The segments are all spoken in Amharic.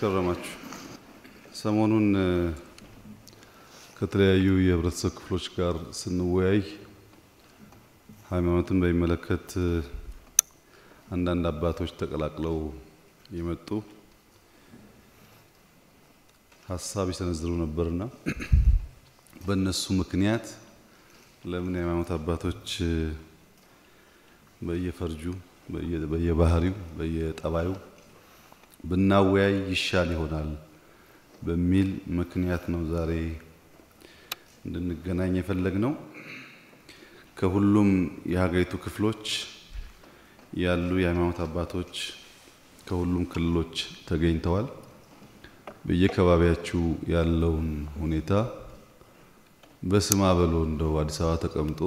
እንደምናስከረማችሁ ሰሞኑን ከተለያዩ የህብረተሰብ ክፍሎች ጋር ስንወያይ ሃይማኖትን በሚመለከት አንዳንድ አባቶች ተቀላቅለው የመጡ ሀሳብ ይሰነዝሩ ነበርና በእነሱ ምክንያት ለምን የሃይማኖት አባቶች በየፈርጁ በየባህሪው በየጠባዩ ብናወያይ ይሻል ይሆናል በሚል ምክንያት ነው ዛሬ እንድንገናኝ የፈለግ ነው። ከሁሉም የሀገሪቱ ክፍሎች ያሉ የሃይማኖት አባቶች ከሁሉም ክልሎች ተገኝተዋል። በየከባቢያችሁ ያለውን ሁኔታ በስማ በሎ እንደው አዲስ አበባ ተቀምጦ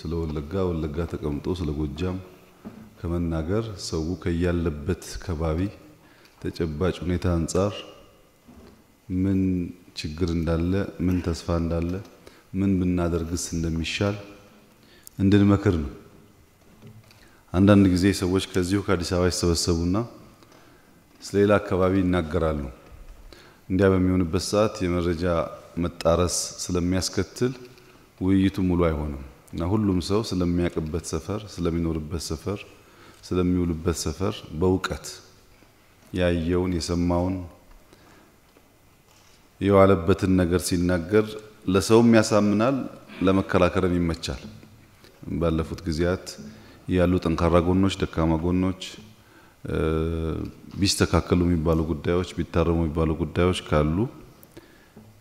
ስለ ወለጋ፣ ወለጋ ተቀምጦ ስለ ጎጃም ከመናገር ሰው ከያለበት ከባቢ ተጨባጭ ሁኔታ አንጻር ምን ችግር እንዳለ፣ ምን ተስፋ እንዳለ፣ ምን ብናደርግስ እንደሚሻል እንድንመክር ነው። አንዳንድ ጊዜ ሰዎች ከዚሁ ከአዲስ አበባ ይሰበሰቡና ስለሌላ አካባቢ ይናገራሉ። እንዲያ በሚሆንበት ሰዓት የመረጃ መጣረስ ስለሚያስከትል ውይይቱ ሙሉ አይሆንም እና ሁሉም ሰው ስለሚያቅበት ሰፈር፣ ስለሚኖርበት ሰፈር፣ ስለሚውልበት ሰፈር በእውቀት ያየውን የሰማውን የዋለበትን ነገር ሲናገር ለሰውም ያሳምናል፣ ለመከላከልም ይመቻል። ባለፉት ጊዜያት ያሉ ጠንካራ ጎኖች፣ ደካማ ጎኖች፣ ቢስተካከሉ የሚባሉ ጉዳዮች፣ ቢታረሙ የሚባሉ ጉዳዮች ካሉ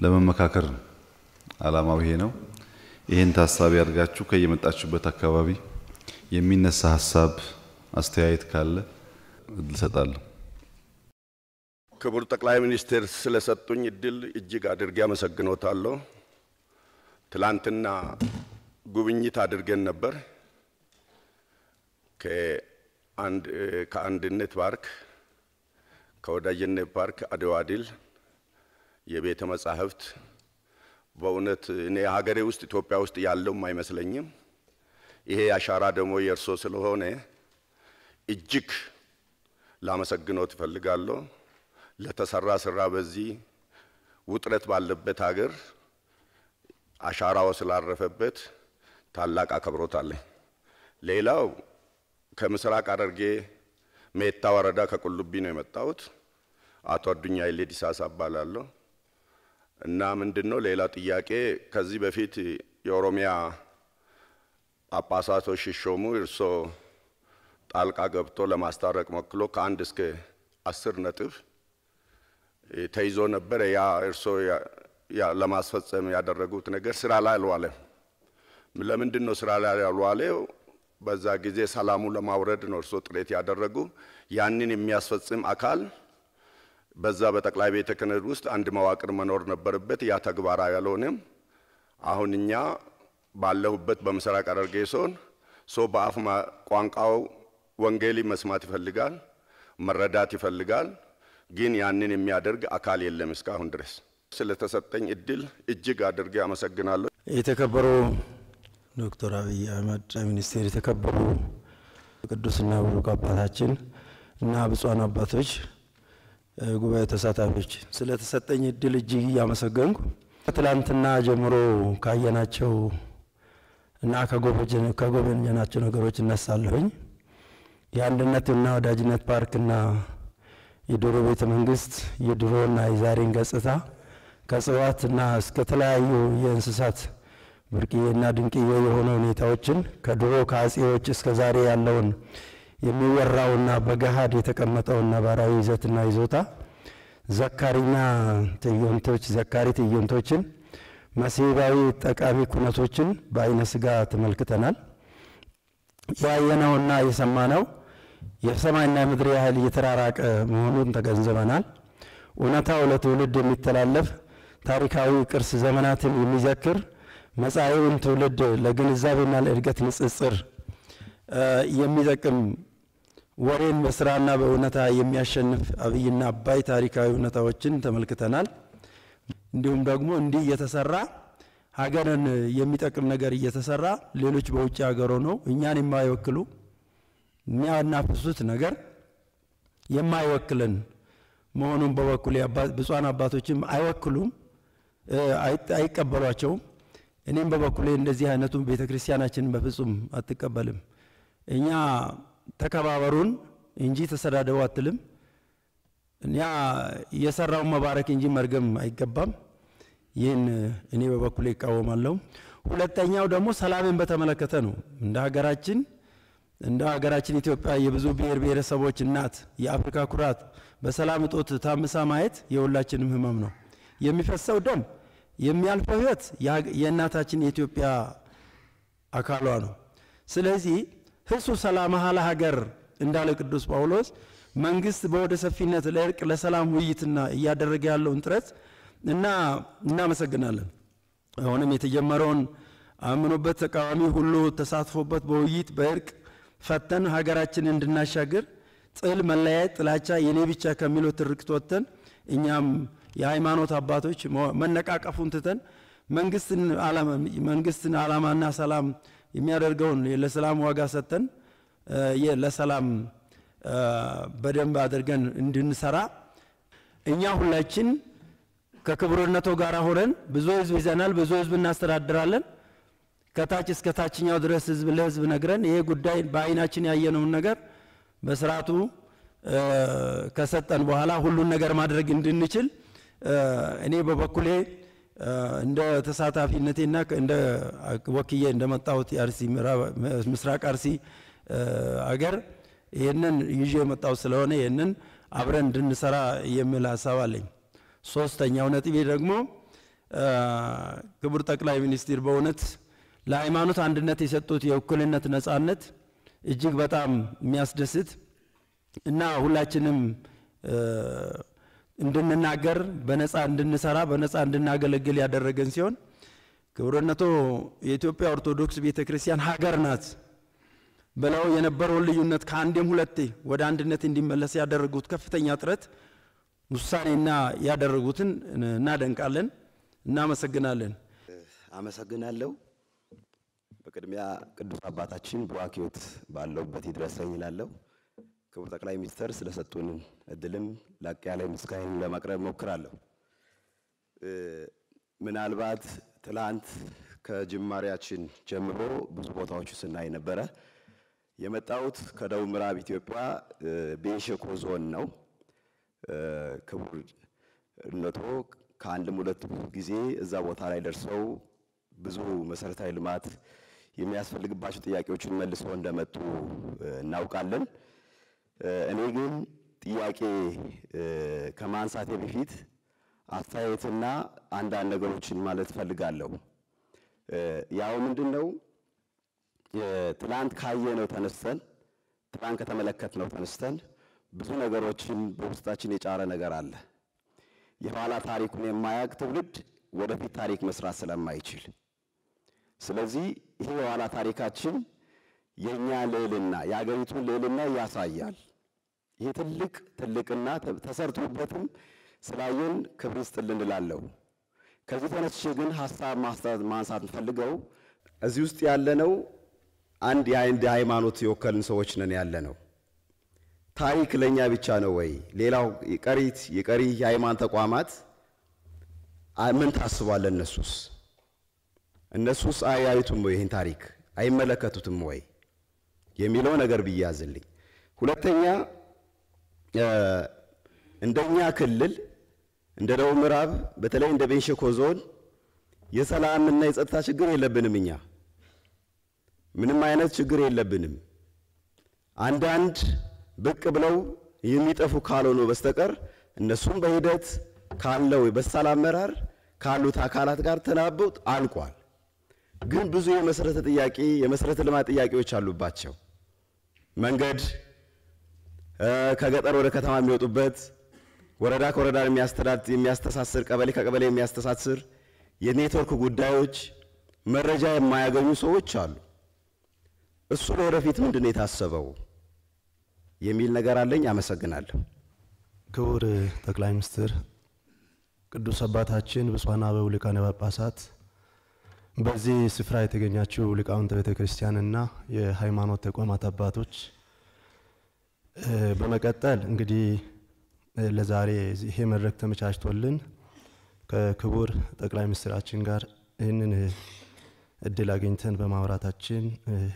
ለመመካከር ነው። ይሄ ነው። ይህን ታሳቢ አድርጋችሁ ከየመጣችሁበት አካባቢ የሚነሳ ሀሳብ፣ አስተያየት ካለ እድል እሰጣለሁ። ክቡር ጠቅላይ ሚኒስትር ስለሰጡኝ እድል እጅግ አድርጌ አመሰግኖታለሁ። ትላንትና ጉብኝት አድርገን ነበር ከአንድነት ፓርክ፣ ከወዳጅነት ፓርክ፣ አድዋ ድል፣ የቤተ መጻሕፍት በእውነት እኔ ሀገሬ ውስጥ ኢትዮጵያ ውስጥ ያለውም አይመስለኝም። ይሄ አሻራ ደግሞ የእርሶ ስለሆነ እጅግ ላመሰግኖት እፈልጋለሁ። ለተሰራ ስራ በዚህ ውጥረት ባለበት ሀገር አሻራው ስላረፈበት ታላቅ አክብሮት አለኝ። ሌላው ከምስራቅ ሐረርጌ ሜታ ወረዳ ከቁልቢ ነው የመጣሁት። አቶ አዱኛ ኃይሌ ዲሳሳ እባላለሁ እና ምንድን ነው ሌላ ጥያቄ ከዚህ በፊት የኦሮሚያ ጳጳሳቶች ሲሾሙ እርሶ ጣልቃ ገብቶ ለማስታረቅ መክሎ ከአንድ እስከ አስር ነጥብ ተይዞ ነበረ። ያ እርሶ ለማስፈጸም ያደረጉት ነገር ስራ ላይ አልዋለም። ለምንድን ነው ስራ ላይ ያልዋለው? በዛ ጊዜ ሰላሙ ለማውረድ ነው እርሶ ጥሬት ያደረጉ። ያንን የሚያስፈጽም አካል በዛ በጠቅላይ ቤተ ክህነት ውስጥ አንድ መዋቅር መኖር ነበረበት። ያ ተግባራዊ አልሆነም አሁን እኛ ባለሁበት በምስራቅ ሐረርጌ ዞን ሰው በአፍ ቋንቋው ወንጌል መስማት ይፈልጋል፣ መረዳት ይፈልጋል። ግን ያንን የሚያደርግ አካል የለም እስካሁን ድረስ። ስለተሰጠኝ እድል እጅግ አድርጌ አመሰግናለሁ። የተከበሩ ዶክተር አብይ አህመድ ሚኒስቴር፣ የተከበሩ ቅዱስና ብሩክ አባታችን እና ብፁዓን አባቶች፣ ጉባኤ ተሳታፊዎች ስለተሰጠኝ እድል እጅግ እያመሰገንኩ ከትላንትና ጀምሮ ካየናቸው እና ከጎበኘናቸው ነገሮች እነሳለሁኝ። የአንድነትና ወዳጅነት ፓርክና የድሮ ቤተ መንግስት የድሮና የዛሬን ገጽታ ከእጽዋትና እስከተለያዩ የእንስሳት ብርቅዬና ድንቅዬ የሆነ ሁኔታዎችን ከድሮ ከአጼዎች እስከ ዛሬ ያለውን የሚወራውና በገሃድ የተቀመጠውን ነባራዊ ይዘትና ይዞታ ዘካሪና ትዕይንቶች ዘካሪ ትዕይንቶችን መስህባዊ ጠቃሚ ኩነቶችን በአይነ ስጋ ተመልክተናል። ያየነውና የሰማነው የሰማይና ምድር ያህል እየተራራቀ መሆኑን ተገንዝበናል። እውነታው ለትውልድ የሚተላለፍ ታሪካዊ ቅርስ ዘመናትን የሚዘክር መጻኤውን ትውልድ ለግንዛቤና ለእድገት ንጽጽር የሚጠቅም ወሬን በስራና በእውነታ የሚያሸንፍ አብይና አባይ ታሪካዊ እውነታዎችን ተመልክተናል። እንዲሁም ደግሞ እንዲህ እየተሰራ ሀገርን የሚጠቅም ነገር እየተሰራ ሌሎች በውጭ ሀገር ሆነው እኛን የማይወክሉ የሚያናፍሱት ነገር የማይወክልን መሆኑን በበኩል ብፁዓን አባቶችም አይወክሉም፣ አይቀበሏቸውም። እኔም በበኩሌ እንደዚህ አይነቱ ቤተ ክርስቲያናችን በፍጹም አትቀበልም። እኛ ተከባበሩን እንጂ ተሰዳደቡ አትልም። እኛ የሰራውን መባረክ እንጂ መርገም አይገባም። ይህን እኔ በበኩሌ ይቃወማለሁ። ሁለተኛው ደግሞ ሰላምን በተመለከተ ነው። እንደ ሀገራችን እንደ ሀገራችን ኢትዮጵያ የብዙ ብሔር ብሔረሰቦች እናት፣ የአፍሪካ ኩራት በሰላም እጦት ታምሳ ማየት የሁላችንም ህመም ነው። የሚፈሰው ደም፣ የሚያልፈው ህይወት የእናታችን የኢትዮጵያ አካሏ ነው። ስለዚህ ህሱ ሰላም መሀላ ሀገር እንዳለ ቅዱስ ጳውሎስ መንግስት በወደ ሰፊነት ለእርቅ ለሰላም ውይይትና እያደረገ ያለውን ጥረት እና እናመሰግናለን። አሁንም የተጀመረውን አምኖበት ተቃዋሚ ሁሉ ተሳትፎበት በውይይት በእርቅ ፈተን ሀገራችን እንድናሻግር ጥል፣ መለያየት፣ ጥላቻ የኔ ብቻ ከሚለው ትርክት ወጥተን እኛም የሃይማኖት አባቶች መነቃቀፉን ትተን መንግስትን አላማና ሰላም የሚያደርገውን ለሰላም ዋጋ ሰጥተን ለሰላም በደንብ አድርገን እንድንሰራ እኛ ሁላችን ከክብርነቶ ጋር ሆነን ብዙ ህዝብ ይዘናል፣ ብዙ ህዝብ እናስተዳድራለን። ከታች እስከ ታችኛው ድረስ ህዝብ ለህዝብ ነግረን ይሄ ጉዳይ በአይናችን ያየነውን ነገር በስርዓቱ ከሰጠን በኋላ ሁሉን ነገር ማድረግ እንድንችል እኔ በበኩሌ እንደ ተሳታፊነቴና እንደ ወክዬ እንደመጣሁት የአርሲ ምስራቅ አርሲ አገር ይህንን ይዤ የመጣሁት ስለሆነ ይህንን አብረን እንድንሰራ የሚል ሀሳብ አለኝ። ሶስተኛው ነጥቤ ደግሞ ክቡር ጠቅላይ ሚኒስትር በእውነት ለሃይማኖት አንድነት የሰጡት የእኩልነት ነጻነት እጅግ በጣም የሚያስደስት እና ሁላችንም እንድንናገር በነፃ እንድንሰራ በነፃ እንድናገለግል ያደረገን ሲሆን ክቡርነቶ የኢትዮጵያ ኦርቶዶክስ ቤተ ክርስቲያን ሀገር ናት ብለው የነበረውን ልዩነት ከአንዴም ሁለቴ ወደ አንድነት እንዲመለስ ያደረጉት ከፍተኛ ጥረት ውሳኔና ያደረጉትን እናደንቃለን፣ እናመሰግናለን። አመሰግናለሁ። በቅድሚያ ቅዱስ አባታችን ቡራኪ ባለውበት ይድረሰኝ እላለሁ። ክቡር ጠቅላይ ሚኒስትር ስለሰጡን እድልም ላቅ ያለ ምስጋናዬን ለማቅረብ ሞክራለሁ። ምናልባት ትላንት ከጅማሬያችን ጀምሮ ብዙ ቦታዎች ስናይ ነበረ። የመጣሁት ከደቡብ ምዕራብ ኢትዮጵያ ቤንሸኮ ዞን ነው። ክቡር እነቶ ከአንድም ሁለት ጊዜ እዛ ቦታ ላይ ደርሰው ብዙ መሰረታዊ ልማት የሚያስፈልግባቸው ጥያቄዎችን መልሰው እንደመጡ እናውቃለን። እኔ ግን ጥያቄ ከማንሳቴ በፊት አስተያየትና አንዳንድ ነገሮችን ማለት እፈልጋለሁ። ያው ምንድን ነው ትላንት ካየነው ተነስተን ትላንት ከተመለከትነው ተነስተን ብዙ ነገሮችን በውስጣችን የጫረ ነገር አለ። የኋላ ታሪኩን የማያውቅ ትውልድ ወደፊት ታሪክ መስራት ስለማይችል ስለዚህ ይሄ የኋላ ታሪካችን የእኛ ልዕልና የአገሪቱን ልዕልና ያሳያል። ይሄ ትልቅ ትልቅና ተሰርቶበትም ስላየን ክብር ይስጥልን እላለሁ። ከዚህ ተነስቼ ግን ሀሳብ ማንሳት እንፈልገው እዚህ ውስጥ ያለነው አንድ የአንድ ሃይማኖት የወከልን ሰዎች ነን ያለነው። ታሪክ ለእኛ ብቻ ነው ወይ? ሌላው የቀሪት የቀሪ የሃይማኖት ተቋማት ምን ታስቧል? እነሱስ እነሱስ አያዩትም ወይ? ይህን ታሪክ አይመለከቱትም ወይ የሚለው ነገር ብያዝልኝ። ሁለተኛ እንደኛ ክልል እንደ ደቡብ ምዕራብ በተለይ እንደ ቤንሸኮ ዞን የሰላምና የጸጥታ ችግር የለብንም። እኛ ምንም አይነት ችግር የለብንም። አንዳንድ ብቅ ብለው የሚጠፉ ካልሆኑ በስተቀር እነሱም በሂደት ካለው በሳል አመራር ካሉት አካላት ጋር ተናበው አልቋል። ግን ብዙ የመሰረተ ጥያቄ የመሰረተ ልማት ጥያቄዎች አሉባቸው። መንገድ ከገጠር ወደ ከተማ የሚወጡበት፣ ወረዳ ከወረዳ የሚያስተሳስር፣ ቀበሌ ከቀበሌ የሚያስተሳስር፣ የኔትወርክ ጉዳዮች፣ መረጃ የማያገኙ ሰዎች አሉ። እሱ ለወደፊት ምንድን ነው የታሰበው የሚል ነገር አለኝ። አመሰግናለሁ። ክቡር ጠቅላይ ሚኒስትር ቅዱስ አባታችን ብፁዓን አበው ሊቃነ ጳጳሳት በዚህ ስፍራ የተገኛችው ሊቃውንተ ቤተ ክርስቲያንና የሃይማኖት ተቋማት አባቶች፣ በመቀጠል እንግዲህ ለዛሬ ይሄ መድረክ ተመቻችቶልን ከክቡር ጠቅላይ ሚኒስትራችን ጋር ይህንን እድል አግኝተን በማውራታችን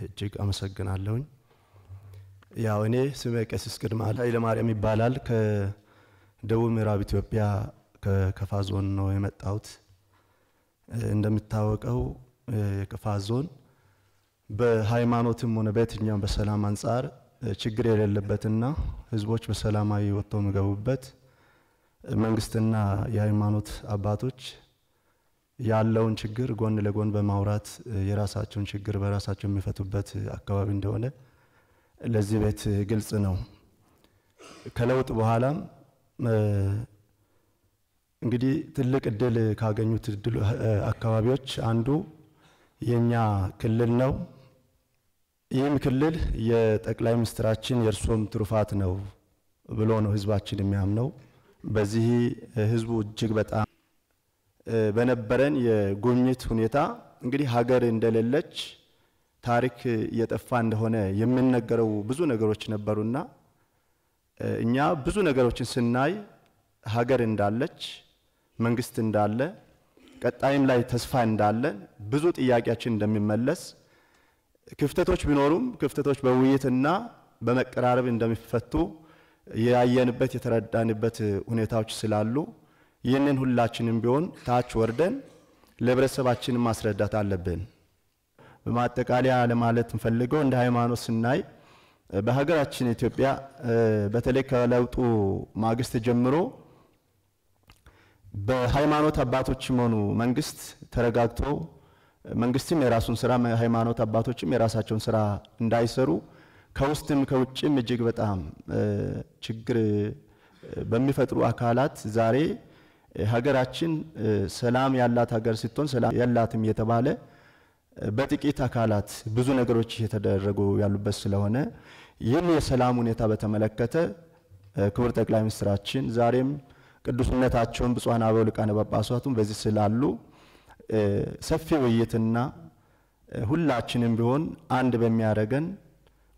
እጅግ አመሰግናለሁኝ። ያው እኔ ስሜ ቀሲስ ቅድመ ኃይለማርያም ይባላል። ከደቡብ ምዕራብ ኢትዮጵያ ከከፋ ዞን ነው የመጣሁት። እንደሚታወቀው የቅፋ ዞን በሃይማኖትም ሆነ በየትኛውም በሰላም አንጻር ችግር የሌለበትና ህዝቦች በሰላማዊ ወጥቶ የሚገቡበት መንግስትና የሃይማኖት አባቶች ያለውን ችግር ጎን ለጎን በማውራት የራሳቸውን ችግር በራሳቸው የሚፈቱበት አካባቢ እንደሆነ ለዚህ ቤት ግልጽ ነው። ከለውጥ በኋላም እንግዲህ ትልቅ እድል ካገኙት አካባቢዎች አንዱ የኛ ክልል ነው። ይህም ክልል የጠቅላይ ሚኒስትራችን የእርሶም ትሩፋት ነው ብሎ ነው ህዝባችን የሚያምነው። በዚህ ህዝቡ እጅግ በጣም በነበረን የጉብኝት ሁኔታ እንግዲህ ሀገር እንደሌለች ታሪክ እየጠፋ እንደሆነ የምንነገረው ብዙ ነገሮች ነበሩና እኛ ብዙ ነገሮችን ስናይ ሀገር እንዳለች መንግስት እንዳለ ቀጣይም ላይ ተስፋ እንዳለ ብዙ ጥያቄያችን እንደሚመለስ ክፍተቶች ቢኖሩም ክፍተቶች በውይይትና በመቀራረብ እንደሚፈቱ ያየንበት የተረዳንበት ሁኔታዎች ስላሉ ይህንን ሁላችንም ቢሆን ታች ወርደን ለህብረተሰባችን ማስረዳት አለብን። በማጠቃለያ ለማለት እንፈልገው እንደ ሃይማኖት ስናይ በሀገራችን ኢትዮጵያ በተለይ ከለውጡ ማግስት ጀምሮ በሃይማኖት አባቶችም ሆኑ መንግስት ተረጋግቶ መንግስትም የራሱን ስራ ሃይማኖት አባቶችም የራሳቸውን ስራ እንዳይሰሩ ከውስጥም ከውጭም እጅግ በጣም ችግር በሚፈጥሩ አካላት ዛሬ ሀገራችን ሰላም ያላት ሀገር ስትሆን ሰላም ያላትም እየተባለ በጥቂት አካላት ብዙ ነገሮች እየተደረጉ ያሉበት ስለሆነ ይህን የሰላም ሁኔታ በተመለከተ ክቡር ጠቅላይ ሚኒስትራችን ዛሬም ቅዱስነታቸውን ብፁዓን አበው ሊቃነ በዚህ ስላሉ ሰፊ ውይይትና ሁላችንም ቢሆን አንድ በሚያደርገን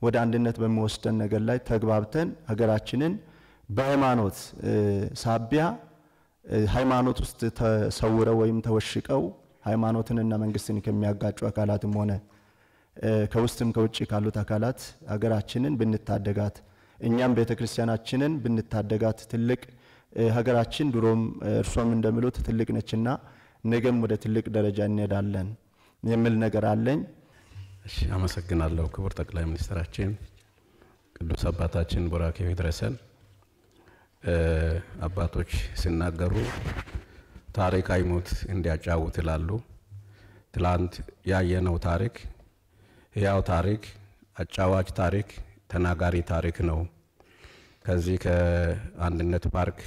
ወደ አንድነት በሚወስደን ነገር ላይ ተግባብተን ሀገራችንን በሃይማኖት ሳቢያ ሃይማኖት ውስጥ ተሰውረው ወይም ተወሽቀው ሃይማኖትንና መንግስትን ከሚያጋጩ አካላትም ሆነ ከውስጥም ከውጭ ካሉት አካላት ሀገራችንን ብንታደጋት እኛም ቤተ ክርስቲያናችንን ብንታደጋት ትልቅ ሀገራችን ድሮም እርሷም እንደሚሉት ትልቅ ነችና ነገም ወደ ትልቅ ደረጃ እንሄዳለን የሚል ነገር አለኝ። እሺ፣ አመሰግናለሁ ክቡር ጠቅላይ ሚኒስትራችን ቅዱስ አባታችን ቡራኬው ይድረሰን። አባቶች ሲናገሩ ታሪክ አይሞት እንዲያጫውት ይላሉ። ትላንት ያየነው ታሪክ ሕያው ታሪክ፣ አጫዋች ታሪክ፣ ተናጋሪ ታሪክ ነው። ከዚህ ከአንድነት ፓርክ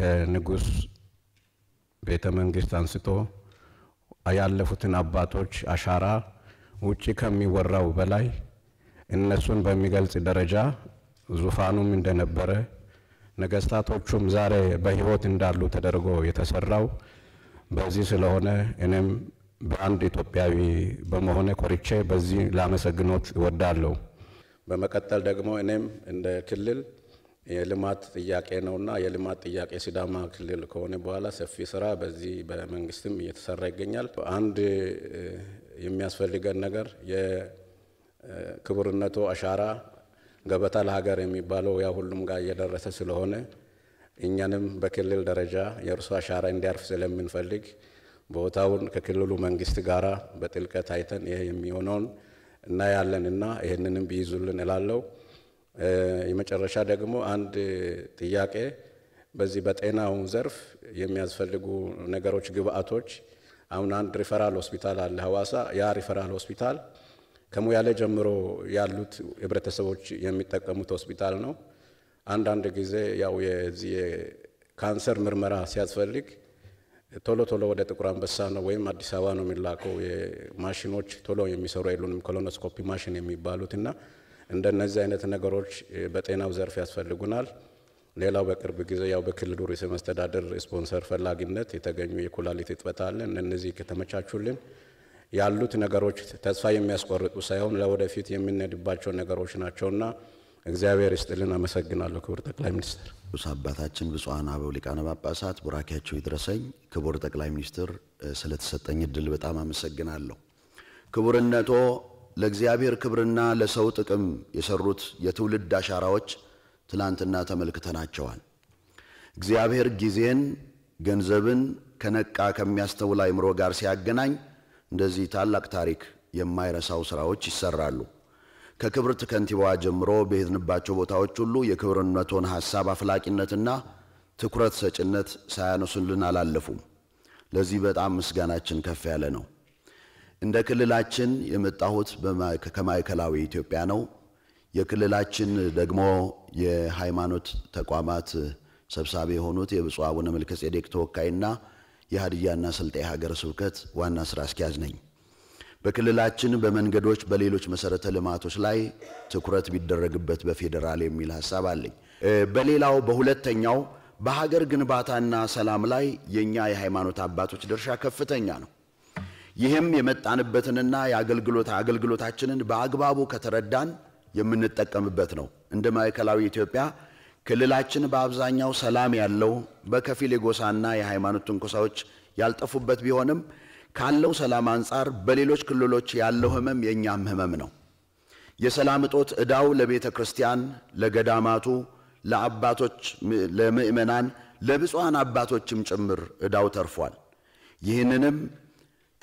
ከንጉስ ቤተ መንግስት አንስቶ ያለፉትን አባቶች አሻራ ውጭ ከሚወራው በላይ እነሱን በሚገልጽ ደረጃ ዙፋኑም እንደነበረ ነገስታቶቹም ዛሬ በህይወት እንዳሉ ተደርጎ የተሰራው በዚህ ስለሆነ እኔም በአንድ ኢትዮጵያዊ በመሆነ ኮርቼ በዚህ ላመሰግኖት እወዳለሁ። በመቀጠል ደግሞ እኔም እንደ ክልል የልማት ጥያቄ ነውና የልማት ጥያቄ ሲዳማ ክልል ከሆነ በኋላ ሰፊ ስራ በዚህ በመንግስትም እየተሰራ ይገኛል። አንድ የሚያስፈልገን ነገር የክቡርነቱ አሻራ ገበታ ለሀገር የሚባለው ያ ሁሉም ጋር እየደረሰ ስለሆነ እኛንም በክልል ደረጃ የእርሱ አሻራ እንዲያርፍ ስለምንፈልግ ቦታውን ከክልሉ መንግስት ጋራ በጥልቀት አይተን ይሄ የሚሆነውን እና ይህንንም ቢይዙልን እላለሁ። የመጨረሻ ደግሞ አንድ ጥያቄ በዚህ በጤናው ዘርፍ የሚያስፈልጉ ነገሮች ግብአቶች፣ አሁን አንድ ሪፈራል ሆስፒታል አለ ሐዋሳ። ያ ሪፈራል ሆስፒታል ከሙያሌ ጀምሮ ያሉት ህብረተሰቦች የሚጠቀሙት ሆስፒታል ነው። አንዳንድ ጊዜ ያው የዚህ የካንሰር ምርመራ ሲያስፈልግ ቶሎ ቶሎ ወደ ጥቁር አንበሳ ነው ወይም አዲስ አበባ ነው የሚላከው። ማሽኖች ቶሎ የሚሰሩ የሉንም ኮሎኖስኮፒ ማሽን የሚባሉትና እንደነዚህ አይነት ነገሮች በጤናው ዘርፍ ያስፈልጉናል። ሌላው በቅርብ ጊዜ ያው በክልሉ ርዕሰ መስተዳደር ስፖንሰር ፈላጊነት የተገኙ የኩላሊት እጥበት አለ። እነዚህ ከተመቻቹልን ያሉት ነገሮች ተስፋ የሚያስቆርጡ ሳይሆን ለወደፊት የምንሄድባቸው ነገሮች ናቸውና እግዚአብሔር ይስጥልን። አመሰግናለሁ ክቡር ጠቅላይ ሚኒስትር። ብፁዕ አባታችን ብፁዓን አበው ሊቃነ ጳጳሳት ቡራኪያቸው ይድረሰኝ። ክቡር ጠቅላይ ሚኒስትር ስለተሰጠኝ እድል በጣም አመሰግናለሁ። ክቡርነቶ ለእግዚአብሔር ክብርና ለሰው ጥቅም የሰሩት የትውልድ አሻራዎች ትላንትና ተመልክተናቸዋል። እግዚአብሔር ጊዜን፣ ገንዘብን ከነቃ ከሚያስተውል አይምሮ ጋር ሲያገናኝ እንደዚህ ታላቅ ታሪክ የማይረሳው ስራዎች ይሰራሉ። ከክብርት ከንቲባዋ ጀምሮ በሄድንባቸው ቦታዎች ሁሉ የክብርነቶን ሐሳብ አፍላቂነትና ትኩረት ሰጭነት ሳያነሱልን አላለፉም። ለዚህ በጣም ምስጋናችን ከፍ ያለ ነው። እንደ ክልላችን የመጣሁት ከማዕከላዊ ኢትዮጵያ ነው። የክልላችን ደግሞ የሃይማኖት ተቋማት ሰብሳቢ የሆኑት የብፁዕ አቡነ መልከ ጼዴቅ ተወካይና የሀድያና ስልጤ ሀገረ ስብከት ዋና ስራ አስኪያጅ ነኝ። በክልላችን በመንገዶች፣ በሌሎች መሰረተ ልማቶች ላይ ትኩረት ቢደረግበት በፌዴራል የሚል ሀሳብ አለኝ። በሌላው በሁለተኛው በሀገር ግንባታና ሰላም ላይ የእኛ የሃይማኖት አባቶች ድርሻ ከፍተኛ ነው። ይህም የመጣንበትንና የአገልግሎት አገልግሎታችንን በአግባቡ ከተረዳን የምንጠቀምበት ነው። እንደ ማዕከላዊ ኢትዮጵያ ክልላችን በአብዛኛው ሰላም ያለው በከፊል የጎሳና የሃይማኖት ትንኮሳዎች ያልጠፉበት ቢሆንም ካለው ሰላም አንጻር በሌሎች ክልሎች ያለው ህመም የእኛም ህመም ነው። የሰላም እጦት ዕዳው ለቤተ ክርስቲያን፣ ለገዳማቱ፣ ለአባቶች፣ ለምእመናን፣ ለብፁዓን አባቶችም ጭምር ዕዳው ተርፏል። ይህንንም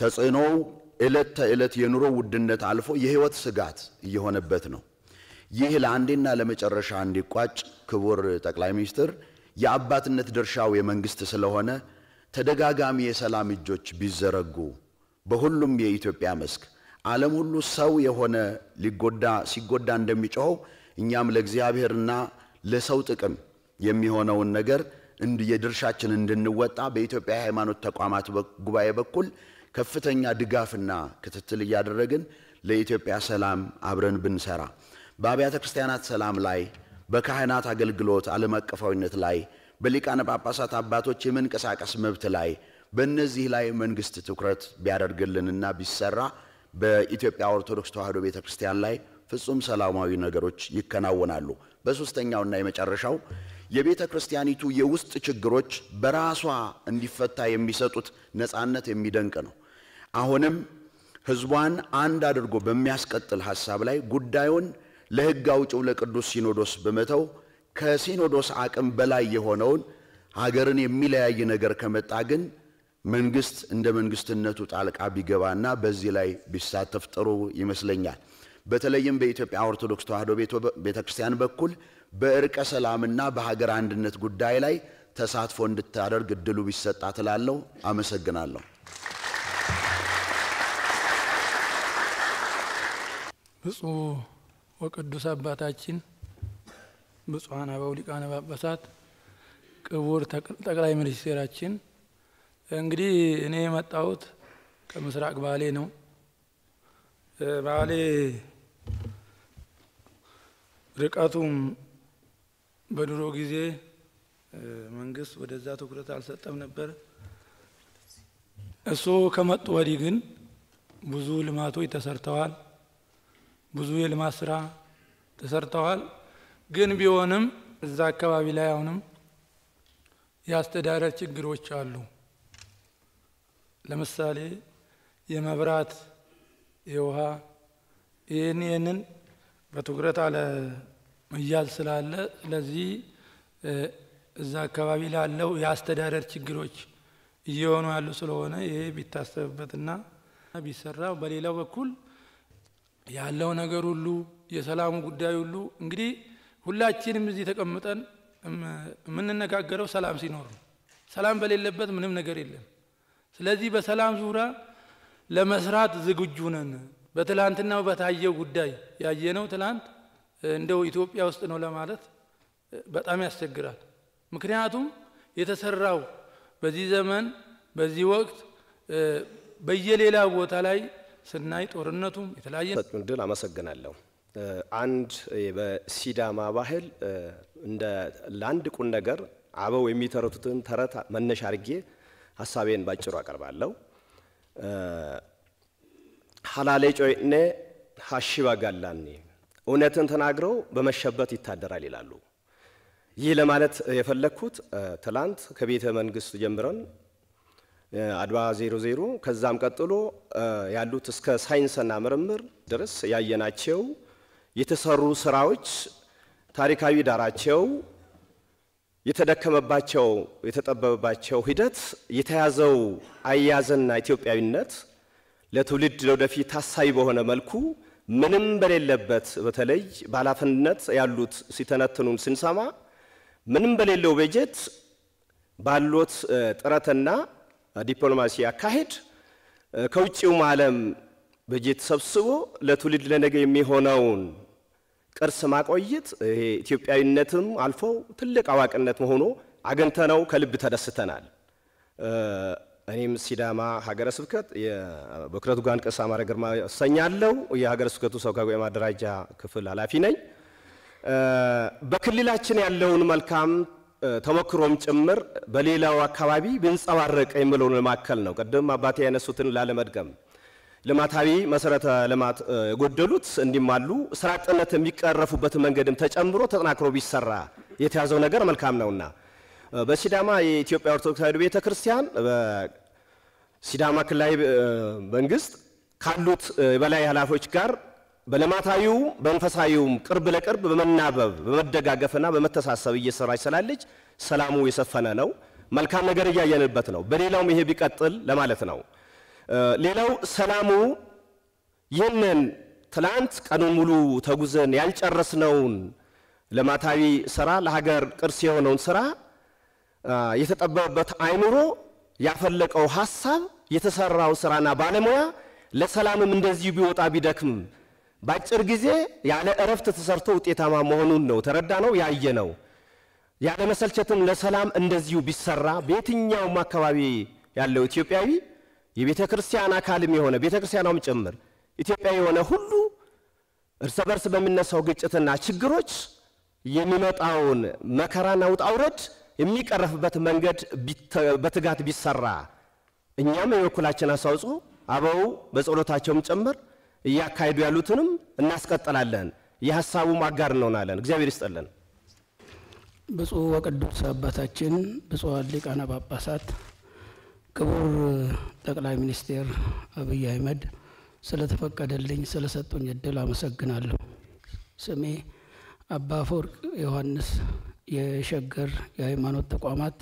ተጽዕኖው ዕለት ተዕለት የኑሮ ውድነት አልፎ የህይወት ስጋት እየሆነበት ነው። ይህ ለአንዴና ለመጨረሻ እንዲቋጭ ክቡር ጠቅላይ ሚኒስትር የአባትነት ድርሻው የመንግስት ስለሆነ ተደጋጋሚ የሰላም እጆች ቢዘረጉ በሁሉም የኢትዮጵያ መስክ ዓለም ሁሉ ሰው የሆነ ሊጎዳ ሲጎዳ እንደሚጮኸው እኛም ለእግዚአብሔርና ለሰው ጥቅም የሚሆነውን ነገር የድርሻችን እንድንወጣ በኢትዮጵያ የሃይማኖት ተቋማት ጉባኤ በኩል ከፍተኛ ድጋፍና ክትትል እያደረግን ለኢትዮጵያ ሰላም አብረን ብንሰራ በአብያተ ክርስቲያናት ሰላም ላይ፣ በካህናት አገልግሎት ዓለም አቀፋዊነት ላይ፣ በሊቃነ ጳጳሳት አባቶች የመንቀሳቀስ መብት ላይ በእነዚህ ላይ መንግስት ትኩረት ቢያደርግልንና ቢሰራ በኢትዮጵያ ኦርቶዶክስ ተዋሕዶ ቤተ ክርስቲያን ላይ ፍጹም ሰላማዊ ነገሮች ይከናወናሉ። በሶስተኛውና የመጨረሻው የቤተ ክርስቲያኒቱ የውስጥ ችግሮች በራሷ እንዲፈታ የሚሰጡት ነፃነት የሚደንቅ ነው። አሁንም ህዝቧን አንድ አድርጎ በሚያስቀጥል ሀሳብ ላይ ጉዳዩን ለህግ አውጭው ለቅዱስ ሲኖዶስ በመተው ከሲኖዶስ አቅም በላይ የሆነውን ሀገርን የሚለያይ ነገር ከመጣ ግን መንግስት እንደ መንግስትነቱ ጣልቃ ቢገባና በዚህ ላይ ቢሳተፍ ጥሩ ይመስለኛል። በተለይም በኢትዮጵያ ኦርቶዶክስ ተዋሕዶ ቤተ ክርስቲያን በኩል በእርቀ ሰላምና በሀገር አንድነት ጉዳይ ላይ ተሳትፎ እንድታደርግ እድሉ ቢሰጣ ትላለሁ። አመሰግናለሁ። ብፁዕ ወቅዱስ አባታችን ብፁዓን አበው ሊቃነ ጳጳሳት፣ ክቡር ጠቅላይ ሚኒስቴራችን፣ እንግዲህ እኔ የመጣሁት ከምስራቅ ባሌ ነው። ባሌ ርቀቱም በድሮ ጊዜ መንግስት ወደዛ ትኩረት አልሰጠም ነበር። እሱ ከመጡ ወዲህ ግን ብዙ ልማቶች ተሰርተዋል። ብዙ የልማት ስራ ተሰርተዋል። ግን ቢሆንም እዛ አካባቢ ላይ አሁንም የአስተዳደር ችግሮች አሉ። ለምሳሌ የመብራት፣ የውሃ ይህን ይህንን በትኩረት አለ መያዝ ስላለ ስለዚህ እዛ አካባቢ ላለው የአስተዳደር ችግሮች እየሆኑ ያሉ ስለሆነ ይሄ ቢታሰብበትና ቢሰራ በሌላው በኩል ያለው ነገር ሁሉ የሰላሙ ጉዳይ ሁሉ እንግዲህ ሁላችንም እዚህ ተቀምጠን የምንነጋገረው ሰላም ሲኖር ነው። ሰላም በሌለበት ምንም ነገር የለም። ስለዚህ በሰላም ዙሪያ ለመስራት ዝግጁ ነን። በትላንትናው በታየው ጉዳይ ያየነው ትላንት እንደው ኢትዮጵያ ውስጥ ነው ለማለት በጣም ያስቸግራል። ምክንያቱም የተሰራው በዚህ ዘመን በዚህ ወቅት በየሌላ ቦታ ላይ ስናይ ጦርነቱም የተለያየ ሰጡን ድል አመሰግናለሁ። አንድ በሲዳማ ባህል እንደ ለአንድ ቁም ነገር አበው የሚተረቱትን ተረት መነሻ አድርጌ ሀሳቤን ባጭሩ አቀርባለሁ። ሀላሌ ጮይኔ ሀሺባ ጋላኒ እውነትን ተናግረው በመሸበት ይታደራል ይላሉ። ይህ ለማለት የፈለግኩት ትላንት ከቤተ መንግስት ጀምረን አድባ ዜሮ ዜሮ ከዛም ቀጥሎ ያሉት እስከ ሳይንስና ምርምር ድረስ ያየናቸው የተሰሩ ስራዎች ታሪካዊ ዳራቸው የተደከመባቸው የተጠበበባቸው ሂደት የተያዘው አያያዝና ኢትዮጵያዊነት ለትውልድ ለወደፊት ታሳቢ በሆነ መልኩ ምንም በሌለበት በተለይ በኃላፊነት ያሉት ሲተነትኑን ስንሰማ ምንም በሌለው በጀት ባሉት ጥረትና ዲፕሎማሲ አካሄድ ከውጭውም ዓለም በጀት ሰብስቦ ለትውልድ ለነገ የሚሆነውን ቅርስ ማቆየት ይሄ ኢትዮጵያዊነትም አልፎ ትልቅ አዋቂነት መሆኑ አግኝተነው ከልብ ተደስተናል። እኔም ሲዳማ ሀገረ ስብከት በኩረት ጋን ቄስ አማረ ግርማ እሰኛለሁ። የሀገረ ስብከቱ ሰብካዊ ማደራጃ ክፍል ኃላፊ ነኝ። በክልላችን ያለውን መልካም ተሞክሮም ጭምር በሌላው አካባቢ ብንጸባረቀ የምለውን ማከል ነው። ቅድም አባቴ ያነሱትን ላለመድገም ልማታዊ መሰረተ ልማት የጎደሉት እንዲሟሉ ስራ አጥነት የሚቀረፉበት መንገድም ተጨምሮ ተጠናክሮ ቢሰራ የተያዘው ነገር መልካም ነውና በሲዳማ የኢትዮጵያ ኦርቶዶክስ ተዋሕዶ ቤተ ክርስቲያን በሲዳማ ክልላዊ መንግስት ካሉት የበላይ ኃላፊዎች ጋር በልማታዊው በመንፈሳዊውም ቅርብ ለቅርብ በመናበብ በመደጋገፍና በመተሳሰብ እየሰራች ስላለች ሰላሙ የሰፈነ ነው። መልካም ነገር እያየንበት ነው። በሌላውም ይሄ ቢቀጥል ለማለት ነው። ሌላው ሰላሙ ይህንን ትላንት ቀኑን ሙሉ ተጉዘን ያልጨረስነውን ልማታዊ ስራ ለሀገር ቅርስ የሆነውን ስራ የተጠበበበት አይምሮ ያፈለቀው ሀሳብ የተሰራው ስራና ባለሙያ ለሰላምም እንደዚሁ ቢወጣ ቢደክም በአጭር ጊዜ ያለ እረፍት ተሰርቶ ውጤታማ መሆኑን ነው ተረዳ ነው ያየ ነው። ያለ መሰልቸትም ለሰላም እንደዚሁ ቢሰራ በየትኛውም አካባቢ ያለው ኢትዮጵያዊ የቤተ ክርስቲያን አካልም የሆነ ቤተ ክርስቲያኗም ጭምር ኢትዮጵያዊ የሆነ ሁሉ እርስ በርስ በሚነሳው ግጭትና ችግሮች የሚመጣውን መከራና ውጣ ውረድ የሚቀረፍበት መንገድ በትጋት ቢሰራ እኛም የበኩላችን አስተዋጽኦ አበው በጸሎታቸውም ጭምር እያካሄዱ ያሉትንም እናስቀጥላለን። የሀሳቡ አጋር እንሆናለን። እግዚአብሔር ይስጠለን። ብፁዕ ወቅዱስ አባታችን፣ ብፁዓን ሊቃነ ጳጳሳት፣ ክቡር ጠቅላይ ሚኒስትር አብይ አህመድ ስለተፈቀደልኝ ስለሰጡኝ እድል አመሰግናለሁ። ስሜ አባ ፈወርቅ ዮሐንስ የሸገር የሃይማኖት ተቋማት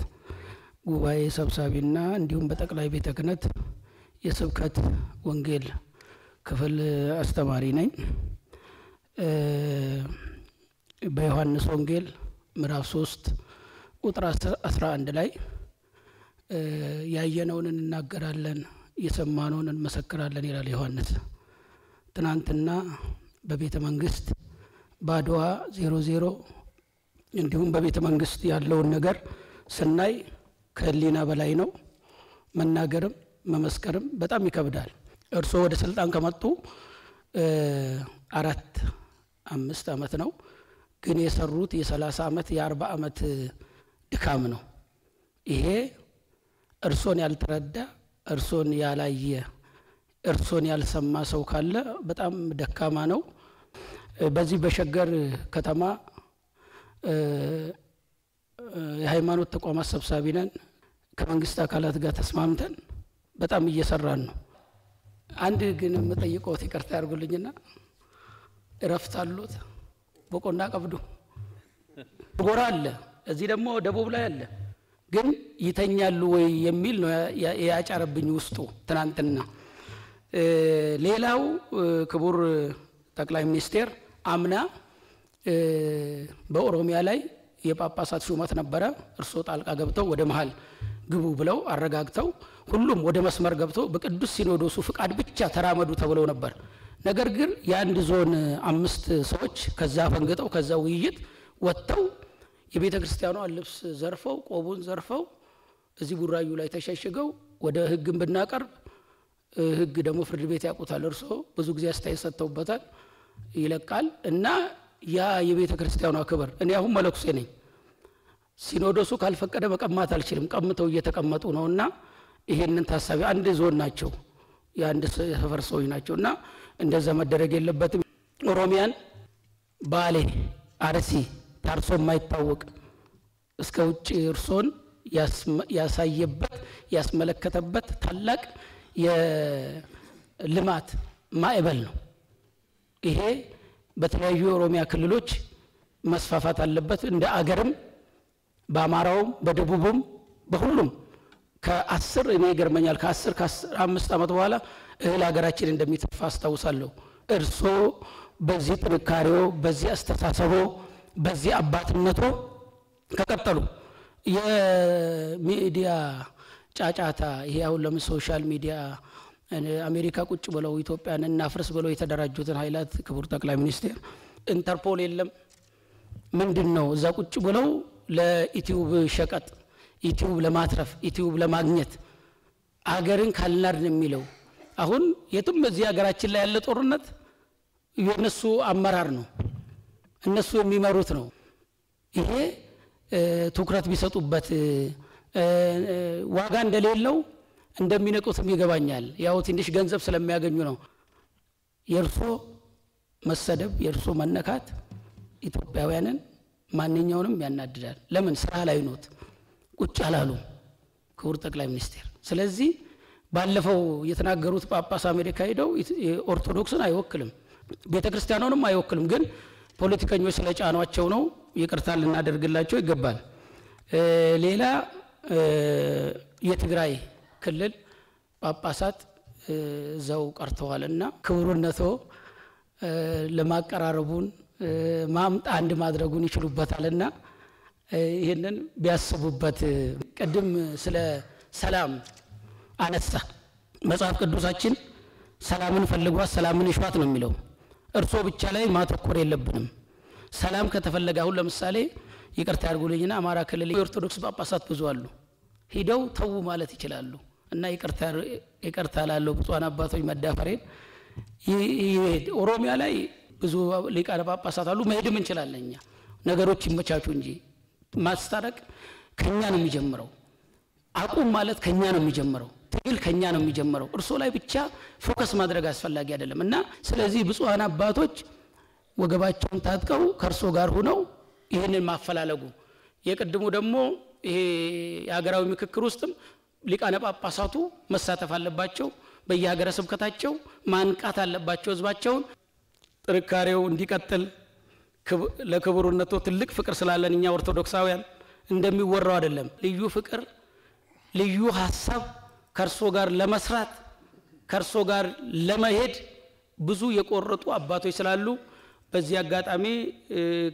ጉባኤ ሰብሳቢና እንዲሁም በጠቅላይ ቤተ ክህነት የስብከት ወንጌል ክፍል አስተማሪ ነኝ። በዮሐንስ ወንጌል ምዕራፍ ሶስት ቁጥር 11 ላይ ያየነውን እንናገራለን፣ የሰማነውን እንመሰክራለን ይላል ዮሐንስ። ትናንትና በቤተ መንግስት በአድዋ ዜሮ ዜሮ እንዲሁም በቤተ መንግስት ያለውን ነገር ስናይ ከህሊና በላይ ነው። መናገርም መመስከርም በጣም ይከብዳል። እርስዎ ወደ ስልጣን ከመጡ አራት አምስት ዓመት ነው፣ ግን የሰሩት የሰላሳ ዓመት የአርባ ዓመት ድካም ነው። ይሄ እርሶን ያልተረዳ እርሶን ያላየ እርሶን ያልሰማ ሰው ካለ በጣም ደካማ ነው። በዚህ በሸገር ከተማ የሃይማኖት ተቋማት ሰብሳቢ ነን። ከመንግስት አካላት ጋር ተስማምተን በጣም እየሰራን ነው። አንድ ግን የምጠይቀዎት ይቅርታ ያርጉልኝና እረፍት አሉት በቆና ቀብዱ ጎራ አለ። እዚህ ደግሞ ደቡብ ላይ አለ። ግን ይተኛሉ ወይ የሚል ነው ያጫረብኝ ውስጡ ትናንትና። ሌላው ክቡር ጠቅላይ ሚኒስቴር አምና በኦሮሚያ ላይ የጳጳሳት ሹመት ነበረ። እርስዎ ጣልቃ ገብተው ወደ መሀል ግቡ ብለው አረጋግተው ሁሉም ወደ መስመር ገብቶ በቅዱስ ሲኖዶሱ ፍቃድ ብቻ ተራመዱ ተብለው ነበር። ነገር ግን የአንድ ዞን አምስት ሰዎች ከዛ ፈንግጠው ከዛ ውይይት ወጥተው የቤተ ክርስቲያኗን ልብስ ዘርፈው ቆቡን ዘርፈው እዚህ ቡራዩ ላይ ተሸሽገው ወደ ህግን ብናቀርብ ሕግ ደግሞ ፍርድ ቤት ያውቁታል። እርሶ ብዙ ጊዜ አስተያየት ሰጥተውበታል፣ ይለቃል እና ያ የቤተ ክርስቲያኗ ክብር እኔ አሁን መለኩሴ ነኝ። ሲኖዶሱ ካልፈቀደ መቀማት አልችልም። ቀምተው እየተቀመጡ ነው እና ይሄንን ታሳቢ አንድ ዞን ናቸው፣ የአንድ ሰፈር ሰዎች ናቸው እና እንደዛ መደረግ የለበትም። ኦሮሚያን ባሌ፣ አርሲ ታርሶ የማይታወቅ እስከ ውጭ እርሶን ያሳየበት ያስመለከተበት ታላቅ የልማት ማዕበል ነው። ይሄ በተለያዩ የኦሮሚያ ክልሎች መስፋፋት አለበት። እንደ አገርም በአማራውም፣ በደቡቡም፣ በሁሉም ከአስር እኔ ይገርመኛል ከአስር ከአምስት ዓመት በኋላ እህል ሀገራችን እንደሚተፋ አስታውሳለሁ። እርሶ በዚህ ጥንካሬዎ፣ በዚህ አስተሳሰቦ፣ በዚህ አባትነቶ ከቀጠሉ የሚዲያ ጫጫታ ይሄ አሁን ለምን ሶሻል ሚዲያ አሜሪካ ቁጭ ብለው ኢትዮጵያን እናፍርስ ብለው የተደራጁትን ኃይላት ክቡር ጠቅላይ ሚኒስቴር ኢንተርፖል የለም ምንድን ነው እዛ ቁጭ ብለው ለኢትዩብ ሸቀጥ ዩቲዩብ ለማትረፍ ዩቲዩብ ለማግኘት አገርን ካልናድን የሚለው አሁን የትም በዚህ ሀገራችን ላይ ያለ ጦርነት የእነሱ አመራር ነው እነሱ የሚመሩት ነው ይሄ ትኩረት ቢሰጡበት ዋጋ እንደሌለው እንደሚነቁትም ይገባኛል ያው ትንሽ ገንዘብ ስለሚያገኙ ነው የእርሶ መሰደብ የእርሶ መነካት ኢትዮጵያውያንን ማንኛውንም ያናድዳል ለምን ስራ ላይ ኖት ቁጭ አላሉ ክቡር ጠቅላይ ሚኒስቴር። ስለዚህ ባለፈው የተናገሩት ጳጳስ አሜሪካ ሄደው ኦርቶዶክስን አይወክልም፣ ቤተ ክርስቲያኑንም አይወክልም። ግን ፖለቲከኞች ጫኗቸው ነው። ይቅርታ ልናደርግላቸው ይገባል። ሌላ የትግራይ ክልል ጳጳሳት እዛው ቀርተዋል እና ክቡርነቶ ለማቀራረቡን ማምጣ አንድ ማድረጉን ይችሉበታል እና ይህንን ቢያስቡበት። ቅድም ስለ ሰላም አነሳ። መጽሐፍ ቅዱሳችን ሰላምን ፈልጓት ሰላምን ይሿት ነው የሚለው። እርሶ ብቻ ላይ ማተኮር የለብንም። ሰላም ከተፈለገ አሁን ለምሳሌ ይቅርታ ያርጉልኝና አማራ ክልል የኦርቶዶክስ ጳጳሳት ብዙ አሉ። ሂደው ተዉ ማለት ይችላሉ። እና ይቅርታ ላለው ብፁዓን አባቶች መዳፈሬን ኦሮሚያ ላይ ብዙ ሊቃነ ጳጳሳት አሉ። መሄድም እንችላለን እኛ ነገሮች ይመቻቹ እንጂ ማስታረቅ ከኛ ነው የሚጀምረው። አቁም ማለት ከኛ ነው የሚጀምረው። ትግል ከኛ ነው የሚጀምረው። እርሶ ላይ ብቻ ፎከስ ማድረግ አስፈላጊ አይደለም እና ስለዚህ ብፁዓን አባቶች ወገባቸውን ታጥቀው ከእርሶ ጋር ሁነው ይህንን ማፈላለጉ የቅድሙ ደግሞ ይሄ የሀገራዊ ምክክር ውስጥም ሊቃነ ጳጳሳቱ መሳተፍ አለባቸው። በየሀገረ ስብከታቸው ማንቃት አለባቸው ህዝባቸውን ጥንካሬው እንዲቀጥል ለክቡርነቱ ትልቅ ፍቅር ስላለን እኛ ኦርቶዶክሳውያን እንደሚወራው አይደለም። ልዩ ፍቅር፣ ልዩ ሀሳብ ከእርሶ ጋር ለመስራት ከእርሶ ጋር ለመሄድ ብዙ የቆረጡ አባቶች ስላሉ በዚህ አጋጣሚ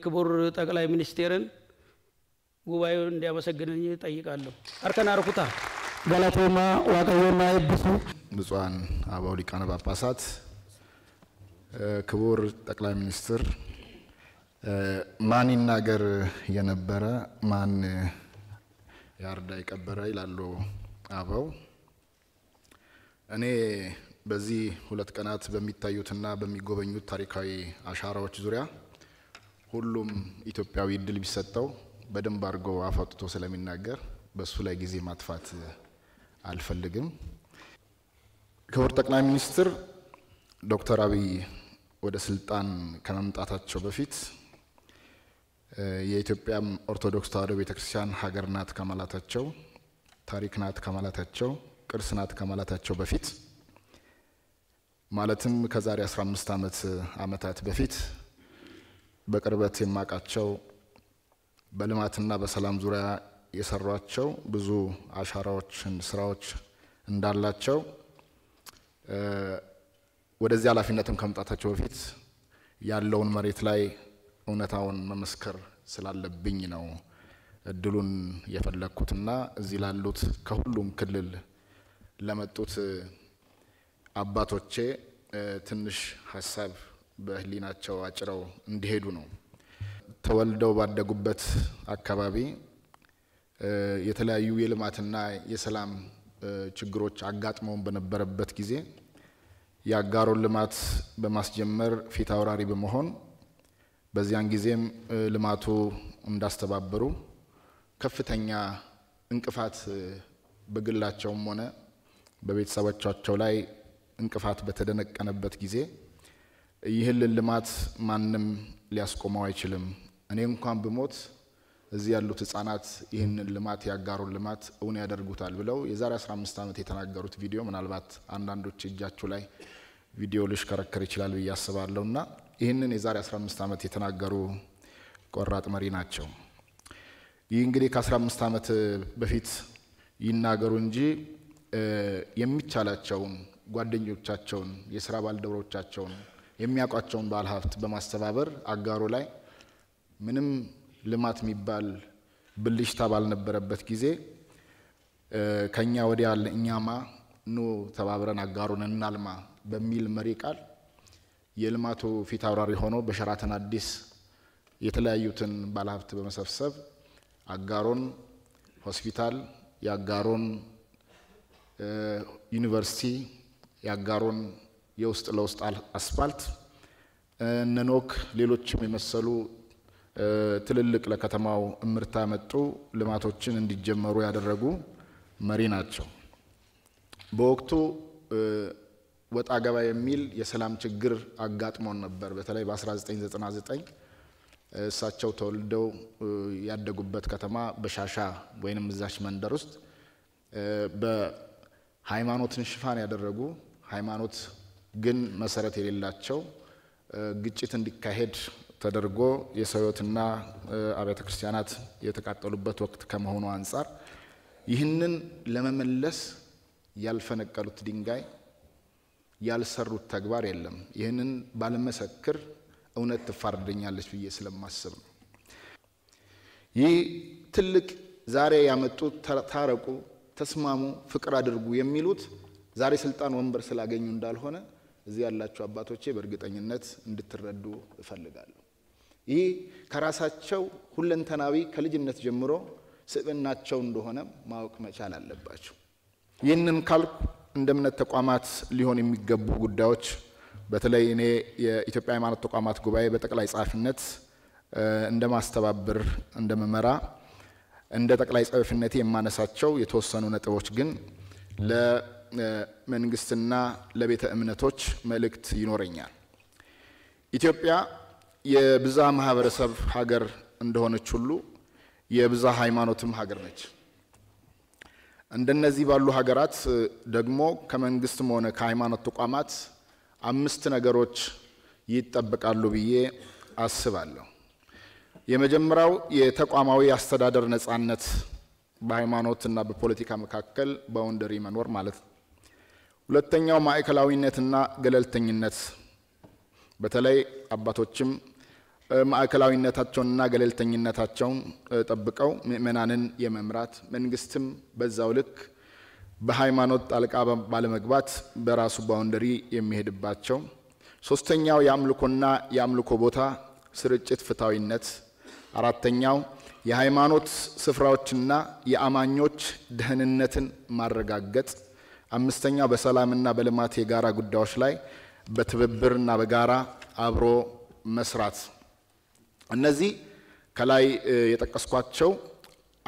ክቡር ጠቅላይ ሚኒስቴርን ጉባኤ እንዲያመሰግነኝ ጠይቃለሁ። አርከን አርኩታ ገላቴማ ዋቀዮና ይብሱ ብፁዓን አበው ሊቃነ ጳጳሳት፣ ክቡር ጠቅላይ ሚኒስትር ማን ይናገር የነበረ ማን ያርዳ የቀበረ ይላሉ አበው። እኔ በዚህ ሁለት ቀናት በሚታዩትና በሚጎበኙት ታሪካዊ አሻራዎች ዙሪያ ሁሉም ኢትዮጵያዊ እድል ቢሰጠው በደንብ አድርጎ አፈጥቶ ስለሚናገር በሱ ላይ ጊዜ ማጥፋት አልፈልግም። ክቡር ጠቅላይ ሚኒስትር ዶክተር አብይ ወደ ስልጣን ከመምጣታቸው በፊት የኢትዮጵያም ኦርቶዶክስ ተዋሕዶ ቤተክርስቲያን ሀገር ናት ከማላታቸው ታሪክ ናት ከማላታቸው ቅርስ ናት ከማላታቸው በፊት ማለትም ከዛሬ 15 ዓመት ዓመታት በፊት በቅርበት የማውቃቸው በልማትና በሰላም ዙሪያ የሰሯቸው ብዙ አሻራዎችን ስራዎች እንዳላቸው ወደዚህ ኃላፊነትም ከመምጣታቸው በፊት ያለውን መሬት ላይ እውነታውን መመስከር ስላለብኝ ነው እድሉን የፈለግኩትና እዚህ ላሉት ከሁሉም ክልል ለመጡት አባቶቼ ትንሽ ሀሳብ በህሊናቸው አጭረው እንዲሄዱ ነው። ተወልደው ባደጉበት አካባቢ የተለያዩ የልማትና የሰላም ችግሮች አጋጥመውን በነበረበት ጊዜ የአጋሮን ልማት በማስጀመር ፊት አውራሪ በመሆን በዚያን ጊዜም ልማቱ እንዳስተባበሩ ከፍተኛ እንቅፋት በግላቸውም ሆነ በቤተሰቦቻቸው ላይ እንቅፋት በተደነቀነበት ጊዜ ይህልን ልማት ማንም ሊያስቆመው አይችልም። እኔ እንኳን ብሞት እዚህ ያሉት ህጻናት ይህንን ልማት ያጋሩን ልማት እውን ያደርጉታል ብለው የዛሬ 15 ዓመት የተናገሩት ቪዲዮ ምናልባት አንዳንዶች እጃችሁ ላይ ቪዲዮ ልሽከረከር ይችላል ብዬ አስባለሁ እና ይህንን የዛሬ 15 ዓመት የተናገሩ ቆራጥ መሪ ናቸው። ይህ እንግዲህ ከ15 ዓመት በፊት ይናገሩ እንጂ የሚቻላቸውን ጓደኞቻቸውን፣ የስራ ባልደረቦቻቸውን፣ የሚያውቋቸውን ባለ ሀብት በማስተባበር አጋሮ ላይ ምንም ልማት የሚባል ብልሽታ ባልነበረበት ጊዜ ከኛ ወዲያ እኛማ ኑ ተባብረን አጋሩን እናልማ በሚል መሪ ቃል የልማቱ ፊት አውራሪ ሆኖ በሸራተን አዲስ የተለያዩትን ባለሀብት በመሰብሰብ አጋሮን ሆስፒታል፣ የአጋሮን ዩኒቨርሲቲ፣ የአጋሮን የውስጥ ለውስጥ አስፋልት እነኖክ ሌሎችም የመሰሉ ትልልቅ ለከተማው እምርታ መጡ ልማቶችን እንዲጀመሩ ያደረጉ መሪ ናቸው። በወቅቱ ወጣ ገባ የሚል የሰላም ችግር አጋጥሞን ነበር። በተለይ በ1999 እሳቸው ተወልደው ያደጉበት ከተማ በሻሻ ወይንም እዛች መንደር ውስጥ በሃይማኖትን ሽፋን ያደረጉ ሃይማኖት ግን መሰረት የሌላቸው ግጭት እንዲካሄድ ተደርጎ የሰው ሕይወትና አብያተ ክርስቲያናት የተቃጠሉበት ወቅት ከመሆኑ አንጻር ይህንን ለመመለስ ያልፈነቀሉት ድንጋይ ያልሰሩት ተግባር የለም። ይህንን ባልመሰክር እውነት ትፋርደኛለች ብዬ ስለማስብ ነው። ይህ ትልቅ ዛሬ ያመጡት ታረቁ፣ ተስማሙ፣ ፍቅር አድርጉ የሚሉት ዛሬ ስልጣን ወንበር ስላገኙ እንዳልሆነ እዚህ ያላችሁ አባቶቼ በእርግጠኝነት እንድትረዱ እፈልጋለሁ። ይህ ከራሳቸው ሁለንተናዊ ከልጅነት ጀምሮ ስብዕናቸው እንደሆነ ማወቅ መቻል አለባቸው። ይህንን ካልኩ እንደ እምነት ተቋማት ሊሆን የሚገቡ ጉዳዮች በተለይ እኔ የኢትዮጵያ ሃይማኖት ተቋማት ጉባኤ በጠቅላይ ጸሐፊነት እንደ ማስተባበር እንደ መመራ እንደ ጠቅላይ ጸሐፊነቴ የማነሳቸው የተወሰኑ ነጥቦች ግን ለመንግስትና ለቤተ እምነቶች መልእክት ይኖረኛል። ኢትዮጵያ የብዛ ማህበረሰብ ሀገር እንደሆነች ሁሉ የብዛ ሃይማኖትም ሀገር ነች። እንደነዚህ ባሉ ሀገራት ደግሞ ከመንግስትም ሆነ ከሃይማኖት ተቋማት አምስት ነገሮች ይጠበቃሉ ብዬ አስባለሁ። የመጀመሪያው የተቋማዊ አስተዳደር ነጻነት በሃይማኖትና በፖለቲካ መካከል ባውንደሪ መኖር ማለት ነው። ሁለተኛው ማዕከላዊነትና ገለልተኝነት በተለይ አባቶችም ማዕከላዊነታቸውንና ገለልተኝነታቸውን ጠብቀው ምእመናንን የመምራት መንግስትም በዛው ልክ በሃይማኖት ጣልቃ ባለመግባት በራሱ ባውንደሪ የሚሄድባቸው። ሶስተኛው የአምልኮና የአምልኮ ቦታ ስርጭት ፍታዊነት። አራተኛው የሃይማኖት ስፍራዎችና የአማኞች ደህንነትን ማረጋገጥ። አምስተኛው በሰላምና በልማት የጋራ ጉዳዮች ላይ በትብብርና በጋራ አብሮ መስራት እነዚህ ከላይ የጠቀስኳቸው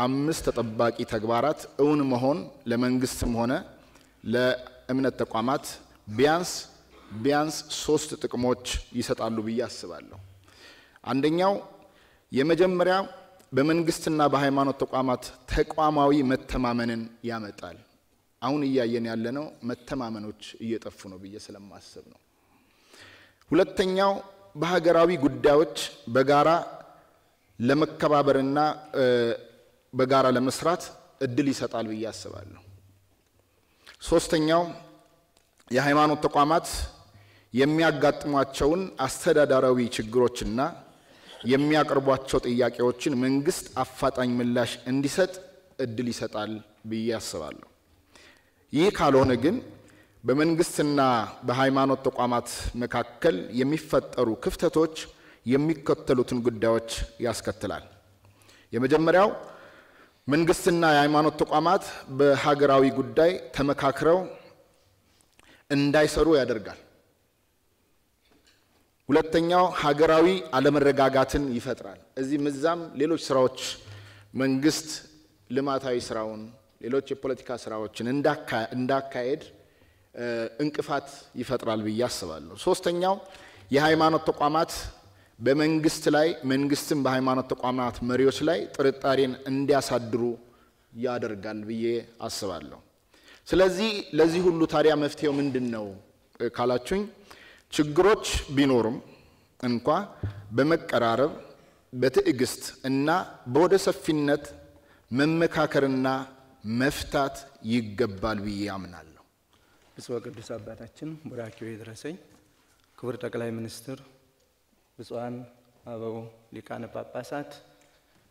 አምስት ተጠባቂ ተግባራት እውን መሆን ለመንግስትም ሆነ ለእምነት ተቋማት ቢያንስ ቢያንስ ሶስት ጥቅሞች ይሰጣሉ ብዬ አስባለሁ። አንደኛው የመጀመሪያ በመንግስትና በሃይማኖት ተቋማት ተቋማዊ መተማመንን ያመጣል። አሁን እያየን ያለነው መተማመኖች እየጠፉ ነው ብዬ ስለማስብ ነው። ሁለተኛው በሀገራዊ ጉዳዮች በጋራ ለመከባበርና በጋራ ለመስራት እድል ይሰጣል ብዬ አስባለሁ። ሶስተኛው የሃይማኖት ተቋማት የሚያጋጥሟቸውን አስተዳደራዊ ችግሮችና የሚያቀርቧቸው ጥያቄዎችን መንግስት አፋጣኝ ምላሽ እንዲሰጥ እድል ይሰጣል ብዬ አስባለሁ። ይህ ካልሆነ ግን በመንግስትና በሃይማኖት ተቋማት መካከል የሚፈጠሩ ክፍተቶች የሚከተሉትን ጉዳዮች ያስከትላል። የመጀመሪያው መንግስትና የሃይማኖት ተቋማት በሀገራዊ ጉዳይ ተመካክረው እንዳይሰሩ ያደርጋል። ሁለተኛው ሀገራዊ አለመረጋጋትን ይፈጥራል። እዚህም እዛም ሌሎች ስራዎች መንግስት ልማታዊ ስራውን ሌሎች የፖለቲካ ስራዎችን እንዳካሄድ እንቅፋት ይፈጥራል ብዬ አስባለሁ። ሶስተኛው የሃይማኖት ተቋማት በመንግስት ላይ መንግስትም በሃይማኖት ተቋማት መሪዎች ላይ ጥርጣሬን እንዲያሳድሩ ያደርጋል ብዬ አስባለሁ። ስለዚህ ለዚህ ሁሉ ታዲያ መፍትሄው ምንድን ነው ካላችሁኝ፣ ችግሮች ቢኖሩም እንኳ በመቀራረብ በትዕግስት እና በወደ ሰፊነት መመካከርና መፍታት ይገባል ብዬ ያምናል። ብፁዕ ቅዱስ አባታችን ቡራኬው የደረሰኝ ክቡር ጠቅላይ ሚኒስትር፣ ብፁዓን አበው ሊቃነ ጳጳሳት፣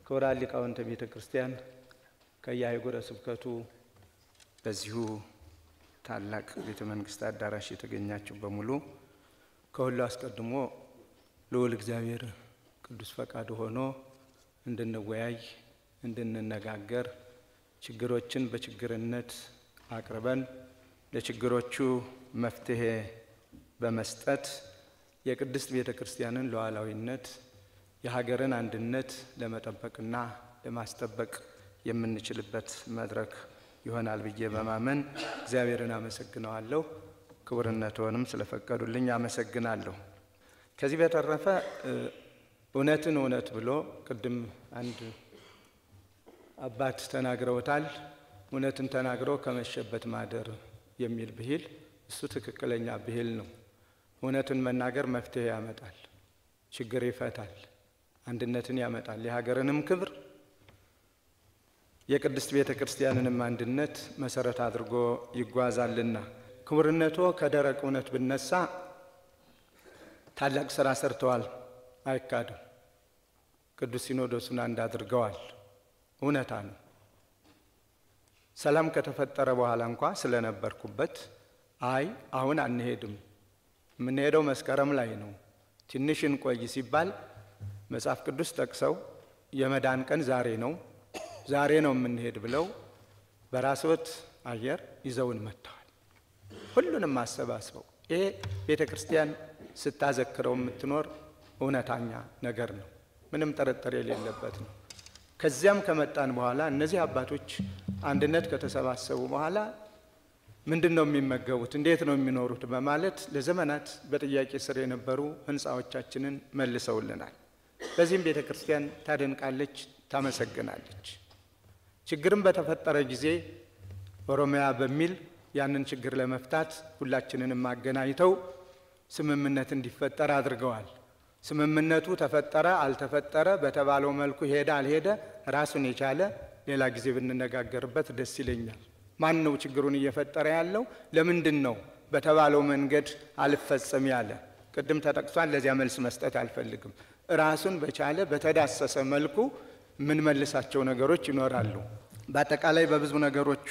ክቡራን ሊቃውንተ ቤተ ክርስቲያን ከየአህጉረ ስብከቱ በዚሁ ታላቅ ቤተ መንግስት አዳራሽ የተገኛችሁ በሙሉ ከሁሉ አስቀድሞ ልዑል እግዚአብሔር ቅዱስ ፈቃድ ሆኖ እንድንወያይ እንድንነጋገር ችግሮችን በችግርነት አቅርበን ለችግሮቹ መፍትሄ በመስጠት የቅድስት ቤተ ክርስቲያንን ሉዓላዊነት የሀገርን አንድነት ለመጠበቅና ለማስጠበቅ የምንችልበት መድረክ ይሆናል ብዬ በማመን እግዚአብሔርን አመሰግነዋለሁ። ክቡርነትንም ስለፈቀዱልኝ አመሰግናለሁ። ከዚህ በተረፈ እውነትን እውነት ብሎ ቅድም አንድ አባት ተናግረውታል። እውነትን ተናግሮ ከመሸበት ማደር የሚል ብሂል እሱ ትክክለኛ ብሂል ነው። እውነቱን መናገር መፍትሄ ያመጣል፣ ችግር ይፈታል፣ አንድነትን ያመጣል፣ የሀገርንም ክብር የቅድስት ቤተ ክርስቲያንንም አንድነት መሰረት አድርጎ ይጓዛልና ክቡርነቶ ከደረቅ እውነት ብነሳ ታላቅ ስራ ሰርተዋል፣ አይካድም። ቅዱስ ሲኖዶሱን አንድ አድርገዋል፣ እውነታ ነው። ሰላም ከተፈጠረ በኋላ እንኳ ስለነበርኩበት አይ አሁን አንሄድም፣ የምንሄደው መስከረም ላይ ነው፣ ትንሽ እንቆይ ሲባል መጽሐፍ ቅዱስ ጠቅሰው የመዳን ቀን ዛሬ ነው፣ ዛሬ ነው የምንሄድ ብለው በራስወት አየር ይዘውን መጥተዋል። ሁሉንም አሰባስበው ይሄ ቤተ ክርስቲያን ስታዘክረው የምትኖር እውነተኛ ነገር ነው። ምንም ጥርጥር የሌለበት ነው። ከዚያም ከመጣን በኋላ እነዚህ አባቶች አንድነት ከተሰባሰቡ በኋላ ምንድን ነው የሚመገቡት፣ እንዴት ነው የሚኖሩት በማለት ለዘመናት በጥያቄ ስር የነበሩ ህንፃዎቻችንን መልሰውልናል። በዚህም ቤተ ክርስቲያን ታደንቃለች፣ ታመሰግናለች። ችግርም በተፈጠረ ጊዜ ኦሮሚያ በሚል ያንን ችግር ለመፍታት ሁላችንንም አገናኝተው ስምምነት እንዲፈጠር አድርገዋል። ስምምነቱ ተፈጠረ አልተፈጠረ በተባለው መልኩ ሄደ አልሄደ ራሱን የቻለ ሌላ ጊዜ ብንነጋገርበት ደስ ይለኛል። ማን ነው ችግሩን እየፈጠረ ያለው? ለምንድን ነው በተባለው መንገድ አልፈጸም ያለ? ቅድም ተጠቅሷል። ለዚያ መልስ መስጠት አልፈልግም። ራሱን በቻለ በተዳሰሰ መልኩ መልሳቸው ነገሮች ይኖራሉ። በአጠቃላይ በብዙ ነገሮቹ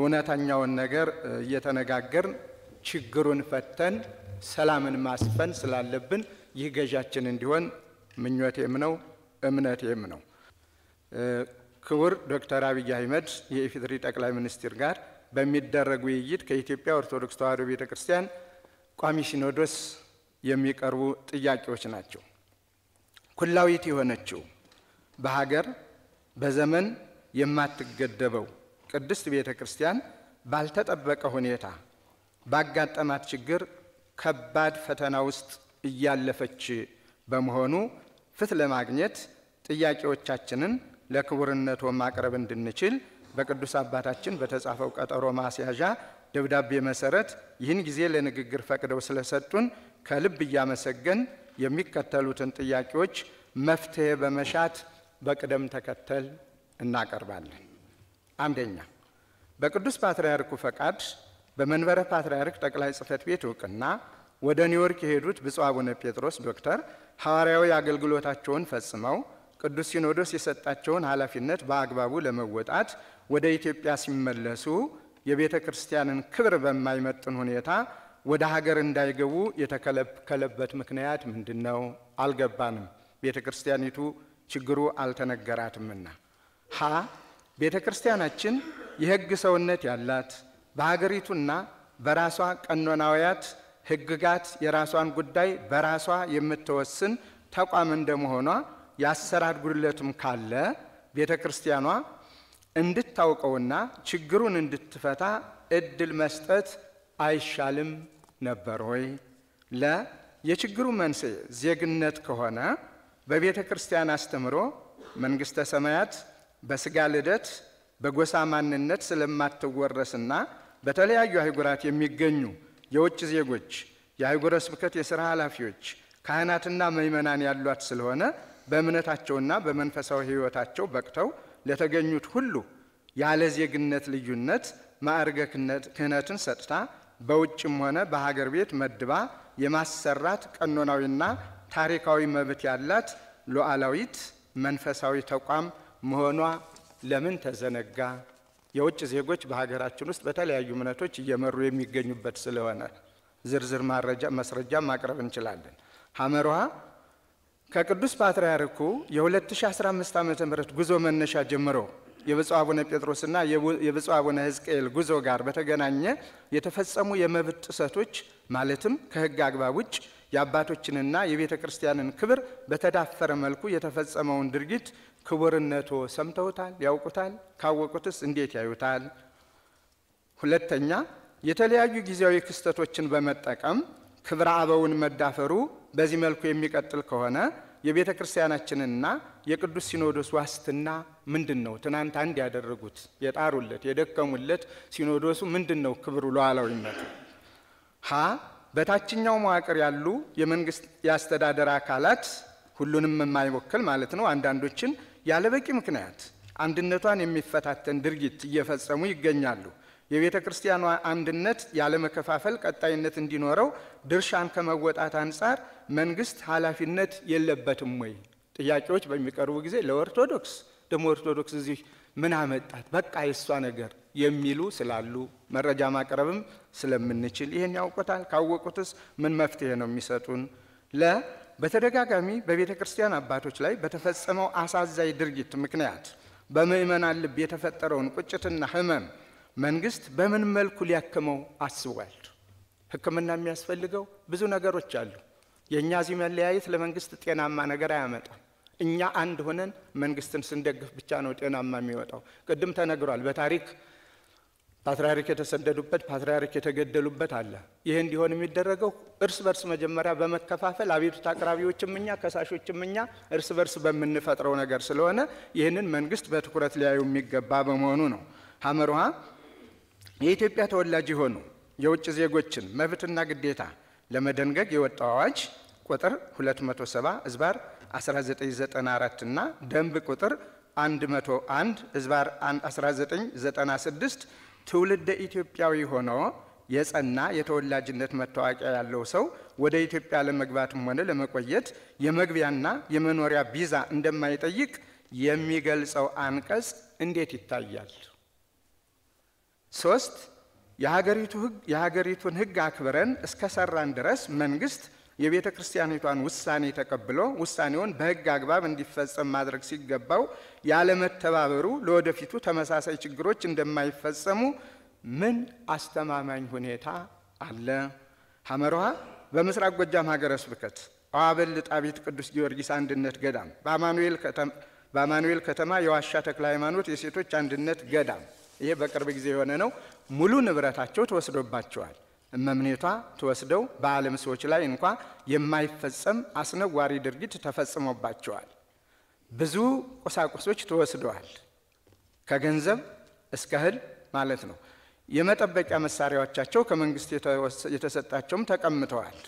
እውነተኛውን ነገር እየተነጋገርን ችግሩን ፈተን ሰላምን ማስፈን ስላለብን ይህ ገዣችን እንዲሆን ምኞቴም ነው እምነቴም ነው። ክቡር ዶክተር አብይ አህመድ የኢፌዴሪ ጠቅላይ ሚኒስትር ጋር በሚደረግ ውይይት ከኢትዮጵያ ኦርቶዶክስ ተዋሕዶ ቤተ ክርስቲያን ቋሚ ሲኖዶስ የሚቀርቡ ጥያቄዎች ናቸው። ኩላዊት የሆነችው በሀገር በዘመን የማትገደበው ቅድስት ቤተ ክርስቲያን ባልተጠበቀ ሁኔታ ባጋጠማት ችግር ከባድ ፈተና ውስጥ እያለፈች በመሆኑ ፍትህ ለማግኘት ጥያቄዎቻችንን ለክቡርነቶ ማቅረብ እንድንችል በቅዱስ አባታችን በተጻፈው ቀጠሮ ማስያዣ ደብዳቤ መሰረት ይህን ጊዜ ለንግግር ፈቅደው ስለሰጡን ከልብ እያመሰገን የሚከተሉትን ጥያቄዎች መፍትሄ በመሻት በቅደም ተከተል እናቀርባለን። አንደኛ በቅዱስ ፓትርያርኩ ፈቃድ በመንበረ ፓትርያርክ ጠቅላይ ጽህፈት ቤት እውቅና ወደ ኒውዮርክ የሄዱት ብፁዕ አቡነ ጴጥሮስ ዶክተር ሐዋርያዊ አገልግሎታቸውን ፈጽመው ቅዱስ ሲኖዶስ የሰጣቸውን ኃላፊነት በአግባቡ ለመወጣት ወደ ኢትዮጵያ ሲመለሱ የቤተ ክርስቲያንን ክብር በማይመጥን ሁኔታ ወደ ሀገር እንዳይገቡ የተከለከለበት ምክንያት ምንድን ነው? አልገባንም። ቤተ ክርስቲያኒቱ ችግሩ አልተነገራትምና። ሀ ቤተ ክርስቲያናችን የህግ ሰውነት ያላት በሀገሪቱና በራሷ ቀኖናውያት ህግጋት የራሷን ጉዳይ በራሷ የምትወስን ተቋም እንደመሆኗ የአሰራር ጉድለቱም ካለ ቤተ ክርስቲያኗ እንድታውቀውና ችግሩን እንድትፈታ እድል መስጠት አይሻልም ነበር ወይ? ለ የችግሩ መንስኤ ዜግነት ከሆነ በቤተ ክርስቲያን አስተምሮ መንግሥተ ሰማያት በስጋ ልደት በጎሳ ማንነት ስለማትወረስና በተለያዩ አህጉራት የሚገኙ የውጭ ዜጎች የአህጉረ ስብከት የሥራ ኃላፊዎች ካህናትና ምእመናን ያሏት ስለሆነ በእምነታቸውና በመንፈሳዊ ሕይወታቸው በቅተው ለተገኙት ሁሉ ያለ ዜግነት ልዩነት ማዕርገ ክህነትን ሰጥታ በውጭም ሆነ በሀገር ቤት መድባ የማሰራት ቀኖናዊና ታሪካዊ መብት ያላት ሉዓላዊት መንፈሳዊ ተቋም መሆኗ ለምን ተዘነጋ? የውጭ ዜጎች በሀገራችን ውስጥ በተለያዩ እምነቶች እየመሩ የሚገኙበት ስለሆነ ዝርዝር ማስረጃ ማቅረብ እንችላለን። ሀመሯ ከቅዱስ ፓትርያርኩ የ2015 ዓ ም ጉዞ መነሻ ጀምሮ የብፁዕ አቡነ ጴጥሮስና የብፁዕ አቡነ ሕዝቅኤል ጉዞ ጋር በተገናኘ የተፈጸሙ የመብት ጥሰቶች ማለትም ከሕግ አግባብ ውጭ የአባቶችንና የቤተ ክርስቲያንን ክብር በተዳፈረ መልኩ የተፈጸመውን ድርጊት ክቡርነቶ ሰምተውታል? ያውቁታል? ካወቁትስ እንዴት ያዩታል? ሁለተኛ የተለያዩ ጊዜያዊ ክስተቶችን በመጠቀም ክብረ አበውን መዳፈሩ በዚህ መልኩ የሚቀጥል ከሆነ የቤተ ክርስቲያናችንና የቅዱስ ሲኖዶስ ዋስትና ምንድን ነው? ትናንት አንድ ያደረጉት የጣሩለት የደከሙለት ሲኖዶሱ ምንድን ነው ክብሩ ሉዓላዊነቱ? ሀ በታችኛው መዋቅር ያሉ የመንግስት የአስተዳደር አካላት ሁሉንም የማይወክል ማለት ነው አንዳንዶችን ያለበቂ ምክንያት አንድነቷን የሚፈታተን ድርጊት እየፈጸሙ ይገኛሉ። የቤተ ክርስቲያኗ አንድነት ያለመከፋፈል ቀጣይነት እንዲኖረው ድርሻን ከመወጣት አንጻር መንግስት ኃላፊነት የለበትም ወይ? ጥያቄዎች በሚቀርቡ ጊዜ ለኦርቶዶክስ ደግሞ ኦርቶዶክስ እዚህ ምን አመጣት በቃ የእሷ ነገር የሚሉ ስላሉ መረጃ ማቅረብም ስለምንችል ይህን ያውቁታል። ካወቁትስ ምን መፍትሄ ነው የሚሰጡን? በተደጋጋሚ በቤተ ክርስቲያን አባቶች ላይ በተፈጸመው አሳዛኝ ድርጊት ምክንያት በምእመናን ልብ የተፈጠረውን ቁጭትና ህመም መንግስት በምን መልኩ ሊያክመው አስቧል? ህክምና የሚያስፈልገው ብዙ ነገሮች አሉ። የእኛ እዚህ መለያየት ለመንግስት ጤናማ ነገር አያመጣም። እኛ አንድ ሆነን መንግስትን ስንደግፍ ብቻ ነው ጤናማ የሚወጣው። ቅድም ተነግሯል በታሪክ ፓትርያርክ የተሰደዱበት ፓትርያርክ የተገደሉበት አለ። ይህ እንዲሆን የሚደረገው እርስ በርስ መጀመሪያ በመከፋፈል አቤቱታ አቅራቢዎችም እኛ ከሳሾችም እኛ እርስ በርስ በምንፈጥረው ነገር ስለሆነ ይህንን መንግስት በትኩረት ሊያዩ የሚገባ በመሆኑ ነው። ሀመርሃ የኢትዮጵያ ተወላጅ የሆኑ የውጭ ዜጎችን መብትና ግዴታ ለመደንገግ የወጣው አዋጅ ቁጥር 270 እዝባር 1994 እና ደንብ ቁጥር 101 እዝባር 1996 ትውልደ ኢትዮጵያዊ ሆኖ የጸና የተወላጅነት መታወቂያ ያለው ሰው ወደ ኢትዮጵያ ለመግባትም ሆነ ለመቆየት የመግቢያና የመኖሪያ ቪዛ እንደማይጠይቅ የሚገልጸው አንቀጽ እንዴት ይታያል? ሶስት የሀገሪቱን ሕግ አክብረን እስከሰራን ድረስ መንግስት የቤተ ክርስቲያኒቷን ውሳኔ ተቀብሎ ውሳኔውን በሕግ አግባብ እንዲፈጸም ማድረግ ሲገባው ያለመተባበሩ ለወደፊቱ ተመሳሳይ ችግሮች እንደማይፈጸሙ ምን አስተማማኝ ሁኔታ አለ? ሐመርሃ በምስራቅ ጎጃም ሀገረ ስብከት አዋበል ጣቢት ቅዱስ ጊዮርጊስ አንድነት ገዳም በአማኑኤል ከተማ የዋሻ ተክለ ሃይማኖት የሴቶች አንድነት ገዳም ይሄ በቅርብ ጊዜ የሆነ ነው። ሙሉ ንብረታቸው ተወስዶባቸዋል። መምኔቷ ተወስደው በዓለም ሰዎች ላይ እንኳ የማይፈጸም አስነዋሪ ድርጊት ተፈጽሞባቸዋል። ብዙ ቁሳቁሶች ተወስደዋል፣ ከገንዘብ እስከ እህል ማለት ነው። የመጠበቂያ መሳሪያዎቻቸው ከመንግስት የተሰጣቸውም ተቀምጠዋል።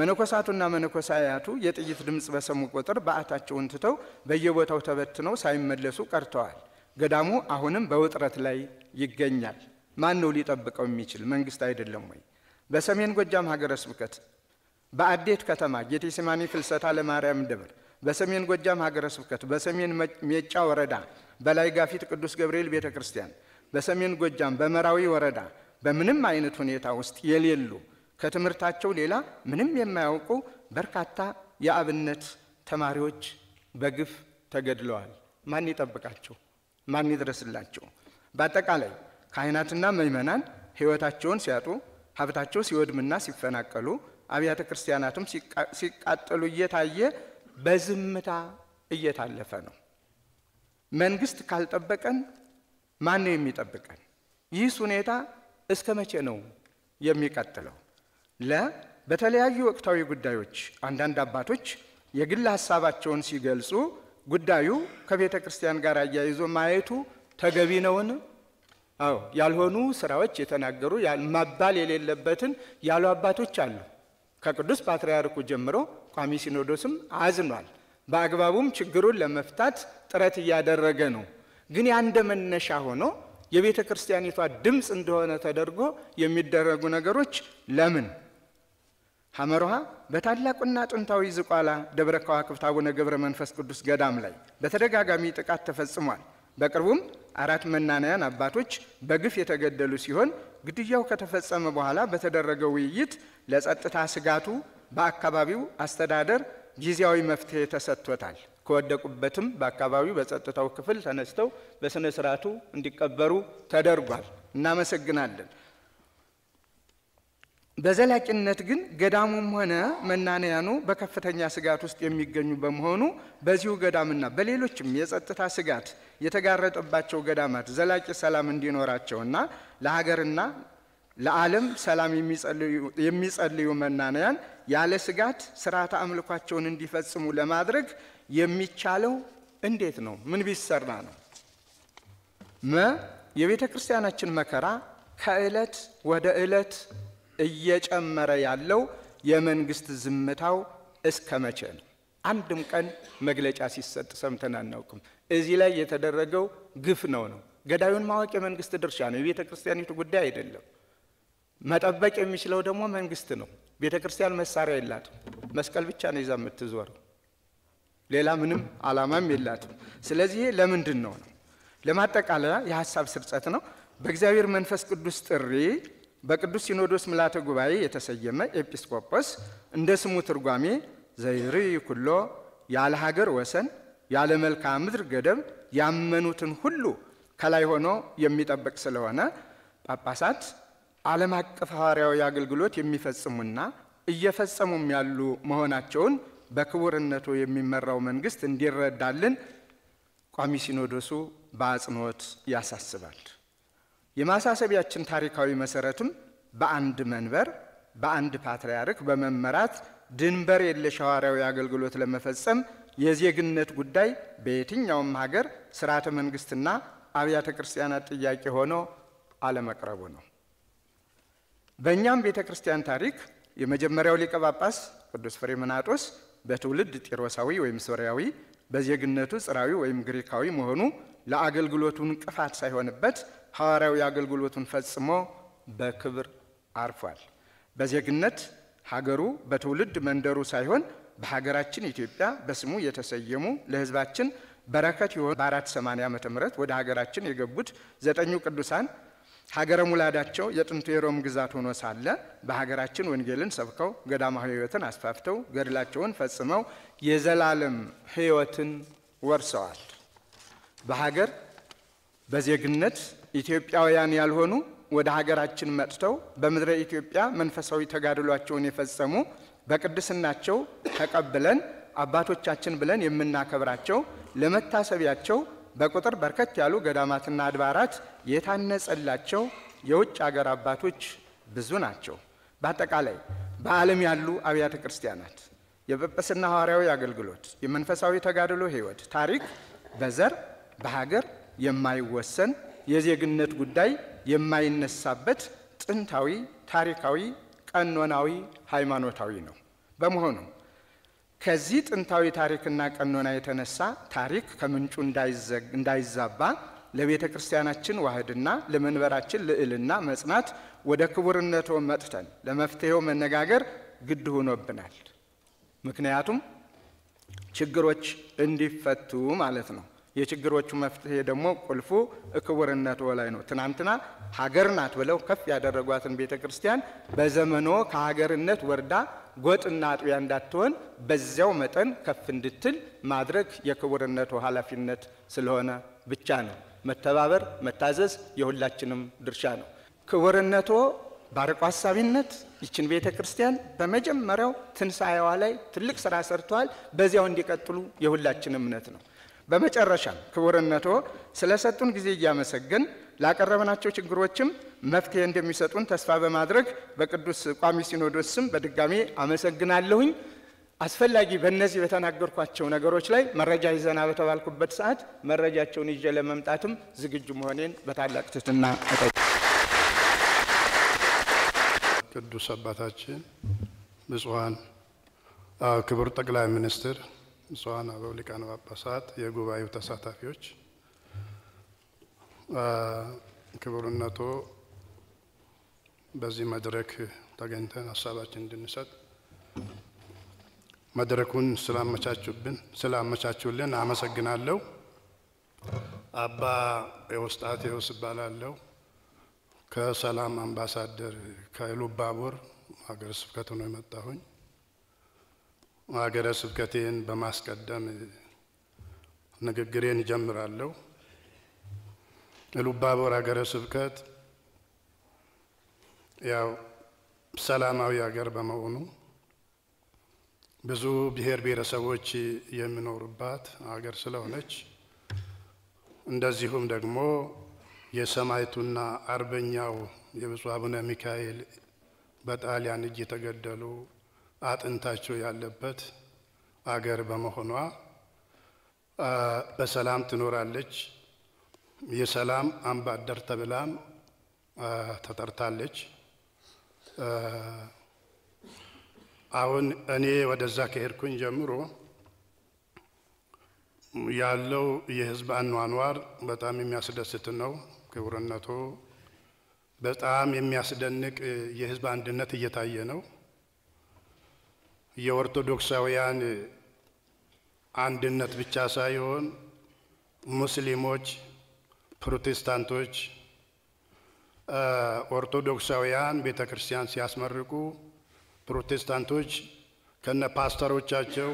መነኮሳቱና መነኮሳያቱ የጥይት ድምፅ በሰሙ ቁጥር በዓታቸውን ትተው በየቦታው ተበትነው ሳይመለሱ ቀርተዋል። ገዳሙ አሁንም በውጥረት ላይ ይገኛል። ማን ነው ሊጠብቀው የሚችል? መንግስት አይደለም ወይ? በሰሜን ጎጃም ሀገረ ስብከት በአዴት ከተማ ጌቴሴማኒ ፍልሰታ ለማርያም ደብር በሰሜን ጎጃም ሀገረ ስብከት በሰሜን ሜጫ ወረዳ በላይ ጋፊት ቅዱስ ገብርኤል ቤተ ክርስቲያን በሰሜን ጎጃም በመራዊ ወረዳ በምንም አይነት ሁኔታ ውስጥ የሌሉ ከትምህርታቸው ሌላ ምንም የማያውቁ በርካታ የአብነት ተማሪዎች በግፍ ተገድለዋል። ማን ይጠብቃቸው? ማን ይድረስላቸው? በአጠቃላይ ካህናትና ምእመናን ሕይወታቸውን ሲያጡ ሀብታቸው ሲወድምና ሲፈናቀሉ አብያተ ክርስቲያናትም ሲቃጠሉ እየታየ በዝምታ እየታለፈ ነው። መንግስት ካልጠበቀን ማን ነው የሚጠብቀን? ይህስ ሁኔታ እስከ መቼ ነው የሚቀጥለው? ለ በተለያዩ ወቅታዊ ጉዳዮች አንዳንድ አባቶች የግል ሀሳባቸውን ሲገልጹ ጉዳዩ ከቤተ ክርስቲያን ጋር አያይዞ ማየቱ ተገቢ ነውን? አዎ ያልሆኑ ስራዎች የተናገሩ መባል የሌለበትን ያሉ አባቶች አሉ። ከቅዱስ ፓትርያርኩ ጀምሮ ቋሚ ሲኖዶስም አዝኗል። በአግባቡም ችግሩን ለመፍታት ጥረት እያደረገ ነው። ግን ያንደ መነሻ ሆኖ የቤተ ክርስቲያኒቷ ድምፅ እንደሆነ ተደርጎ የሚደረጉ ነገሮች ለምን ሐመርሃ በታላቁና ጥንታዊ ዝቋላ ደብረ ከዋክብት አቡነ ገብረ መንፈስ ቅዱስ ገዳም ላይ በተደጋጋሚ ጥቃት ተፈጽሟል። በቅርቡም አራት መናንያን አባቶች በግፍ የተገደሉ ሲሆን ግድያው ከተፈጸመ በኋላ በተደረገ ውይይት ለጸጥታ ስጋቱ በአካባቢው አስተዳደር ጊዜያዊ መፍትሄ ተሰጥቶታል። ከወደቁበትም በአካባቢው በጸጥታው ክፍል ተነስተው በሥነ እንዲቀበሩ ተደርጓል። እናመሰግናለን። በዘላቂነት ግን ገዳሙም ሆነ መናንያኑ በከፍተኛ ስጋት ውስጥ የሚገኙ በመሆኑ በዚሁ ገዳምና በሌሎችም የጸጥታ ስጋት የተጋረጠባቸው ገዳማት ዘላቂ ሰላም እንዲኖራቸውና ለሀገርና ለዓለም ሰላም የሚጸልዩ መናንያን ያለ ስጋት ስርዓተ አምልኳቸውን እንዲፈጽሙ ለማድረግ የሚቻለው እንዴት ነው? ምን ቢሰራ ነው? መ የቤተ ክርስቲያናችን መከራ ከእለት ወደ እለት እየጨመረ ያለው የመንግስት ዝምታው እስከ መቼ ነው? አንድም ቀን መግለጫ ሲሰጥ ሰምተን አናውቅም። እዚህ ላይ የተደረገው ግፍ ነው ነው ገዳዩን ማወቅ የመንግስት ድርሻ ነው፣ የቤተ ክርስቲያኒቱ ጉዳይ አይደለም። መጠበቅ የሚችለው ደግሞ መንግስት ነው። ቤተ ክርስቲያን መሳሪያ የላትም። መስቀል ብቻ ነው ይዛ የምትዞረው፣ ሌላ ምንም አላማም የላትም። ስለዚህ ለምንድን ነው ነው ለማጠቃለያ የሀሳብ ስርጸት ነው በእግዚአብሔር መንፈስ ቅዱስ ጥሪ በቅዱስ ሲኖዶስ ምልዓተ ጉባኤ የተሰየመ ኤጲስቆጶስ እንደ ስሙ ትርጓሜ ዘይሪ ኩሎ ያለ ሀገር ወሰን ያለ መልክዓ ምድር ገደብ ያመኑትን ሁሉ ከላይ ሆኖ የሚጠብቅ ስለሆነ ጳጳሳት ዓለም አቀፍ ሐዋርያዊ አገልግሎት የሚፈጽሙና እየፈጸሙም ያሉ መሆናቸውን በክቡርነቱ የሚመራው መንግስት እንዲረዳልን ቋሚ ሲኖዶሱ በአጽንኦት ያሳስባል። የማሳሰቢያችን ታሪካዊ መሰረትም በአንድ መንበር በአንድ ፓትርያርክ በመመራት ድንበር የለሽ ሐዋርያዊ አገልግሎት ለመፈጸም የዜግነት ጉዳይ በየትኛውም ሀገር ስርዓተ መንግስትና አብያተ ክርስቲያናት ጥያቄ ሆኖ አለመቅረቡ ነው። በእኛም ቤተ ክርስቲያን ታሪክ የመጀመሪያው ሊቀ ጳጳስ ቅዱስ ፍሬምናጦስ በትውልድ ጢሮሳዊ ወይም ሶሪያዊ በዜግነቱ ጽራዊ ወይም ግሪካዊ መሆኑ ለአገልግሎቱ እንቅፋት ሳይሆንበት ሐዋርያዊ አገልግሎቱን ፈጽሞ በክብር አርፏል። በዜግነት ሀገሩ በትውልድ መንደሩ ሳይሆን በሀገራችን ኢትዮጵያ በስሙ የተሰየሙ ለሕዝባችን በረከት የሆኑ በ480 ዓ. ምረት ወደ ሀገራችን የገቡት ዘጠኙ ቅዱሳን ሀገረ ሙላዳቸው የጥንቱ የሮም ግዛት ሆኖ ሳለ በሀገራችን ወንጌልን ሰብከው ገዳማዊ ሕይወትን አስፋፍተው ገድላቸውን ፈጽመው የዘላለም ሕይወትን ወርሰዋል። በሀገር በዜግነት ኢትዮጵያውያን ያልሆኑ ወደ ሀገራችን መጥተው በምድረ ኢትዮጵያ መንፈሳዊ ተጋድሏቸውን የፈጸሙ በቅድስናቸው ተቀብለን አባቶቻችን ብለን የምናከብራቸው ለመታሰቢያቸው በቁጥር በርከት ያሉ ገዳማትና አድባራት የታነጸላቸው የውጭ አገር አባቶች ብዙ ናቸው። በአጠቃላይ በዓለም ያሉ አብያተ ክርስቲያናት የጵጵስና ሐዋርያዊ አገልግሎት፣ የመንፈሳዊ ተጋድሎ ሕይወት ታሪክ በዘር በሀገር የማይወሰን የዜግነት ጉዳይ የማይነሳበት ጥንታዊ፣ ታሪካዊ፣ ቀኖናዊ፣ ሃይማኖታዊ ነው። በመሆኑ ከዚህ ጥንታዊ ታሪክና ቀኖና የተነሳ ታሪክ ከምንጩ እንዳይዛባ ለቤተ ክርስቲያናችን ዋህድና ለመንበራችን ልዕልና መጽናት ወደ ክቡርነቶ መጥተን ለመፍትሄው መነጋገር ግድ ሆኖብናል። ምክንያቱም ችግሮች እንዲፈቱ ማለት ነው። የችግሮቹ መፍትሄ ደግሞ ቁልፉ ክቡርነቱ ላይ ነው። ትናንትና ሀገር ናት ብለው ከፍ ያደረጓትን ቤተ ክርስቲያን በዘመኖ ከሀገርነት ወርዳ ጎጥና አጥቢያ እንዳትሆን በዚያው መጠን ከፍ እንድትል ማድረግ የክቡርነቱ ኃላፊነት ስለሆነ ብቻ ነው። መተባበር፣ መታዘዝ የሁላችንም ድርሻ ነው። ክቡርነቶ ባርቆ ሀሳቢነት ይችን ቤተ ክርስቲያን በመጀመሪያው ትንሣኤዋ ላይ ትልቅ ስራ ሰርተዋል። በዚያው እንዲቀጥሉ የሁላችን እምነት ነው። በመጨረሻም ክቡርነቶ ስለሰጡን ጊዜ እያመሰገን ላቀረብናቸው ችግሮችም መፍትሄ እንደሚሰጡን ተስፋ በማድረግ በቅዱስ ቋሚ ሲኖዶስ ስም በድጋሜ አመሰግናለሁኝ። አስፈላጊ በእነዚህ በተናገርኳቸው ነገሮች ላይ መረጃ ይዘና በተባልኩበት ሰዓት መረጃቸውን ይዤ ለመምጣትም ዝግጁ መሆኔን በታላቅ ትሕትና ቅዱስ አባታችን፣ ብፁዓን ክቡር ጠቅላይ ሚኒስትር ብፁዓን አበው ሊቃነ ጳጳሳት፣ የጉባኤው ተሳታፊዎች፣ ክቡርነቶ በዚህ መድረክ ተገኝተን ሀሳባችን እንድንሰጥ መድረኩን ስላመቻችሁብን ስላመቻችሁልን አመሰግናለሁ። አባ ኤዎስጣቴዎስ እባላለሁ። ከሰላም አምባሳደር ከሉባቡር ሀገረ ስብከት ነው የመጣሁኝ። ሀገረ ስብከቴን በማስቀደም ንግግሬን እጀምራለሁ። የሉባቦር ሀገረ ስብከት ያው ሰላማዊ ሀገር በመሆኑ ብዙ ብሔር ብሔረሰቦች የሚኖሩባት ሀገር ስለሆነች እንደዚሁም ደግሞ የሰማይቱና አርበኛው የብፁዕ አቡነ ሚካኤል በጣሊያን እጅ የተገደሉ አጥንታቸው ያለበት አገር በመሆኗ በሰላም ትኖራለች። የሰላም አምባደር ተብላም ተጠርታለች። አሁን እኔ ወደዛ ከሄድኩኝ ጀምሮ ያለው የህዝብ አኗኗር በጣም የሚያስደስት ነው። ክቡርነቱ በጣም የሚያስደንቅ የህዝብ አንድነት እየታየ ነው። የኦርቶዶክሳውያን አንድነት ብቻ ሳይሆን ሙስሊሞች፣ ፕሮቴስታንቶች፣ ኦርቶዶክሳውያን ቤተ ክርስቲያን ሲያስመርቁ ፕሮቴስታንቶች ከነ ፓስተሮቻቸው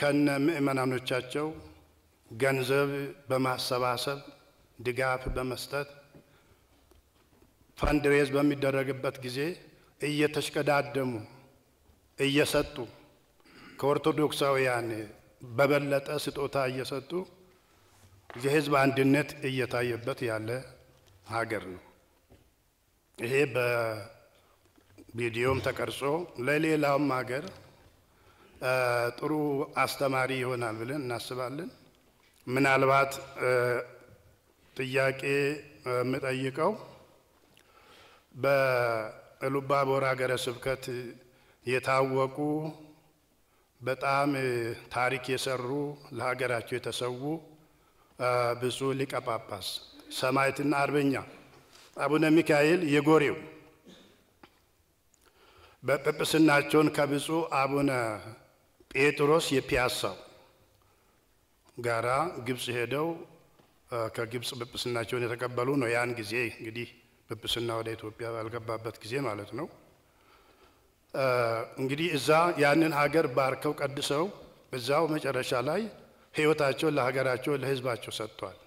ከነ ምእመናኖቻቸው ገንዘብ በማሰባሰብ ድጋፍ በመስጠት ፈንድሬዝ በሚደረግበት ጊዜ እየተሽቀዳደሙ እየሰጡ ከኦርቶዶክሳውያን በበለጠ ስጦታ እየሰጡ የህዝብ አንድነት እየታየበት ያለ ሀገር ነው። ይሄ በቪዲዮም ተቀርጾ ለሌላውም ሀገር ጥሩ አስተማሪ ይሆናል ብለን እናስባለን። ምናልባት ጥያቄ የምጠይቀው በሉባቦር ሀገረ ስብከት የታወቁ በጣም ታሪክ የሰሩ ለሀገራቸው የተሰዉ ብፁዕ ሊቀ ጳጳስ ሰማዕትና አርበኛ አቡነ ሚካኤል የጎሬው በጵጵስናቸውን ከብፁዕ አቡነ ጴጥሮስ የፒያሳው ጋራ ግብፅ ሄደው ከግብፅ ጵጵስናቸውን የተቀበሉ ነው። ያን ጊዜ እንግዲህ ጵጵስና ወደ ኢትዮጵያ ባልገባበት ጊዜ ማለት ነው። እንግዲህ እዛ ያንን ሀገር ባርከው ቀድሰው እዛው መጨረሻ ላይ ህይወታቸውን ለሀገራቸው ለህዝባቸው ሰጥቷል።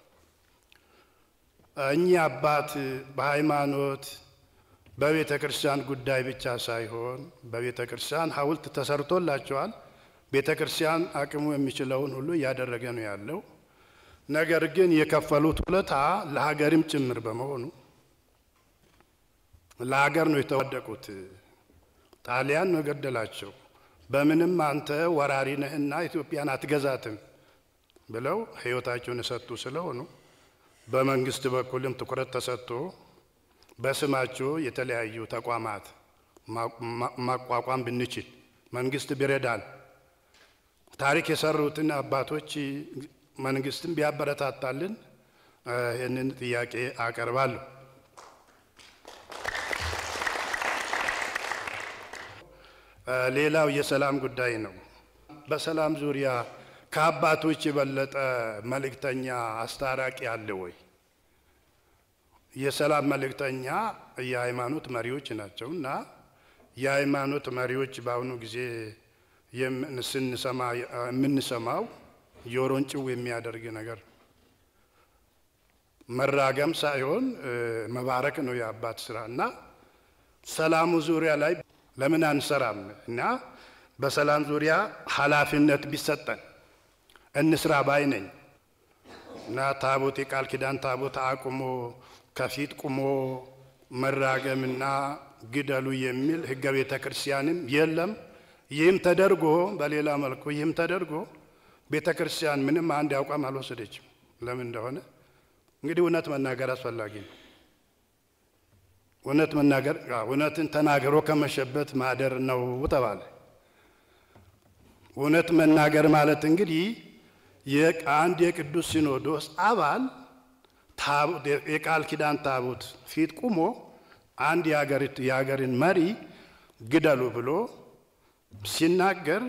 እኚህ አባት በሃይማኖት በቤተ ክርስቲያን ጉዳይ ብቻ ሳይሆን በቤተ ክርስቲያን ሀውልት ተሰርቶላቸዋል። ቤተ ክርስቲያን አቅሙ የሚችለውን ሁሉ እያደረገ ነው ያለው። ነገር ግን የከፈሉት ውለታ ለሀገርም ጭምር በመሆኑ ለሀገር ነው የተዋደቁት። ጣሊያን ነው የገደላቸው። በምንም አንተ ወራሪ ነህና ኢትዮጵያን አትገዛትም ብለው ህይወታቸውን የሰጡ ስለሆኑ በመንግስት በኩልም ትኩረት ተሰጥቶ በስማቸው የተለያዩ ተቋማት ማቋቋም ብንችል መንግስት ቢረዳን ታሪክ የሰሩትን አባቶች መንግስትም ቢያበረታታልን ይህንን ጥያቄ አቀርባለሁ። ሌላው የሰላም ጉዳይ ነው። በሰላም ዙሪያ ከአባቶች የበለጠ መልእክተኛ አስታራቂ አለ ወይ? የሰላም መልእክተኛ የሃይማኖት መሪዎች ናቸው እና የሃይማኖት መሪዎች በአሁኑ ጊዜ የምንሰማው ጆሮን ጭው የሚያደርግ ነገር መራገም ሳይሆን መባረክ ነው የአባት ስራ እና ሰላሙ ዙሪያ ላይ ለምን አንሰራም? እና በሰላም ዙሪያ ኃላፊነት ቢሰጠን እንስራ ባይ ነኝ እና ታቦት የቃል ኪዳን ታቦት አቁሞ ከፊት ቁሞ መራገምና ግደሉ የሚል ህገ ቤተ ክርስቲያንም የለም። ይህም ተደርጎ በሌላ መልኩ ይህም ተደርጎ ቤተ ክርስቲያን ምንም አንድ አቋም አልወሰደችም። ለምን እንደሆነ እንግዲህ እውነት መናገር አስፈላጊ ነው። እውነት መናገር እውነትን ተናግሮ ከመሸበት ማደር ነው ተባለ። እውነት መናገር ማለት እንግዲህ አንድ የቅዱስ ሲኖዶስ አባል የቃል ኪዳን ታቦት ፊት ቁሞ አንድ የሀገርን መሪ ግደሉ ብሎ ሲናገር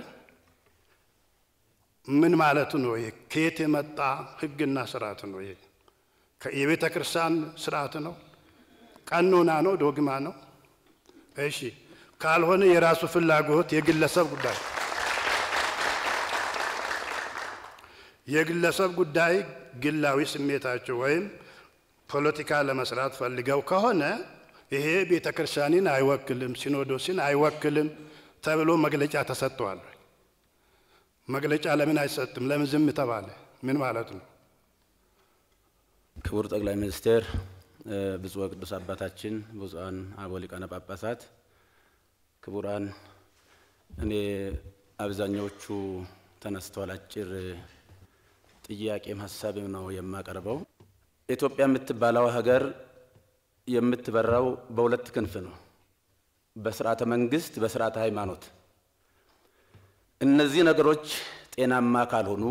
ምን ማለት ነው? ከየት የመጣ ህግና ስርዓት ነው? የቤተ ክርስቲያን ስርዓት ነው? ቀኖና ነው፣ ዶግማ ነው። እሺ ካልሆነ የራሱ ፍላጎት የግለሰብ ጉዳይ የግለሰብ ጉዳይ ግላዊ ስሜታቸው ወይም ፖለቲካ ለመስራት ፈልገው ከሆነ ይሄ ቤተ ክርስቲያንን አይወክልም፣ ሲኖዶስን አይወክልም ተብሎ መግለጫ ተሰጥቷል። መግለጫ ለምን አይሰጥም? ለምን ዝም ተባለ? ምን ማለት ነው? ክቡር ጠቅላይ ሚኒስቴር ብፁዕ ቅዱስ አባታችን፣ ብፁዓን አበው ሊቃነ ጳጳሳት፣ ክቡራን፣ እኔ አብዛኛዎቹ ተነስተዋል። አጭር ጥያቄም ሀሳብም ነው የማቀርበው። ኢትዮጵያ የምትባለው ሀገር የምትበራው በሁለት ክንፍ ነው፣ በስርዓተ መንግስት፣ በስርዓተ ሃይማኖት። እነዚህ ነገሮች ጤናማ ካልሆኑ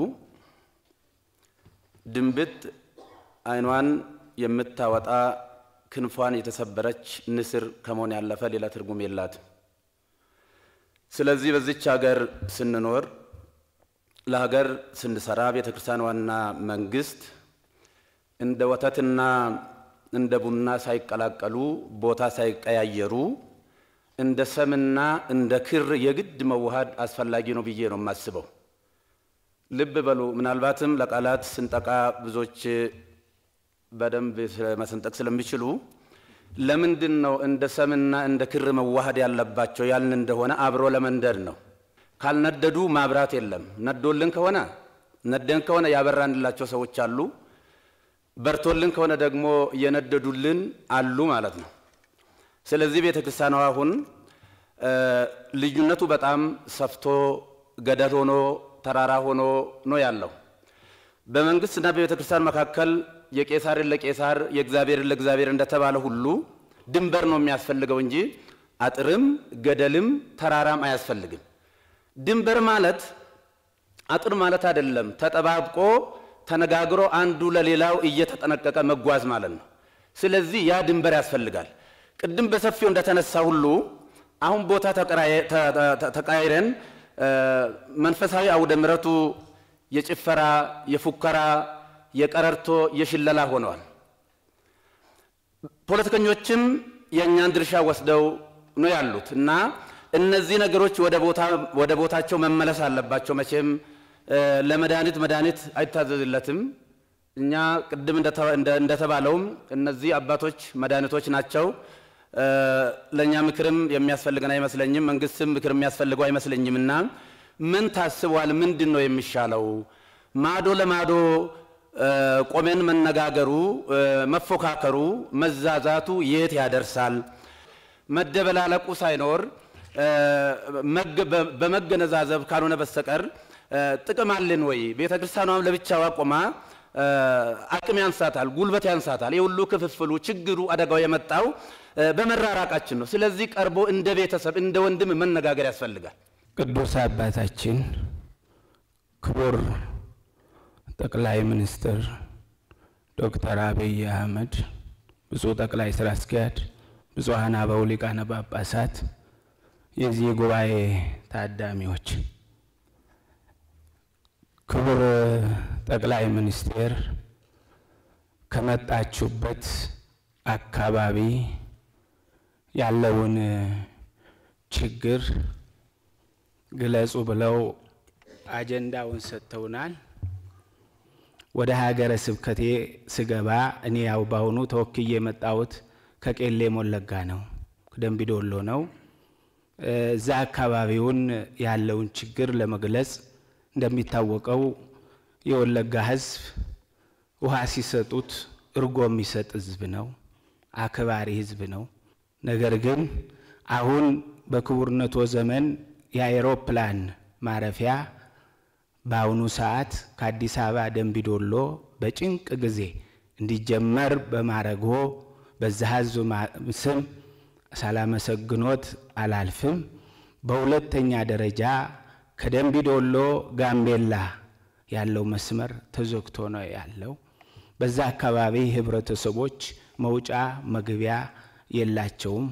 ድንብት አይኗን የምታወጣ ክንፏን የተሰበረች ንስር ከመሆን ያለፈ ሌላ ትርጉም የላት ስለዚህ በዚች ሀገር ስንኖር ለሀገር ስንሰራ ቤተ ክርስቲያን ዋና መንግስት እንደ ወተትና እንደ ቡና ሳይቀላቀሉ ቦታ ሳይቀያየሩ እንደ ሰምና እንደ ክር የግድ መዋሃድ አስፈላጊ ነው ብዬ ነው የማስበው። ልብ በሉ። ምናልባትም ለቃላት ስንጠቃ ብዙዎች በደንብ መሰንጠቅ ስለሚችሉ ለምንድን ነው እንደ ሰምና እንደ ክር መዋሃድ ያለባቸው ያልን እንደሆነ አብሮ ለመንደድ ነው። ካልነደዱ ማብራት የለም። ነዶልን ከሆነ ነደን ከሆነ ያበራንላቸው ሰዎች አሉ፣ በርቶልን ከሆነ ደግሞ የነደዱልን አሉ ማለት ነው። ስለዚህ ቤተ ክርስቲያኗ አሁን ልዩነቱ በጣም ሰፍቶ ገደል ሆኖ ተራራ ሆኖ ነው ያለው። በመንግስትና በቤተ ክርስቲያን መካከል የቄሳርን ለቄሳር የእግዚአብሔርን ለእግዚአብሔር እንደተባለ ሁሉ ድንበር ነው የሚያስፈልገው እንጂ አጥርም ገደልም ተራራም አያስፈልግም። ድንበር ማለት አጥር ማለት አይደለም። ተጠባብቆ ተነጋግሮ አንዱ ለሌላው እየተጠነቀቀ መጓዝ ማለት ነው። ስለዚህ ያ ድንበር ያስፈልጋል። ቅድም በሰፊው እንደተነሳ ሁሉ አሁን ቦታ ተቀያይረን መንፈሳዊ አውደ ምረቱ የጭፈራ የፉከራ የቀረርቶ የሽለላ ሆነዋል። ፖለቲከኞችም የእኛን ድርሻ ወስደው ነው ያሉት እና እነዚህ ነገሮች ወደ ቦታቸው መመለስ አለባቸው። መቼም ለመድኃኒት መድኃኒት አይታዘዝለትም። እኛ ቅድም እንደተባለውም እነዚህ አባቶች መድኃኒቶች ናቸው። ለእኛ ምክርም የሚያስፈልገን አይመስለኝም። መንግስትም ምክር የሚያስፈልገው እና ምን ታስቧል? ምንድን ነው የሚሻለው? ማዶ ለማዶ ቆመን መነጋገሩ፣ መፎካከሩ፣ መዛዛቱ የት ያደርሳል? መደበላለቁ ሳይኖር በመገነዛዘብ ካልሆነ በስተቀር ጥቅም አለን ወይ? ቤተ ክርስቲያኗም ለብቻዋ ቆማ አቅም ያንሳታል፣ ጉልበት ያንሳታል። የሁሉ ክፍፍሉ፣ ችግሩ፣ አደጋው የመጣው በመራራቃችን ነው። ስለዚህ ቀርቦ እንደ ቤተሰብ እንደ ወንድም መነጋገር ያስፈልጋል። ቅዱስ አባታችን ክቡር ጠቅላይ ሚኒስትር ዶክተር አብይ አህመድ፣ ብፁዕ ጠቅላይ ስራ አስኪያጅ፣ ብፁዓን አበው ሊቃነ ጳጳሳት፣ የዚህ ጉባኤ ታዳሚዎች፣ ክቡር ጠቅላይ ሚኒስቴር ከመጣችሁበት አካባቢ ያለውን ችግር ግለጹ ብለው አጀንዳውን ሰጥተውናል። ወደ ሀገረ ስብከቴ ስገባ እኔ ያው በአሁኑ ተወክዬ የመጣሁት ከቄሌ ሞለጋ ነው፣ ደምቢዶሎ ነው። እዛ አካባቢውን ያለውን ችግር ለመግለጽ እንደሚታወቀው የወለጋ ህዝብ ውሃ ሲሰጡት እርጎ የሚሰጥ ህዝብ ነው፣ አክባሪ ህዝብ ነው። ነገር ግን አሁን በክቡርነቶ ዘመን የአይሮፕላን ማረፊያ በአሁኑ ሰዓት ከአዲስ አበባ ደንቢ ዶሎ በጭንቅ ጊዜ እንዲጀመር በማረጎ በዛ ስም ሳላመሰግኖት አላልፍም። በሁለተኛ ደረጃ ከደንቢ ዶሎ ጋምቤላ ያለው መስመር ተዘግቶ ነው ያለው። በዛ አካባቢ ህብረተሰቦች መውጫ መግቢያ የላቸውም።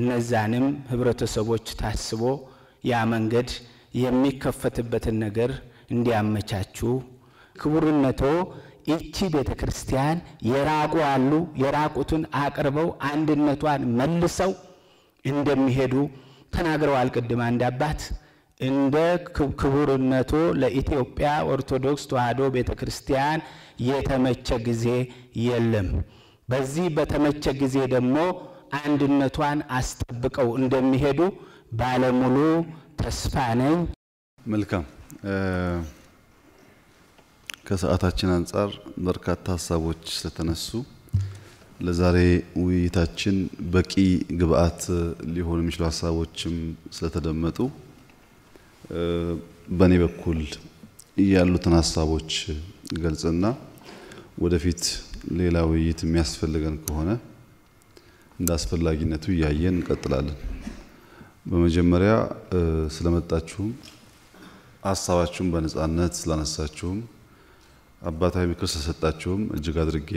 እነዛንም ህብረተሰቦች ታስቦ ያ መንገድ የሚከፈትበትን ነገር እንዲያመቻቹ ክቡርነቶ ይቺ ቤተ ክርስቲያን የራቁ አሉ። የራቁትን አቅርበው አንድነቷን መልሰው እንደሚሄዱ ተናግረዋል። ቅድም አንድ አባት እንደ ክቡርነቶ ለኢትዮጵያ ኦርቶዶክስ ተዋሕዶ ቤተ ክርስቲያን የተመቸ ጊዜ የለም። በዚህ በተመቸ ጊዜ ደግሞ አንድነቷን አስጠብቀው እንደሚሄዱ ባለሙሉ ተስፋ ነኝ። መልካም ከሰዓታችን አንጻር በርካታ ሀሳቦች ስለተነሱ ለዛሬ ውይይታችን በቂ ግብአት ሊሆን የሚችሉ ሀሳቦችም ስለተደመጡ በእኔ በኩል ያሉትን ሀሳቦች ገልጽና ወደፊት ሌላ ውይይት የሚያስፈልገን ከሆነ እንደ አስፈላጊነቱ እያየን እንቀጥላለን። በመጀመሪያ ስለመጣችሁም ሀሳባችሁም በነጻነት ስላነሳችሁም አባታዊ ምክር ስለሰጣችሁም እጅግ አድርጌ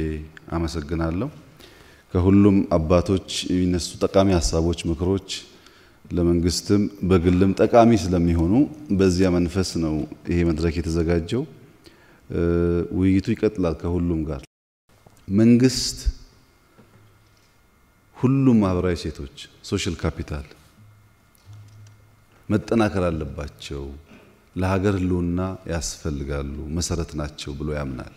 አመሰግናለሁ። ከሁሉም አባቶች የሚነሱ ጠቃሚ ሀሳቦች፣ ምክሮች ለመንግስትም በግልም ጠቃሚ ስለሚሆኑ በዚያ መንፈስ ነው ይሄ መድረክ የተዘጋጀው። ውይይቱ ይቀጥላል ከሁሉም ጋር። መንግስት ሁሉም ማህበራዊ ሴቶች ሶሻል ካፒታል መጠናከር አለባቸው። ለሀገር ህልውና ያስፈልጋሉ፣ መሰረት ናቸው ብሎ ያምናል።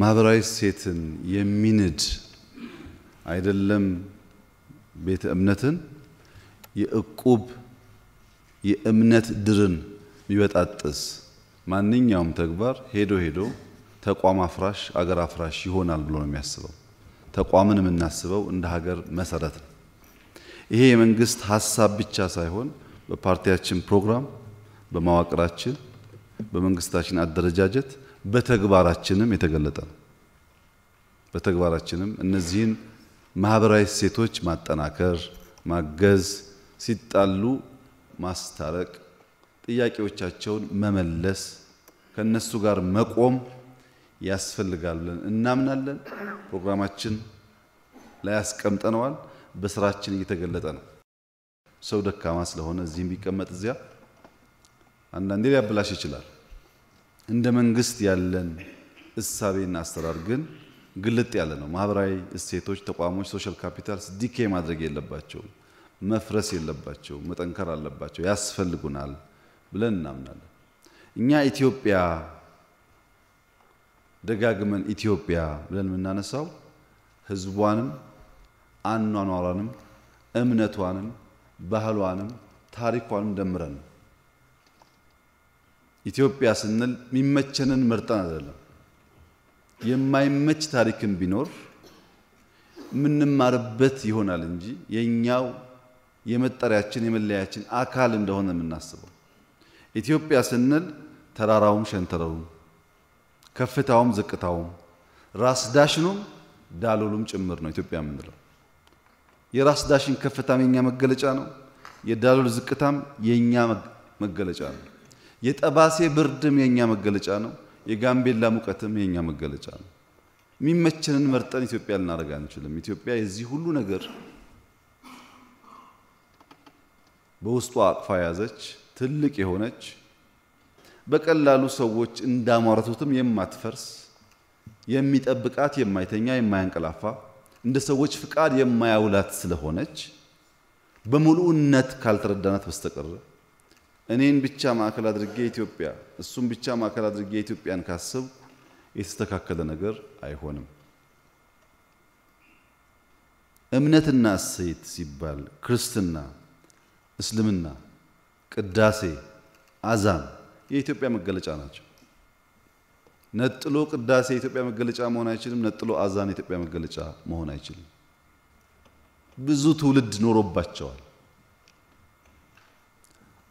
ማህበራዊ ሴትን የሚንድ አይደለም ቤተ እምነትን የእቁብ የእምነት ድርን የሚበጣጥስ ማንኛውም ተግባር ሄዶ ሄዶ ተቋም አፍራሽ አገር አፍራሽ ይሆናል ብሎ ነው የሚያስበው። ተቋምን የምናስበው እንደ ሀገር መሰረት ነው። ይሄ የመንግስት ሀሳብ ብቻ ሳይሆን በፓርቲያችን ፕሮግራም፣ በመዋቅራችን፣ በመንግስታችን አደረጃጀት፣ በተግባራችንም የተገለጠ ነው። በተግባራችንም እነዚህን ማህበራዊ እሴቶች ማጠናከር፣ ማገዝ፣ ሲጣሉ ማስታረቅ፣ ጥያቄዎቻቸውን መመለስ፣ ከነሱ ጋር መቆም ያስፈልጋል ብለን እናምናለን። ፕሮግራማችን ላይ አስቀምጠነዋል። በስራችን እየተገለጠ ነው። ሰው ደካማ ስለሆነ እዚህም ቢቀመጥ እዚያ አንዳንዴ ሊያበላሽ ይችላል። እንደ መንግስት ያለን እሳቤና አሰራር ግን ግልጥ ያለ ነው። ማህበራዊ እሴቶች፣ ተቋሞች፣ ሶሻል ካፒታልስ ዲኬ ማድረግ የለባቸውም፣ መፍረስ የለባቸውም፣ መጠንከር አለባቸው፣ ያስፈልጉናል ብለን እናምናለን። እኛ ኢትዮጵያ ደጋግመን ኢትዮጵያ ብለን የምናነሳው ህዝቧንም አኗኗሯንም እምነቷንም ባህሏንም ታሪኳንም ደምረን ነው። ኢትዮጵያ ስንል የሚመቸንን መርጠን አይደለም። የማይመች ታሪክን ቢኖር የምንማርበት ይሆናል እንጂ የኛው የመጠሪያችን የመለያችን አካል እንደሆነ የምናስበው። ኢትዮጵያ ስንል ተራራውም ሸንተረሩም፣ ከፍታውም ዝቅታውም፣ ራስ ዳሽኑም ዳሎሉም ጭምር ነው ኢትዮጵያ የምንለው። የራስ ዳሽን ከፍታም የኛ መገለጫ ነው። የዳሎል ዝቅታም የኛ መገለጫ ነው። የጠባሴ ብርድም የኛ መገለጫ ነው። የጋምቤላ ሙቀትም የኛ መገለጫ ነው። የሚመችንን መርጠን ኢትዮጵያ ልናደርግ አንችልም። ኢትዮጵያ የዚህ ሁሉ ነገር በውስጡ አቅፋ የያዘች ትልቅ የሆነች በቀላሉ ሰዎች እንዳሟረቱትም የማትፈርስ የሚጠብቃት የማይተኛ የማያንቀላፋ እንደ ሰዎች ፍቃድ የማያውላት ስለሆነች በሙሉነት ካልተረዳናት በስተቀር እኔን ብቻ ማዕከል አድርጌ ኢትዮጵያ እሱን ብቻ ማዕከል አድርጌ ኢትዮጵያን ካሰብኩ የተስተካከለ ነገር አይሆንም። እምነትና እሴት ሲባል ክርስትና፣ እስልምና፣ ቅዳሴ፣ አዛን የኢትዮጵያ መገለጫ ናቸው። ነጥሎ ቅዳሴ የኢትዮጵያ መገለጫ መሆን አይችልም። ነጥሎ አዛን የኢትዮጵያ መገለጫ መሆን አይችልም። ብዙ ትውልድ ኖሮባቸዋል።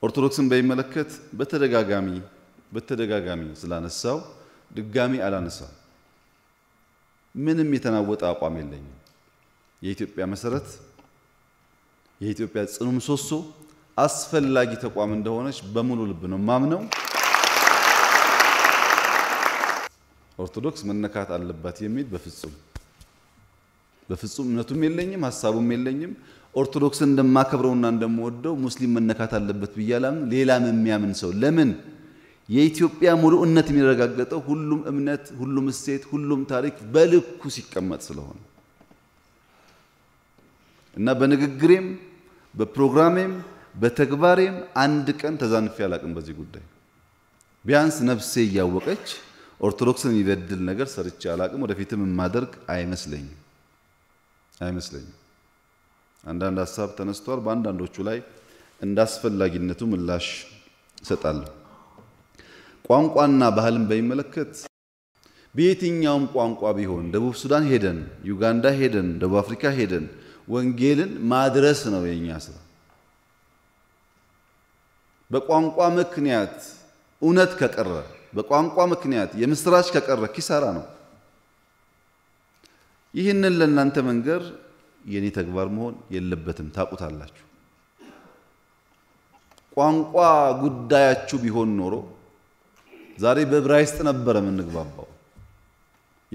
ኦርቶዶክስን በሚመለከት በተደጋጋሚ በተደጋጋሚ ስላነሳው ድጋሚ አላነሳው። ምንም የተናወጠ አቋም የለኝም። የኢትዮጵያ መሰረት፣ የኢትዮጵያ ጽኑ ምሰሶ አስፈላጊ ተቋም እንደሆነች በሙሉ ልብ ነው ማምነው። ኦርቶዶክስ መነካት አለባት የሚል በፍጹም በፍጹም እምነቱም የለኝም ሀሳቡም የለኝም። ኦርቶዶክስን እንደማከብረውና እንደምወደው ሙስሊም መነካት አለበት ብዬ ሌላም የሚያምን ሰው ለምን የኢትዮጵያ ሙሉእነት የሚረጋገጠው ሁሉም እምነት፣ ሁሉም እሴት፣ ሁሉም ታሪክ በልኩ ሲቀመጥ ስለሆነ እና በንግግሬም በፕሮግራሜም በተግባሬም አንድ ቀን ተዛንፌ አላቅም በዚህ ጉዳይ ቢያንስ ነፍሴ እያወቀች ኦርቶዶክስን የሚበድል ነገር ሰርቼ አላቅም። ወደፊትም የማደርግ አይመስለኝም አይመስለኝም። አንዳንድ ሀሳብ ተነስተዋል። በአንዳንዶቹ ላይ እንደ አስፈላጊነቱ ምላሽ እሰጣለሁ። ቋንቋና ባህልን በሚመለከት በየትኛውም ቋንቋ ቢሆን ደቡብ ሱዳን ሄደን፣ ዩጋንዳ ሄደን፣ ደቡብ አፍሪካ ሄደን ወንጌልን ማድረስ ነው የኛ ስራ። በቋንቋ ምክንያት እውነት ከቀረ በቋንቋ ምክንያት የምስራች ከቀረ ኪሳራ ነው። ይህንን ለእናንተ መንገር የኔ ተግባር መሆን የለበትም። ታቁታላችሁ። ቋንቋ ጉዳያችሁ ቢሆን ኖሮ ዛሬ በዕብራይስጥ ነበረ የምንግባባው።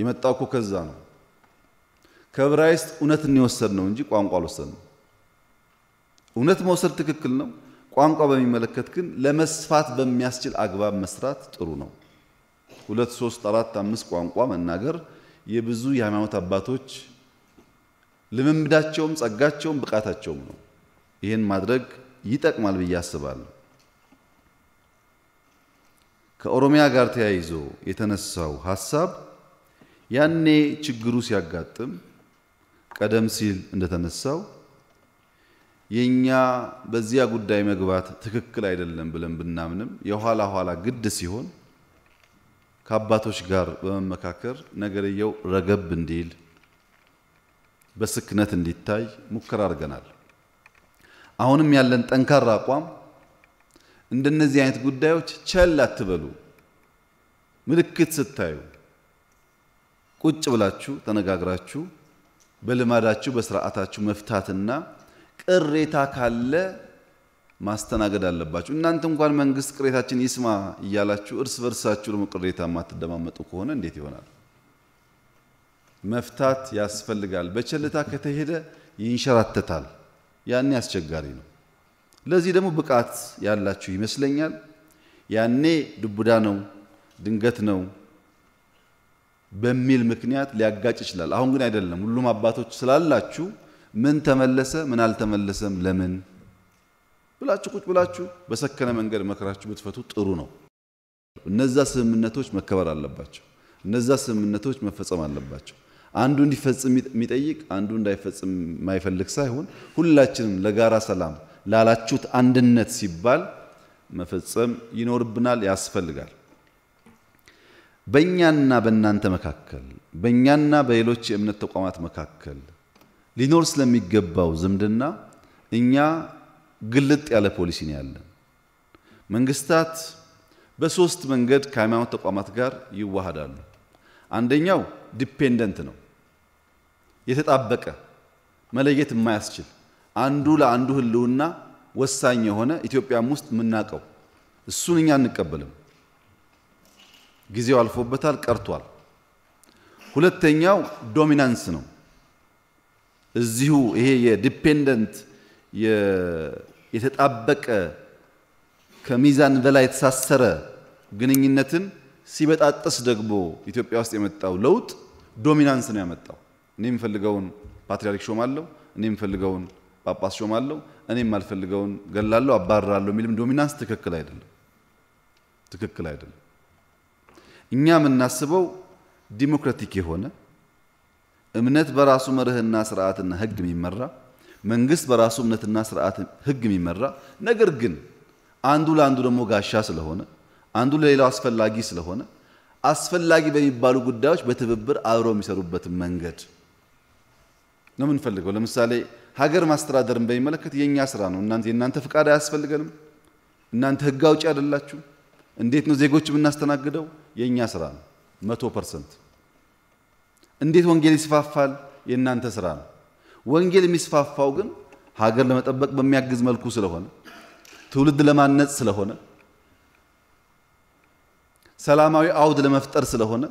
የመጣው እኮ ከዛ ነው። ከዕብራይስጥ እውነት እንወሰድ ነው እንጂ ቋንቋ ነው። እውነት መውሰድ ትክክል ነው። ቋንቋ በሚመለከት ግን ለመስፋት በሚያስችል አግባብ መስራት ጥሩ ነው። ሁለት፣ ሶስት፣ አራት፣ አምስት ቋንቋ መናገር የብዙ የሃይማኖት አባቶች ልምምዳቸውም ጸጋቸውም ብቃታቸውም ነው። ይህን ማድረግ ይጠቅማል ብዬ አስባለሁ። ከኦሮሚያ ጋር ተያይዞ የተነሳው ሀሳብ ያኔ ችግሩ ሲያጋጥም ቀደም ሲል እንደተነሳው የእኛ በዚያ ጉዳይ መግባት ትክክል አይደለም ብለን ብናምንም የኋላ ኋላ ግድ ሲሆን ከአባቶች ጋር በመመካከር ነገርየው ረገብ እንዲል በስክነት እንዲታይ ሙከራ አድርገናል። አሁንም ያለን ጠንካራ አቋም እንደነዚህ አይነት ጉዳዮች ቸል አትበሉ። ምልክት ስታዩ ቁጭ ብላችሁ ተነጋግራችሁ በልማዳችሁ በስርዓታችሁ መፍታትና ቅሬታ ካለ ማስተናገድ አለባችሁ። እናንተ እንኳን መንግስት ቅሬታችን ይስማ እያላችሁ እርስ በርሳችሁ ደግሞ ቅሬታ የማትደማመጡ ከሆነ እንዴት ይሆናል? መፍታት ያስፈልጋል። በቸልታ ከተሄደ ይንሸራተታል። ያኔ አስቸጋሪ ነው። ለዚህ ደግሞ ብቃት ያላችሁ ይመስለኛል። ያኔ ድቡዳ ነው ድንገት ነው በሚል ምክንያት ሊያጋጭ ይችላል። አሁን ግን አይደለም። ሁሉም አባቶች ስላላችሁ ምን ተመለሰ፣ ምን አልተመለሰም፣ ለምን ብላችሁ ቁጭ ብላችሁ በሰከነ መንገድ መክራችሁ ብትፈቱ ጥሩ ነው። እነዛ ስምምነቶች መከበር አለባቸው። እነዛ ስምምነቶች መፈጸም አለባቸው። አንዱ እንዲፈጽም የሚጠይቅ አንዱ እንዳይፈጽም የማይፈልግ ሳይሆን ሁላችንም ለጋራ ሰላም ላላችሁት አንድነት ሲባል መፈጸም ይኖርብናል፣ ያስፈልጋል። በእኛና በእናንተ መካከል፣ በእኛና በሌሎች የእምነት ተቋማት መካከል ሊኖር ስለሚገባው ዝምድና እኛ ግልጥ ያለ ፖሊሲ ነው ያለን። መንግስታት በሶስት መንገድ ከሃይማኖት ተቋማት ጋር ይዋሃዳሉ። አንደኛው ዲፔንደንት ነው፣ የተጣበቀ መለየት የማያስችል አንዱ ለአንዱ ህልውና ወሳኝ የሆነ ኢትዮጵያም ውስጥ የምናውቀው እሱን እኛ አንቀበልም። ጊዜው አልፎበታል፣ ቀርቷል። ሁለተኛው ዶሚናንስ ነው። እዚሁ ይሄ የዲፔንደንት የተጣበቀ ከሚዛን በላይ የተሳሰረ ግንኙነትን ሲበጣጥስ ደግሞ ኢትዮጵያ ውስጥ የመጣው ለውጥ ዶሚናንስ ነው ያመጣው። እኔ የምፈልገውን ሾም ሾማለሁ፣ እኔ የምፈልገውን ጳጳስ ሾማለሁ፣ እኔ የማልፈልገውን ገላለሁ፣ አባርራለሁ የሚልም ዶሚናንስ ትክክል አይደለም፣ ትክክል አይደለም። እኛ የምናስበው ዲሞክራቲክ የሆነ እምነት በራሱ መርህና ስርዓትና ህግ የሚመራ መንግስት በራሱ እምነትና ስርዓት ህግ የሚመራ ነገር ግን አንዱ ለአንዱ ደግሞ ጋሻ ስለሆነ አንዱ ለሌላው አስፈላጊ ስለሆነ አስፈላጊ በሚባሉ ጉዳዮች በትብብር አብረው የሚሰሩበትን መንገድ ነው የምንፈልገው። ለምሳሌ ሀገር ማስተዳደርን በሚመለከት የእኛ ስራ ነው። እናንተ የእናንተ ፍቃድ አያስፈልገንም። እናንተ ህግ አውጪ አይደላችሁ። እንዴት ነው ዜጎች የምናስተናግደው? የእኛ ስራ ነው መቶ ፐርሰንት እንዴት ወንጌል ይስፋፋል? የእናንተ ስራ ነው። ወንጌል የሚስፋፋው ግን ሀገር ለመጠበቅ በሚያግዝ መልኩ ስለሆነ፣ ትውልድ ለማነጽ ስለሆነ፣ ሰላማዊ አውድ ለመፍጠር ስለሆነ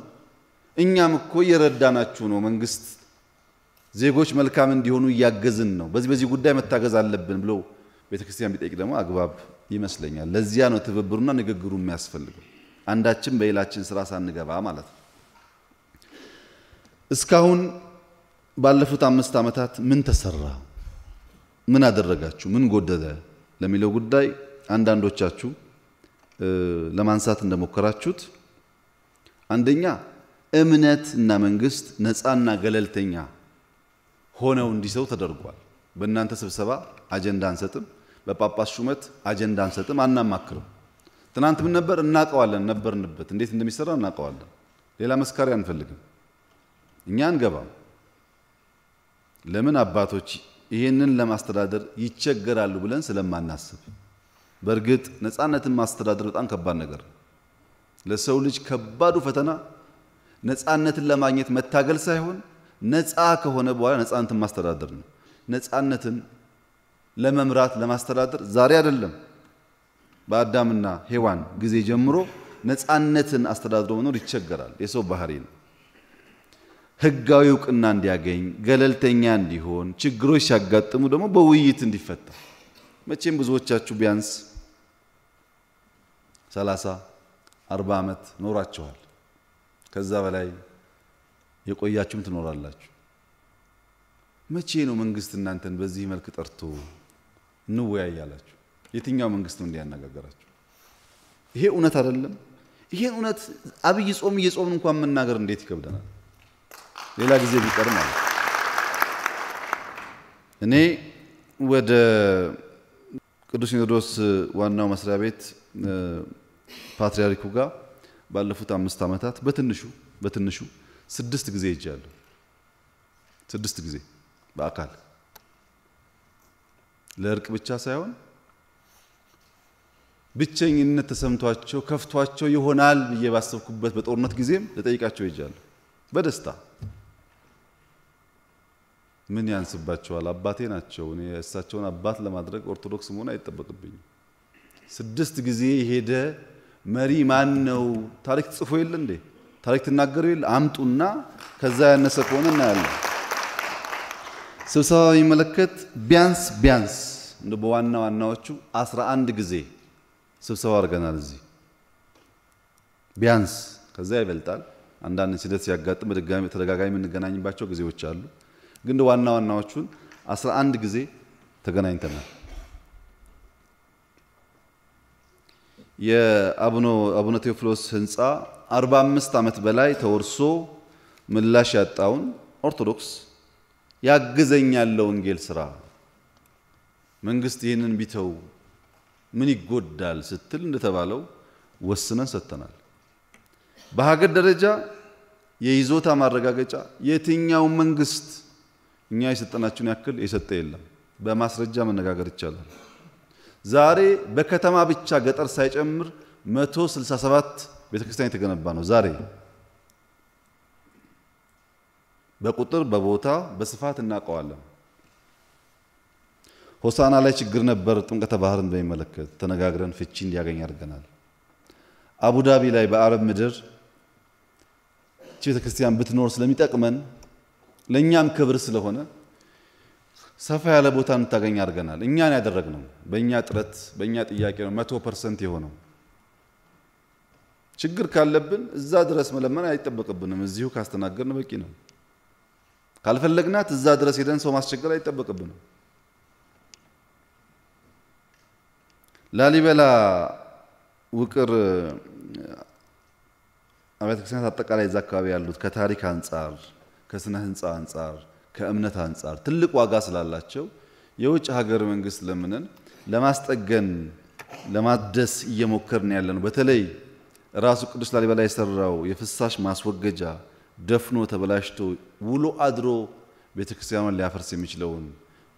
እኛም እኮ እየረዳናችሁ ነው። መንግስት ዜጎች መልካም እንዲሆኑ እያገዝን ነው። በዚህ በዚህ ጉዳይ መታገዝ አለብን ብሎ ቤተክርስቲያን ቢጠይቅ ደግሞ አግባብ ይመስለኛል። ለዚያ ነው ትብብሩና ንግግሩ የሚያስፈልገው፣ አንዳችን በሌላችን ስራ ሳንገባ ማለት ነው። እስካሁን ባለፉት አምስት ዓመታት ምን ተሰራ፣ ምን አደረጋችሁ፣ ምን ጎደለ ለሚለው ጉዳይ አንዳንዶቻችሁ ለማንሳት እንደሞከራችሁት አንደኛ እምነት እና መንግስት ነፃና ገለልተኛ ሆነው እንዲሰው ተደርጓል። በእናንተ ስብሰባ አጀንዳ አንሰጥም፣ በጳጳስ ሹመት አጀንዳ አንሰጥም፣ አናማክርም። ትናንት ምን ነበር? እናውቀዋለን፣ ነበርንበት፣ እንዴት እንደሚሰራ እናውቀዋለን። ሌላ መስካሪ አንፈልግም። እኛ አንገባም። ለምን አባቶች ይህንን ለማስተዳደር ይቸገራሉ ብለን ስለማናስብ። በእርግጥ ነፃነትን ማስተዳደር በጣም ከባድ ነገር ነው። ለሰው ልጅ ከባዱ ፈተና ነፃነትን ለማግኘት መታገል ሳይሆን ነፃ ከሆነ በኋላ ነፃነትን ማስተዳደር ነው። ነፃነትን ለመምራት ለማስተዳደር ዛሬ አይደለም በአዳምና ሔዋን ጊዜ ጀምሮ ነፃነትን አስተዳድሮ መኖር ይቸገራል። የሰው ባህሪ ነው። ህጋዊ እውቅና እንዲያገኝ፣ ገለልተኛ እንዲሆን፣ ችግሮች ሲያጋጥሙ ደግሞ በውይይት እንዲፈታ። መቼም ብዙዎቻችሁ ቢያንስ 30 40 ዓመት ኖራችኋል። ከዛ በላይ የቆያችሁም ትኖራላችሁ። መቼ ነው መንግስት እናንተን በዚህ መልክ ጠርቶ እንወያይ ያላችሁ? የትኛው መንግስት ነው እንዲያነጋገራችሁ? ይሄ እውነት አይደለም። ይሄን እውነት አብይ ጾም እየጾምን እንኳን መናገር እንዴት ይከብደናል? ሌላ ጊዜ ቢቀር ማለት እኔ ወደ ቅዱስ ሲኖዶስ ዋናው መስሪያ ቤት ፓትርያርኩ ጋር ባለፉት አምስት ዓመታት በትንሹ በትንሹ ስድስት ጊዜ ሄጃለሁ። ስድስት ጊዜ በአካል ለእርቅ ብቻ ሳይሆን ብቸኝነት ተሰምቷቸው ከፍቷቸው ይሆናል ብዬ ባሰብኩበት በጦርነት ጊዜም ለጠይቃቸው ሄጃለሁ በደስታ ምን ያንስባቸዋል? አባቴ ናቸው። እኔ እሳቸውን አባት ለማድረግ ኦርቶዶክስ መሆን አይጠበቅብኝም። ስድስት ጊዜ የሄደ መሪ ማን ነው? ታሪክ ጽፎ የለ እንዴ? ታሪክ ትናገሩ የለ? አምጡና ከዛ ያነሰ ከሆነ እናያለን። ስብሰባ የሚመለከት ቢያንስ ቢያንስ እንደ በዋና ዋናዎቹ አስራ አንድ ጊዜ ስብሰባ አድርገናል እዚህ ቢያንስ ከዛ ይበልጣል። አንዳንድ ስደት ሲያጋጥም በድጋሚ ተደጋጋሚ የምንገናኝባቸው ጊዜዎች አሉ። ግን ዋና ዋናዎቹን አስራ አንድ ጊዜ ተገናኝተናል። የአቡነ አቡነ ቴዎፍሎስ ህንፃ 45 ዓመት በላይ ተወርሶ ምላሽ ያጣውን ኦርቶዶክስ ያግዘኛል ለወንጌል ስራ መንግስት ይህንን ቢተው ምን ይጎዳል ስትል እንደተባለው ወስነን ሰጥተናል። በሀገር ደረጃ የይዞታ ማረጋገጫ የትኛው መንግስት እኛ የሰጠናችሁን ያክል የሰጠ የለም። በማስረጃ መነጋገር ይቻላል። ዛሬ በከተማ ብቻ ገጠር ሳይጨምር 167 ቤተክርስቲያን የተገነባ ነው። ዛሬ በቁጥር በቦታ በስፋት እናውቀዋለን። ሆሳና ላይ ችግር ነበር። ጥምቀተ ባህርን በሚመለከት ተነጋግረን ፍቺ እንዲያገኝ አድርገናል። አቡዳቢ ላይ በአረብ ምድር ቤተክርስቲያን ብትኖር ስለሚጠቅመን ለእኛም ክብር ስለሆነ ሰፋ ያለ ቦታ እንታገኝ አድርገናል። እኛን ያደረግነው በእኛ ጥረት በእኛ ጥያቄ ነው መቶ ፐርሰንት የሆነው። ችግር ካለብን እዛ ድረስ መለመን አይጠበቅብንም። እዚሁ ካስተናገርን በቂ ነው። ካልፈለግናት እዛ ድረስ ሄደን ሰው ማስቸገር አይጠበቅብንም። ላሊበላ ውቅር አብያተ ክርስቲያናት አጠቃላይ እዛ አካባቢ ያሉት ከታሪክ አንጻር ከስነ ህንፃ አንጻር፣ ከእምነት አንጻር ትልቅ ዋጋ ስላላቸው የውጭ ሀገር መንግስት ለምንን ለማስጠገን ለማደስ እየሞከርን ያለ ነው። በተለይ ራሱ ቅዱስ ላሊበላ የሰራው የፍሳሽ ማስወገጃ ደፍኖ ተበላሽቶ ውሎ አድሮ ቤተክርስቲያኗን ሊያፈርስ የሚችለውን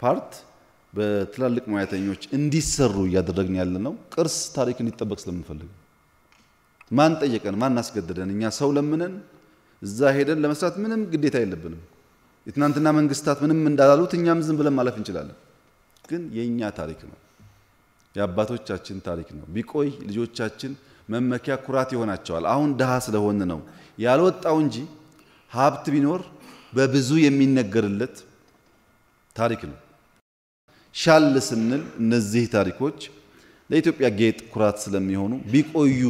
ፓርት በትላልቅ ሙያተኞች እንዲሰሩ እያደረግን ያለ ነው። ቅርስ ታሪክ እንዲጠበቅ ስለምንፈልግ ማን ጠየቀን? ማን አስገደደን? እኛ ሰው ለምነን እዛ ሄደን ለመስራት ምንም ግዴታ የለብንም። የትናንትና መንግስታት ምንም እንዳላሉት እኛም ዝም ብለን ማለፍ እንችላለን። ግን የእኛ ታሪክ ነው፣ የአባቶቻችን ታሪክ ነው። ቢቆይ ልጆቻችን መመኪያ ኩራት ይሆናቸዋል። አሁን ድሃ ስለሆን ነው ያልወጣው እንጂ ሀብት ቢኖር በብዙ የሚነገርለት ታሪክ ነው። ሻል ስንል እነዚህ ታሪኮች ለኢትዮጵያ ጌጥ ኩራት ስለሚሆኑ ቢቆዩ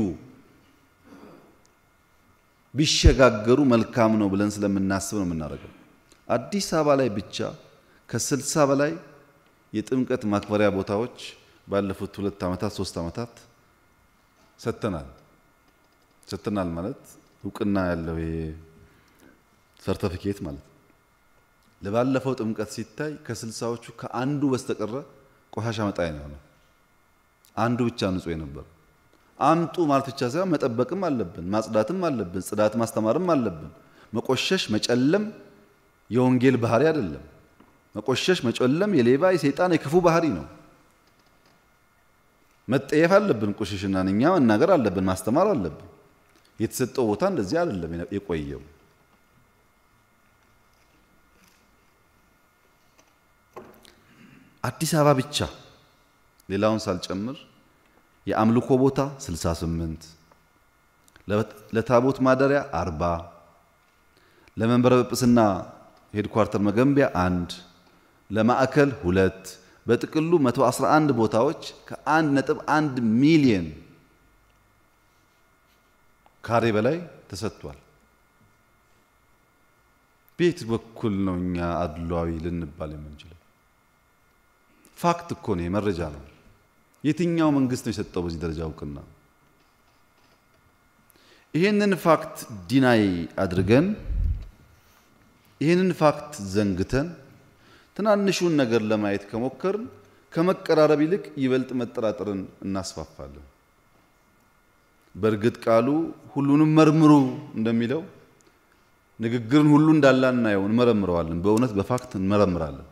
ቢሸጋገሩ መልካም ነው ብለን ስለምናስብ ነው የምናደርገው። አዲስ አበባ ላይ ብቻ ከስልሳ በላይ የጥምቀት ማክበሪያ ቦታዎች ባለፉት ሁለት ዓመታት ሶስት ዓመታት ሰጥተናል። ሰጥተናል ማለት እውቅና ያለው ይሄ ሰርተፊኬት ማለት ነው። ለባለፈው ጥምቀት ሲታይ ከስልሳዎቹ ከአንዱ በስተቀረ ቆሻሻ መጣ ነው የሆነው። አንዱ ብቻ ንጹህ የነበረ አምጡ ማለት ብቻ ሳይሆን መጠበቅም አለብን፣ ማጽዳትም አለብን፣ ጽዳት ማስተማርም አለብን። መቆሸሽ መጨለም የወንጌል ባህሪ አይደለም። መቆሸሽ መጨለም የሌባ የሰይጣን የክፉ ባህሪ ነው። መጠየፍ አለብን። ቁሽሽናን እኛ መናገር አለብን፣ ማስተማር አለብን። የተሰጠው ቦታ እንደዚህ አይደለም የቆየው። አዲስ አበባ ብቻ ሌላውን ሳልጨምር የአምልኮ ቦታ 68 ለታቦት ማደሪያ 40 ለመንበረ ጵጵስና ሄድኳርተር መገንቢያ አንድ ለማዕከል ሁለት በጥቅሉ 111 ቦታዎች ከ1.1 ሚሊዮን ሚሊየን ካሬ በላይ ተሰጥቷል። ቤት በኩል ነው እኛ አድሏዊ ልንባል የምንችለው። ፋክት እኮ ነው፣ መረጃ ነው። የትኛው መንግስት ነው የሰጠው በዚህ ደረጃ እውቅና? ይህንን ፋክት ዲናይ አድርገን ይህንን ፋክት ዘንግተን ትናንሹን ነገር ለማየት ከሞከርን ከመቀራረብ ይልቅ ይበልጥ መጠራጠርን እናስፋፋለን። በእርግጥ ቃሉ ሁሉንም መርምሩ እንደሚለው ንግግርን ሁሉ እንዳላ እናየው እንመረምረዋለን። በእውነት በፋክት እንመረምራለን።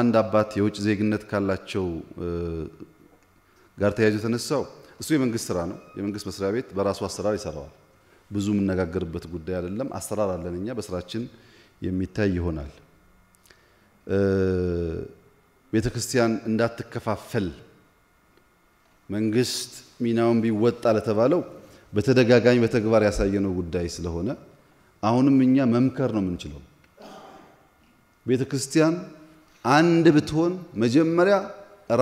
አንድ አባት የውጭ ዜግነት ካላቸው ጋር ተያይዞ የተነሳው እሱ የመንግስት ስራ ነው። የመንግስት መስሪያ ቤት በራሱ አሰራር ይሰራዋል። ብዙ የምነጋገርበት ጉዳይ አይደለም። አሰራር አለን እኛ በስራችን የሚታይ ይሆናል። ቤተ ክርስቲያን እንዳትከፋፈል መንግስት ሚናውን ቢወጣ ለተባለው በተደጋጋሚ በተግባር ያሳየነው ጉዳይ ስለሆነ አሁንም እኛ መምከር ነው የምንችለው ቤተ ክርስቲያን አንድ ብትሆን መጀመሪያ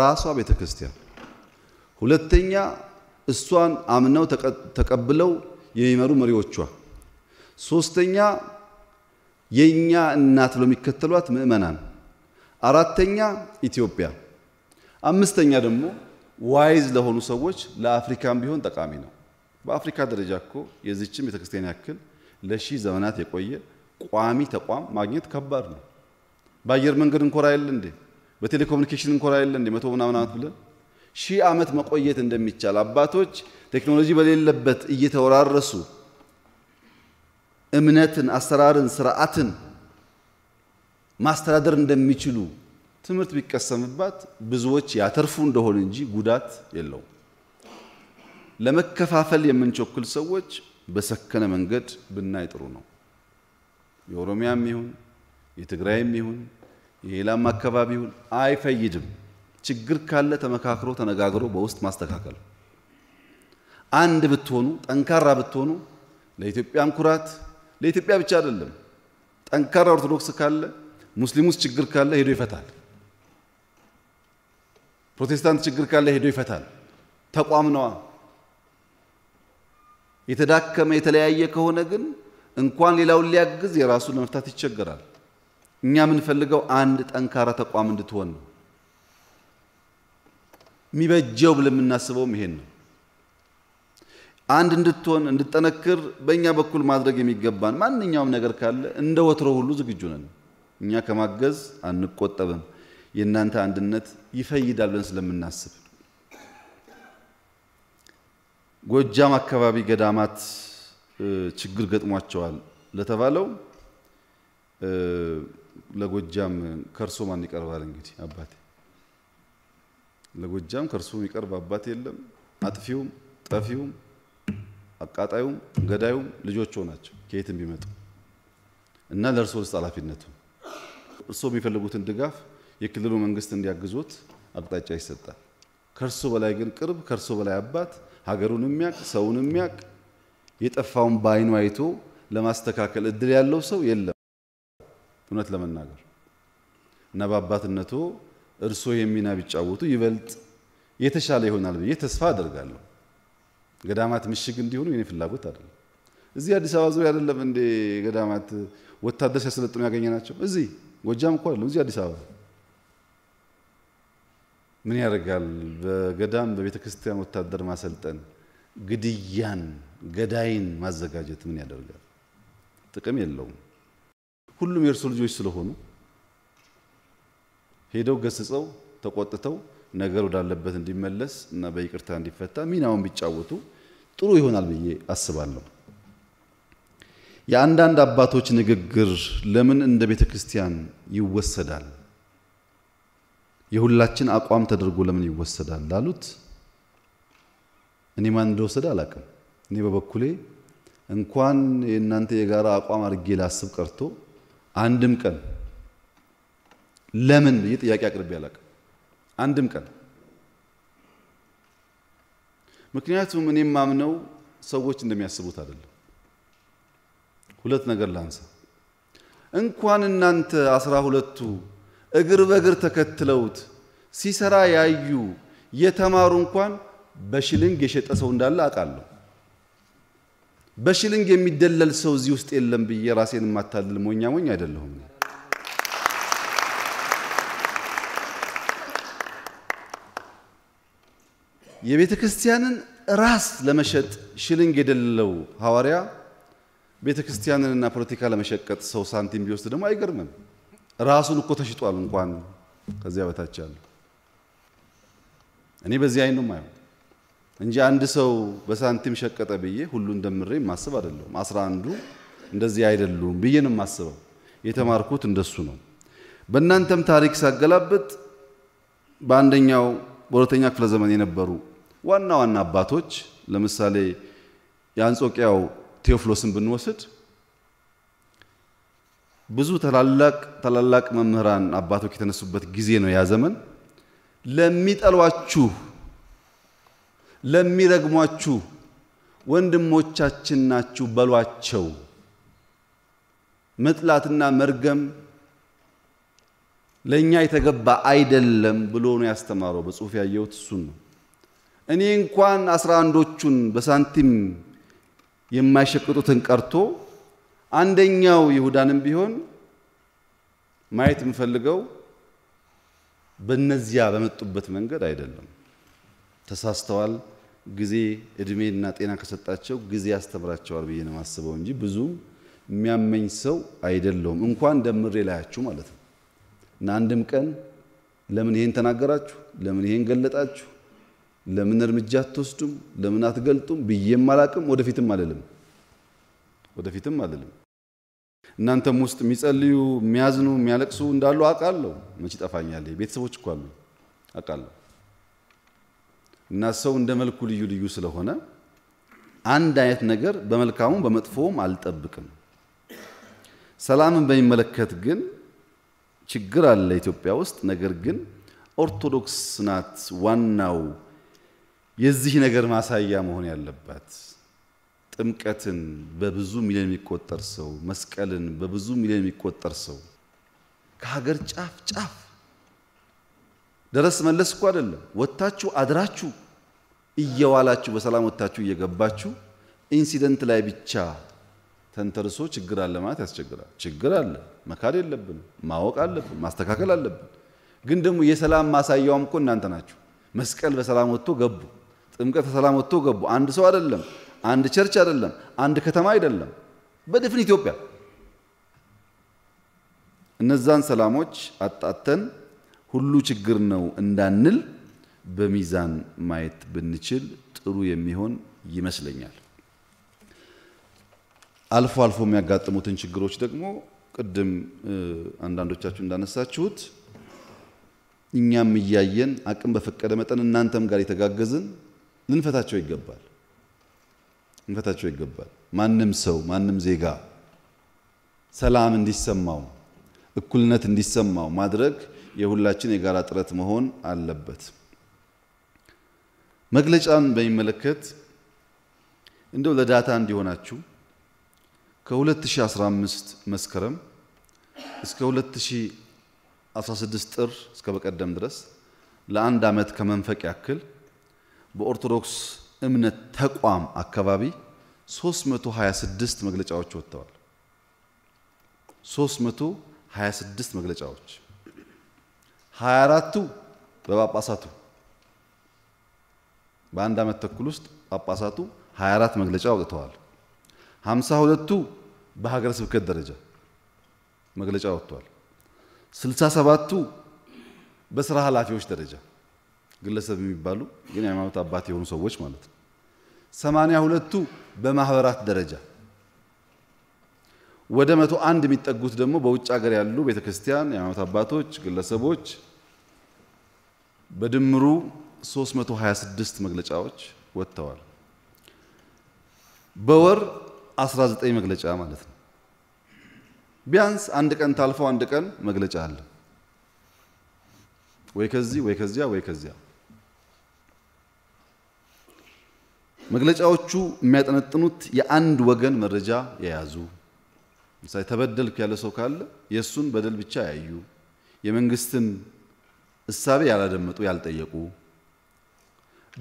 ራሷ ቤተ ክርስቲያን፣ ሁለተኛ እሷን አምነው ተቀብለው የሚመሩ መሪዎቿ፣ ሶስተኛ የእኛ እናት ብለው የሚከተሏት ምዕመናን፣ አራተኛ ኢትዮጵያ፣ አምስተኛ ደግሞ ዋይዝ ለሆኑ ሰዎች ለአፍሪካም ቢሆን ጠቃሚ ነው። በአፍሪካ ደረጃ እኮ የዚችን ቤተክርስቲያን ያክል ለሺህ ዘመናት የቆየ ቋሚ ተቋም ማግኘት ከባድ ነው። በአየር መንገድ እንኮራ የለ እንዴ? በቴሌኮሙኒኬሽን እንኮራ የለ እንዴ? መቶ ምናምን ዓመት ብለን ሺህ ዓመት መቆየት እንደሚቻል አባቶች ቴክኖሎጂ በሌለበት እየተወራረሱ እምነትን፣ አሰራርን፣ ስርዓትን ማስተዳደር እንደሚችሉ ትምህርት ቢቀሰምባት ብዙዎች ያተርፉ እንደሆነ እንጂ ጉዳት የለውም። ለመከፋፈል የምንቸኩል ሰዎች በሰከነ መንገድ ብናይ ጥሩ ነው። የኦሮሚያም ይሁን የትግራይም ይሁን የሌላም አካባቢ ይሁን አይፈይድም። ችግር ካለ ተመካክሮ ተነጋግሮ በውስጥ ማስተካከል፣ አንድ ብትሆኑ ጠንካራ ብትሆኑ ለኢትዮጵያም ኩራት፣ ለኢትዮጵያ ብቻ አይደለም። ጠንካራ ኦርቶዶክስ ካለ ሙስሊም ውስጥ ችግር ካለ ሄዶ ይፈታል። ፕሮቴስታንት ችግር ካለ ሄዶ ይፈታል። ተቋም ነዋ። የተዳከመ የተለያየ ከሆነ ግን እንኳን ሌላውን ሊያግዝ የራሱን ለመፍታት ይቸገራል። እኛ የምንፈልገው አንድ ጠንካራ ተቋም እንድትሆን ነው። የሚበጀው ብለን የምናስበውም ይሄን ነው። አንድ እንድትሆን እንድጠነክር በእኛ በኩል ማድረግ የሚገባን ማንኛውም ነገር ካለ እንደ ወትሮ ሁሉ ዝግጁ ነን። እኛ ከማገዝ አንቆጠብም። የእናንተ አንድነት ይፈይዳል ብለን ስለምናስብ ጎጃም አካባቢ ገዳማት ችግር ገጥሟቸዋል ለተባለው ለጎጃም ከእርሶ ማን ይቀርባል? እንግዲህ አባቴ ለጎጃም ከእርሶ የሚቀርብ አባት የለም። አጥፊውም፣ ጠፊውም፣ አቃጣዩም፣ ገዳዩም ልጆቹ ናቸው ከየትም ቢመጡ እና ለእርሶ ውስጥ ኃላፊነቱ እርሶ የሚፈልጉትን ድጋፍ የክልሉ መንግስት እንዲያግዞት አቅጣጫ ይሰጣል። ከእርሶ በላይ ግን ቅርብ ከእርሶ በላይ አባት ሀገሩን የሚያቅ ሰውን የሚያቅ የጠፋውን በአይኑ አይቶ ለማስተካከል እድል ያለው ሰው የለም። እውነት ለመናገር እና በአባትነቱ እርሶ የሚና ቢጫወቱ ይበልጥ የተሻለ ይሆናል ብዬ ተስፋ አደርጋለሁ። ገዳማት ምሽግ እንዲሆኑ የኔ ፍላጎት አይደለም። እዚህ አዲስ አበባ ዙሪያ አይደለም እንዴ ገዳማት ወታደር ሲያሰለጥኑ ያገኘ ናቸው። እዚህ ጎጃም እኮ አይደለም፣ እዚህ አዲስ አበባ ምን ያደርጋል? በገዳም በቤተ ክርስቲያን ወታደር ማሰልጠን ግድያን፣ ገዳይን ማዘጋጀት ምን ያደርጋል? ጥቅም የለውም። ሁሉም የእርሱ ልጆች ስለሆኑ ሄደው ገስጸው ተቆጥተው ነገር ወዳለበት እንዲመለስ እና በይቅርታ እንዲፈታ ሚናውን ቢጫወቱ ጥሩ ይሆናል ብዬ አስባለሁ። የአንዳንድ አባቶች ንግግር ለምን እንደ ቤተ ክርስቲያን ይወሰዳል? የሁላችን አቋም ተደርጎ ለምን ይወሰዳል ላሉት እኔ ማን እንደወሰደ አላቅም። እኔ በበኩሌ እንኳን የእናንተ የጋራ አቋም አድርጌ ላስብ ቀርቶ አንድም ቀን ለምን ብዬ ጥያቄ አቅርቤ አላውቅም። አንድም ቀን ምክንያቱም እኔ የማምነው ሰዎች እንደሚያስቡት አይደለም። ሁለት ነገር ላንሳ። እንኳን እናንተ አስራ ሁለቱ እግር በእግር ተከትለውት ሲሰራ ያዩ የተማሩ እንኳን በሽልንግ የሸጠ ሰው እንዳለ አውቃለሁ። በሽልንግ የሚደለል ሰው እዚህ ውስጥ የለም ብዬ ራሴን የማታልል ሞኛ ሞኝ አይደለሁም። የቤተ ክርስቲያንን ራስ ለመሸጥ ሽልንግ የደለለው ሐዋርያ ቤተ ክርስቲያንንና ፖለቲካ ለመሸቀጥ ሰው ሳንቲም ቢወስድ ደግሞ አይገርምም። ራሱን እኮ ተሽጧል እንኳን ከዚያ በታች ያለ እኔ በዚህ አይን ነው የማየው። እንጂ አንድ ሰው በሳንቲም ሸቀጠ ብዬ ሁሉን ደምሬ ማስብ አይደለም። አስራ አንዱ እንደዚህ አይደሉም ብዬ ነው የማስበው። የተማርኩት እንደሱ ነው። በእናንተም ታሪክ ሳገላበት በአንደኛው በሁለተኛ ክፍለ ዘመን የነበሩ ዋና ዋና አባቶች ለምሳሌ የአንጾቂያው ቴዎፍሎስን ብንወስድ ብዙ ታላላቅ ታላላቅ መምህራን አባቶች የተነሱበት ጊዜ ነው ያ ዘመን። ለሚጠሏችሁ ለሚረግሟችሁ ወንድሞቻችን ናችሁ በሏቸው። መጥላትና መርገም ለእኛ የተገባ አይደለም ብሎ ነው ያስተማረው። በጽሁፍ ያየሁት እሱን ነው። እኔ እንኳን አስራ አንዶቹን በሳንቲም የማይሸቅጡትን ቀርቶ አንደኛው ይሁዳንም ቢሆን ማየት የምፈልገው በነዚያ በመጡበት መንገድ አይደለም። ተሳስተዋል። ጊዜ እድሜና ጤና ከሰጣቸው ጊዜ ያስተምራቸዋል ብዬ ነው የማስበው እንጂ ብዙ የሚያመኝ ሰው አይደለሁም። እንኳን ደምሬ ላያችሁ ማለት ነው እና አንድም ቀን ለምን ይሄን ተናገራችሁ፣ ለምን ይሄን ገለጣችሁ፣ ለምን እርምጃ አትወስዱም፣ ለምን አትገልጡም ብዬም አላቅም። ወደፊትም አልልም፣ ወደፊትም አልልም። እናንተም ውስጥ የሚጸልዩ የሚያዝኑ የሚያለቅሱ እንዳሉ አውቃለሁ። መች ይጠፋኛል። ቤተሰቦች እኮ አሉ አውቃለሁ። እና ሰው እንደ መልኩ ልዩ ልዩ ስለሆነ አንድ አይነት ነገር በመልካሙም በመጥፎውም አልጠብቅም። ሰላምን በሚመለከት ግን ችግር አለ ኢትዮጵያ ውስጥ። ነገር ግን ኦርቶዶክስ ናት ዋናው የዚህ ነገር ማሳያ መሆን ያለባት። ጥምቀትን በብዙ ሚሊዮን የሚቆጠር ሰው፣ መስቀልን በብዙ ሚሊዮን የሚቆጠር ሰው ከሀገር ጫፍ ጫፍ ደረስ መለስ እኮ አይደለም ወጥታችሁ አድራችሁ እየዋላችሁ በሰላም ወጥታችሁ እየገባችሁ ኢንሲደንት ላይ ብቻ ተንተርሶ ችግር አለ ማለት ያስቸግራል። ችግር አለ፣ መካድ የለብንም፣ ማወቅ አለብን፣ ማስተካከል አለብን። ግን ደግሞ የሰላም ማሳያውም እኮ እናንተ ናችሁ። መስቀል በሰላም ወጥቶ ገቡ፣ ጥምቀት በሰላም ወጥቶ ገቡ። አንድ ሰው አይደለም፣ አንድ ቸርች አይደለም፣ አንድ ከተማ አይደለም፣ በድፍን ኢትዮጵያ እነዛን ሰላሞች አጣተን ሁሉ ችግር ነው እንዳንል በሚዛን ማየት ብንችል ጥሩ የሚሆን ይመስለኛል። አልፎ አልፎ የሚያጋጥሙትን ችግሮች ደግሞ ቅድም አንዳንዶቻችሁ እንዳነሳችሁት እኛም እያየን አቅም በፈቀደ መጠን እናንተም ጋር የተጋገዝን ልንፈታቸው ይገባል ልንፈታቸው ይገባል። ማንም ሰው ማንም ዜጋ ሰላም እንዲሰማው እኩልነት እንዲሰማው ማድረግ የሁላችን የጋራ ጥረት መሆን አለበት። መግለጫን በሚመለከት እንደው ለዳታ እንዲሆናችሁ ከ2015 መስከረም እስከ 2016 ጥር እስከ በቀደም ድረስ ለአንድ ዓመት ከመንፈቅ ያክል በኦርቶዶክስ እምነት ተቋም አካባቢ 326 መግለጫዎች ወጥተዋል። 326 መግለጫዎች 24ቱ በጳጳሳቱ በአንድ ዓመት ተኩል ውስጥ ጳጳሳቱ 24 መግለጫ አውጥተዋል። 52ቱ በሀገረ ስብከት ደረጃ መግለጫ ወጥቷል። 67ቱ በስራ ኃላፊዎች ደረጃ ግለሰብ የሚባሉ ግን የሃይማኖት አባት የሆኑ ሰዎች ማለት ነው። 82ቱ በማህበራት ደረጃ ወደ መቶ አንድ የሚጠጉት ደግሞ በውጭ ሀገር ያሉ ቤተክርስቲያን፣ የሃይማኖት አባቶች፣ ግለሰቦች በድምሩ 326 መግለጫዎች ወጥተዋል። በወር 19 መግለጫ ማለት ነው። ቢያንስ አንድ ቀን ታልፈው አንድ ቀን መግለጫ አለ ወይ ከዚህ ወይ ከዚያ ወይ ከዚያ። መግለጫዎቹ የሚያጠነጥኑት የአንድ ወገን መረጃ የያዙ ምሳሌ ተበደልኩ ያለ ሰው ካለ የእሱን በደል ብቻ ያዩ፣ የመንግስትን እሳቤ ያላደመጡ ያልጠየቁ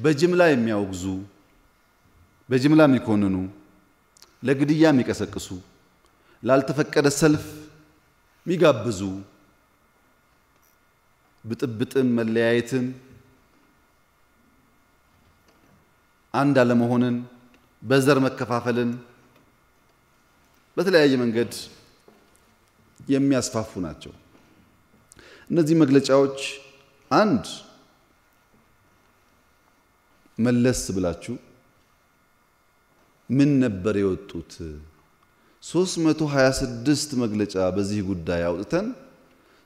በጅምላ የሚያወግዙ በጅምላ የሚኮንኑ፣ ለግድያ የሚቀሰቅሱ፣ ላልተፈቀደ ሰልፍ የሚጋብዙ፣ ብጥብጥም መለያየትን አንድ አለመሆንን በዘር መከፋፈልን በተለያየ መንገድ የሚያስፋፉ ናቸው። እነዚህ መግለጫዎች አንድ መለስ ብላችሁ ምን ነበር የወጡት? 326 መግለጫ በዚህ ጉዳይ አውጥተን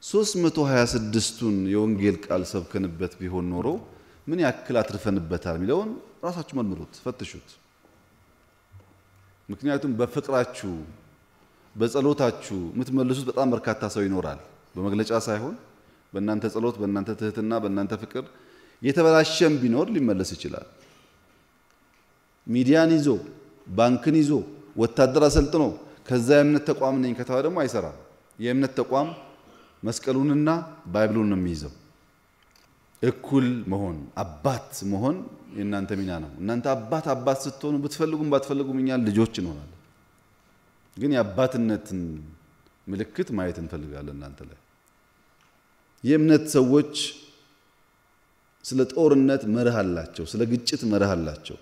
326ቱን የወንጌል ቃል ሰብከንበት ቢሆን ኖሮ ምን ያክል አትርፈንበታል የሚለውን ራሳችሁ መርምሩት፣ ፈትሹት። ምክንያቱም በፍቅራችሁ በጸሎታችሁ የምትመልሱት በጣም በርካታ ሰው ይኖራል። በመግለጫ ሳይሆን በእናንተ ጸሎት፣ በእናንተ ትህትና፣ በእናንተ ፍቅር የተበላሸም ቢኖር ሊመለስ ይችላል። ሚዲያን ይዞ ባንክን ይዞ ወታደር አሰልጥኖ ከዛ የእምነት ተቋም ነኝ ከተማ ደግሞ አይሰራም። የእምነት ተቋም መስቀሉንና ባይብሉን ነው የሚይዘው። እኩል መሆን አባት መሆን የእናንተ ሚና ነው። እናንተ አባት አባት ስትሆኑ ብትፈልጉም ባትፈልጉም እኛ ልጆች እንሆናለን። ግን የአባትነትን ምልክት ማየት እንፈልጋለን እናንተ ላይ የእምነት ሰዎች ስለ ጦርነት መርህ አላቸው፣ ስለ ግጭት መርህ አላቸው።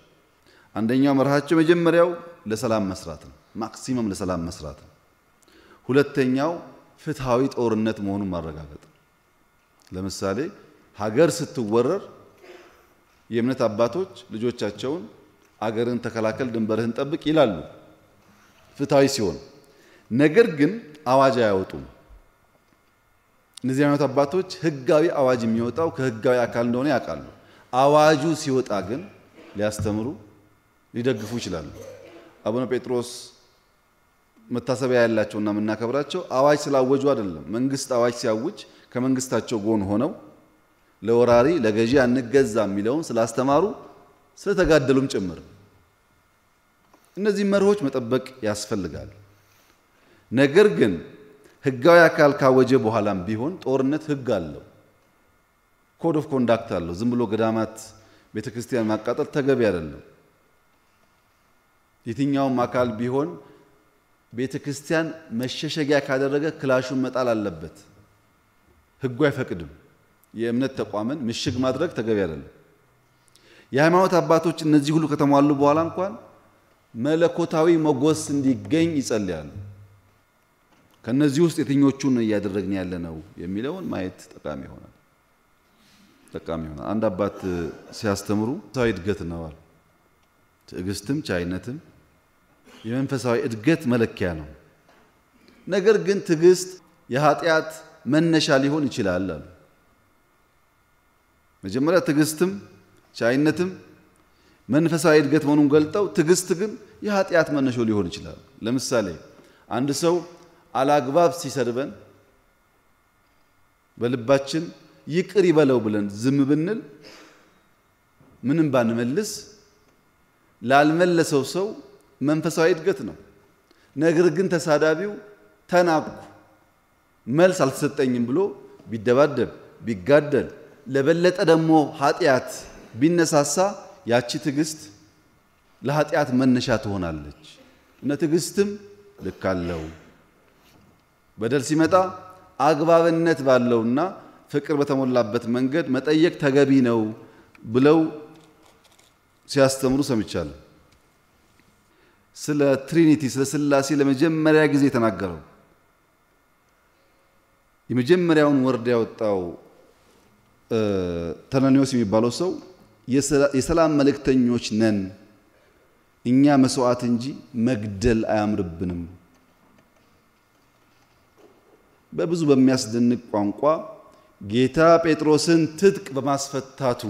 አንደኛው መርሃቸው መጀመሪያው ለሰላም መስራት ነው፣ ማክሲመም ለሰላም መስራት ነው። ሁለተኛው ፍትሐዊ ጦርነት መሆኑን ማረጋገጥ ነው። ለምሳሌ ሀገር ስትወረር የእምነት አባቶች ልጆቻቸውን አገርን ተከላከል፣ ድንበርህን ጠብቅ ይላሉ፣ ፍትሐዊ ሲሆን። ነገር ግን አዋጅ አያወጡም። እነዚህ ሃይማኖት አባቶች ህጋዊ አዋጅ የሚወጣው ከህጋዊ አካል እንደሆነ ያውቃሉ። አዋጁ ሲወጣ ግን ሊያስተምሩ ሊደግፉ ይችላሉ። አቡነ ጴጥሮስ መታሰቢያ ያላቸውና የምናከብራቸው አዋጅ ስላወጁ አይደለም። መንግስት አዋጅ ሲያውጅ ከመንግስታቸው ጎን ሆነው ለወራሪ ለገዢ አንገዛ የሚለውን ስላስተማሩ ስለተጋደሉም ጭምር እነዚህ መርሆች መጠበቅ ያስፈልጋል። ነገር ግን ህጋዊ አካል ካወጀ በኋላም ቢሆን ጦርነት ህግ አለው፣ ኮድ ኦፍ ኮንዳክት አለው። ዝም ብሎ ገዳማት፣ ቤተ ክርስቲያን ማቃጠል ተገቢ አይደለም። የትኛውም አካል ቢሆን ቤተ ክርስቲያን መሸሸጊያ ካደረገ ክላሹን መጣል አለበት። ህጉ አይፈቅድም። የእምነት ተቋምን ምሽግ ማድረግ ተገቢ አይደለም። የሃይማኖት አባቶች እነዚህ ሁሉ ከተሟሉ በኋላ እንኳን መለኮታዊ መጎስ እንዲገኝ ይጸልያሉ። ከነዚህ ውስጥ የትኞቹን እያደረግን ያለ ነው የሚለውን ማየት ጠቃሚ ይሆናል ጠቃሚ ይሆናል። አንድ አባት ሲያስተምሩ መንፈሳዊ እድገት ነዋል። ትዕግስትም ቻይነትም የመንፈሳዊ እድገት መለኪያ ነው። ነገር ግን ትዕግስት የኃጢአት መነሻ ሊሆን ይችላል አሉ። መጀመሪያ ትዕግስትም ቻይነትም መንፈሳዊ እድገት መሆኑን ገልጠው ትዕግስት ግን የኃጢአት መነሾ ሊሆን ይችላል። ለምሳሌ አንድ ሰው አላግባብ ሲሰድበን በልባችን ይቅር ይበለው ብለን ዝም ብንል ምንም ባንመልስ ላልመለሰው ሰው መንፈሳዊ እድገት ነው። ነገር ግን ተሳዳቢው ተናኩ መልስ አልተሰጠኝም ብሎ ቢደባደብ ቢጋደል ለበለጠ ደግሞ ኃጢአት ቢነሳሳ ያቺ ትዕግስት ለኃጢአት መነሻ ትሆናለች እና ትዕግስትም ልካለው አለው። በደል ሲመጣ አግባብነት ባለውና ፍቅር በተሞላበት መንገድ መጠየቅ ተገቢ ነው ብለው ሲያስተምሩ ሰምቻለሁ። ስለ ትሪኒቲ ስለ ስላሴ ለመጀመሪያ ጊዜ የተናገረው የመጀመሪያውን ወርድ ያወጣው ተናኒዎስ የሚባለው ሰው የሰላም መልእክተኞች ነን እኛ መስዋዕት እንጂ መግደል አያምርብንም በብዙ በሚያስደንቅ ቋንቋ ጌታ ጴጥሮስን ትጥቅ በማስፈታቱ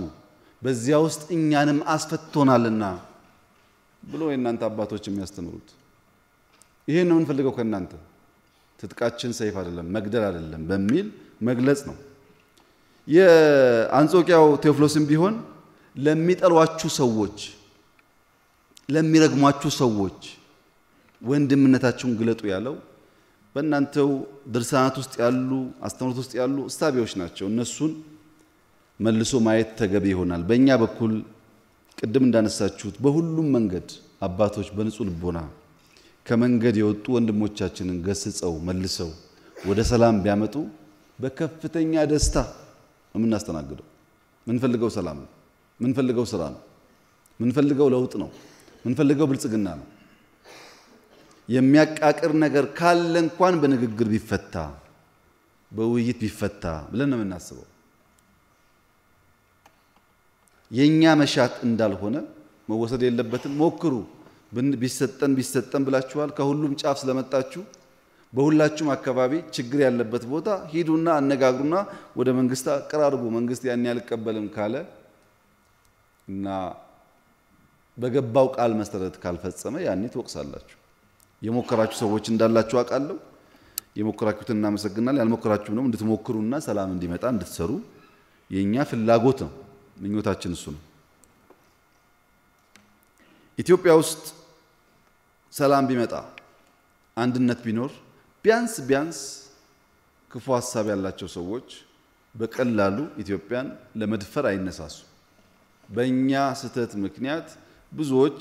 በዚያ ውስጥ እኛንም አስፈትቶናልና ብሎ የእናንተ አባቶች የሚያስተምሩት ይሄን ነው የምንፈልገው ከእናንተ ትጥቃችን ሰይፍ አይደለም፣ መግደል አይደለም በሚል መግለጽ ነው። የአንጾኪያው ቴዎፍሎስም ቢሆን ለሚጠሏችሁ ሰዎች፣ ለሚረግሟችሁ ሰዎች ወንድምነታችሁን ግለጡ ያለው በእናንተው ድርሳናት ውስጥ ያሉ አስተምሮት ውስጥ ያሉ እሳቢዎች ናቸው። እነሱን መልሶ ማየት ተገቢ ይሆናል። በእኛ በኩል ቅድም እንዳነሳችሁት በሁሉም መንገድ አባቶች በንጹህ ልቦና ከመንገድ የወጡ ወንድሞቻችንን ገስጸው መልሰው ወደ ሰላም ቢያመጡ በከፍተኛ ደስታ የምናስተናግደው። ምንፈልገው ሰላም ነው፣ ምንፈልገው ስራ ነው፣ ምንፈልገው ለውጥ ነው፣ ምንፈልገው ብልጽግና ነው። የሚያቃቅር ነገር ካለ እንኳን በንግግር ቢፈታ በውይይት ቢፈታ ብለን ነው የምናስበው። የእኛ መሻት እንዳልሆነ መወሰድ የለበትም። ሞክሩ። ቢሰጠን ቢሰጠን ብላችኋል። ከሁሉም ጫፍ ስለመጣችሁ በሁላችሁም አካባቢ ችግር ያለበት ቦታ ሂዱና አነጋግሩና ወደ መንግስት አቀራርቡ። መንግስት ያን አልቀበልም ካለ እና በገባው ቃል መሰረት ካልፈጸመ ያኔ ትወቅሳላችሁ። የሞከራችሁ ሰዎች እንዳላችሁ አውቃለሁ። የሞከራችሁትን እናመሰግናል። ያልሞከራችሁም ደግሞ እንድትሞክሩና ሰላም እንዲመጣ እንድትሰሩ የእኛ ፍላጎት ነው፣ ምኞታችን እሱ ነው። ኢትዮጵያ ውስጥ ሰላም ቢመጣ አንድነት ቢኖር ቢያንስ ቢያንስ ክፉ ሀሳብ ያላቸው ሰዎች በቀላሉ ኢትዮጵያን ለመድፈር አይነሳሱ። በእኛ ስህተት ምክንያት ብዙዎች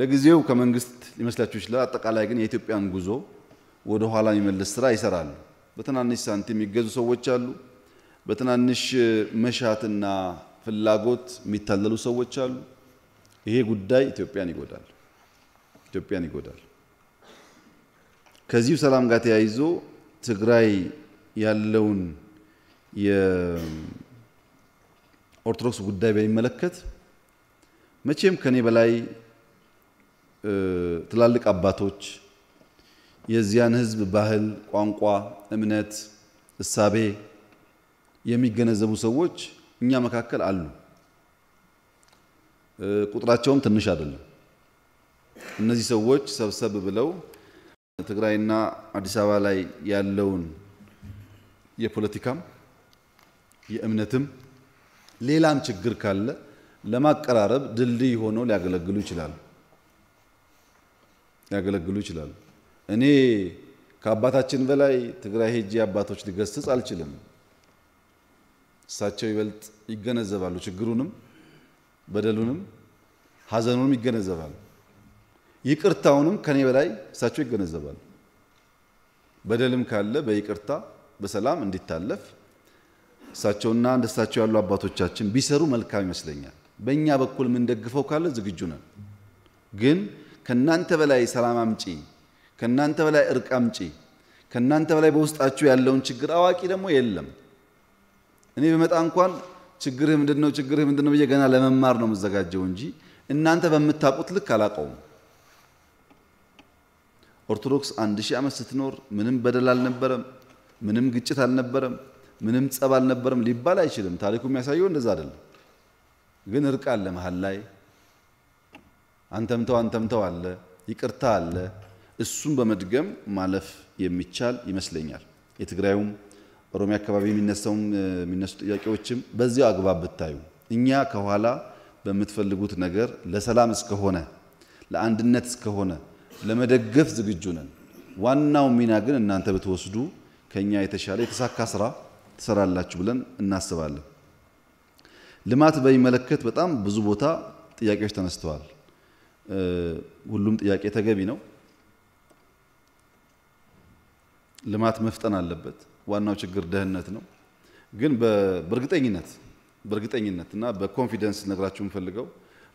ለጊዜው ከመንግስት ሊመስላችሁ ይችላል። አጠቃላይ ግን የኢትዮጵያን ጉዞ ወደ ኋላ የሚመልስ ስራ ይሰራሉ። በትናንሽ ሳንቲም የሚገዙ ሰዎች አሉ። በትናንሽ መሻትና ፍላጎት የሚታለሉ ሰዎች አሉ። ይሄ ጉዳይ ኢትዮጵያን ይጎዳል፣ ኢትዮጵያን ይጎዳል። ከዚሁ ሰላም ጋር ተያይዞ ትግራይ ያለውን የኦርቶዶክስ ጉዳይ በሚመለከት መቼም ከኔ በላይ ትላልቅ አባቶች የዚያን ህዝብ ባህል፣ ቋንቋ፣ እምነት፣ እሳቤ የሚገነዘቡ ሰዎች እኛ መካከል አሉ። ቁጥራቸውም ትንሽ አይደለም። እነዚህ ሰዎች ሰብሰብ ብለው ትግራይና አዲስ አበባ ላይ ያለውን የፖለቲካም የእምነትም ሌላም ችግር ካለ ለማቀራረብ ድልድይ ሆነው ሊያገለግሉ ይችላሉ። ያገለግሉ ይችላሉ። እኔ ከአባታችን በላይ ትግራይ ሄጄ አባቶች ልገስጽ አልችልም። እሳቸው ይበልጥ ይገነዘባሉ፣ ችግሩንም በደሉንም ሀዘኑንም ይገነዘባሉ። ይቅርታውንም ከኔ በላይ እሳቸው ይገነዘባሉ። በደልም ካለ በይቅርታ በሰላም እንዲታለፍ እሳቸውና እንደ እሳቸው ያሉ አባቶቻችን ቢሰሩ መልካም ይመስለኛል። በእኛ በኩል የምንደግፈው ካለ ዝግጁ ነን ግን ከእናንተ በላይ ሰላም አምጪ፣ ከእናንተ በላይ እርቅ አምጪ፣ ከእናንተ በላይ በውስጣችሁ ያለውን ችግር አዋቂ ደግሞ የለም። እኔ በመጣ እንኳን ችግርህ ምንድነው? ችግርህ ምንድነው ብዬ ገና ለመማር ነው የምዘጋጀው እንጂ እናንተ በምታውቁት ልክ አላውቀውም። ኦርቶዶክስ አንድ ሺህ ዓመት ስትኖር ምንም በደል አልነበረም፣ ምንም ግጭት አልነበረም፣ ምንም ጸብ አልነበረም ሊባል አይችልም። ታሪኩ የሚያሳየው እንደዛ አይደለም። ግን እርቅ አለ መሀል ላይ አንተምተው አንተምተው አለ፣ ይቅርታ አለ። እሱን በመድገም ማለፍ የሚቻል ይመስለኛል። የትግራዩም ኦሮሚያ አካባቢ የሚነሳውም የሚነሱ ጥያቄዎችም በዚያው አግባብ ብታዩ እኛ ከኋላ በምትፈልጉት ነገር ለሰላም እስከሆነ ለአንድነት እስከሆነ ለመደገፍ ዝግጁ ነን። ዋናው ሚና ግን እናንተ ብትወስዱ ከኛ የተሻለ የተሳካ ስራ ትሰራላችሁ ብለን እናስባለን። ልማት በሚመለከት በጣም ብዙ ቦታ ጥያቄዎች ተነስተዋል። ሁሉም ጥያቄ ተገቢ ነው። ልማት መፍጠን አለበት። ዋናው ችግር ደህንነት ነው። ግን በእርግጠኝነት በእርግጠኝነት እና በኮንፊደንስ ነግራችሁ የምፈልገው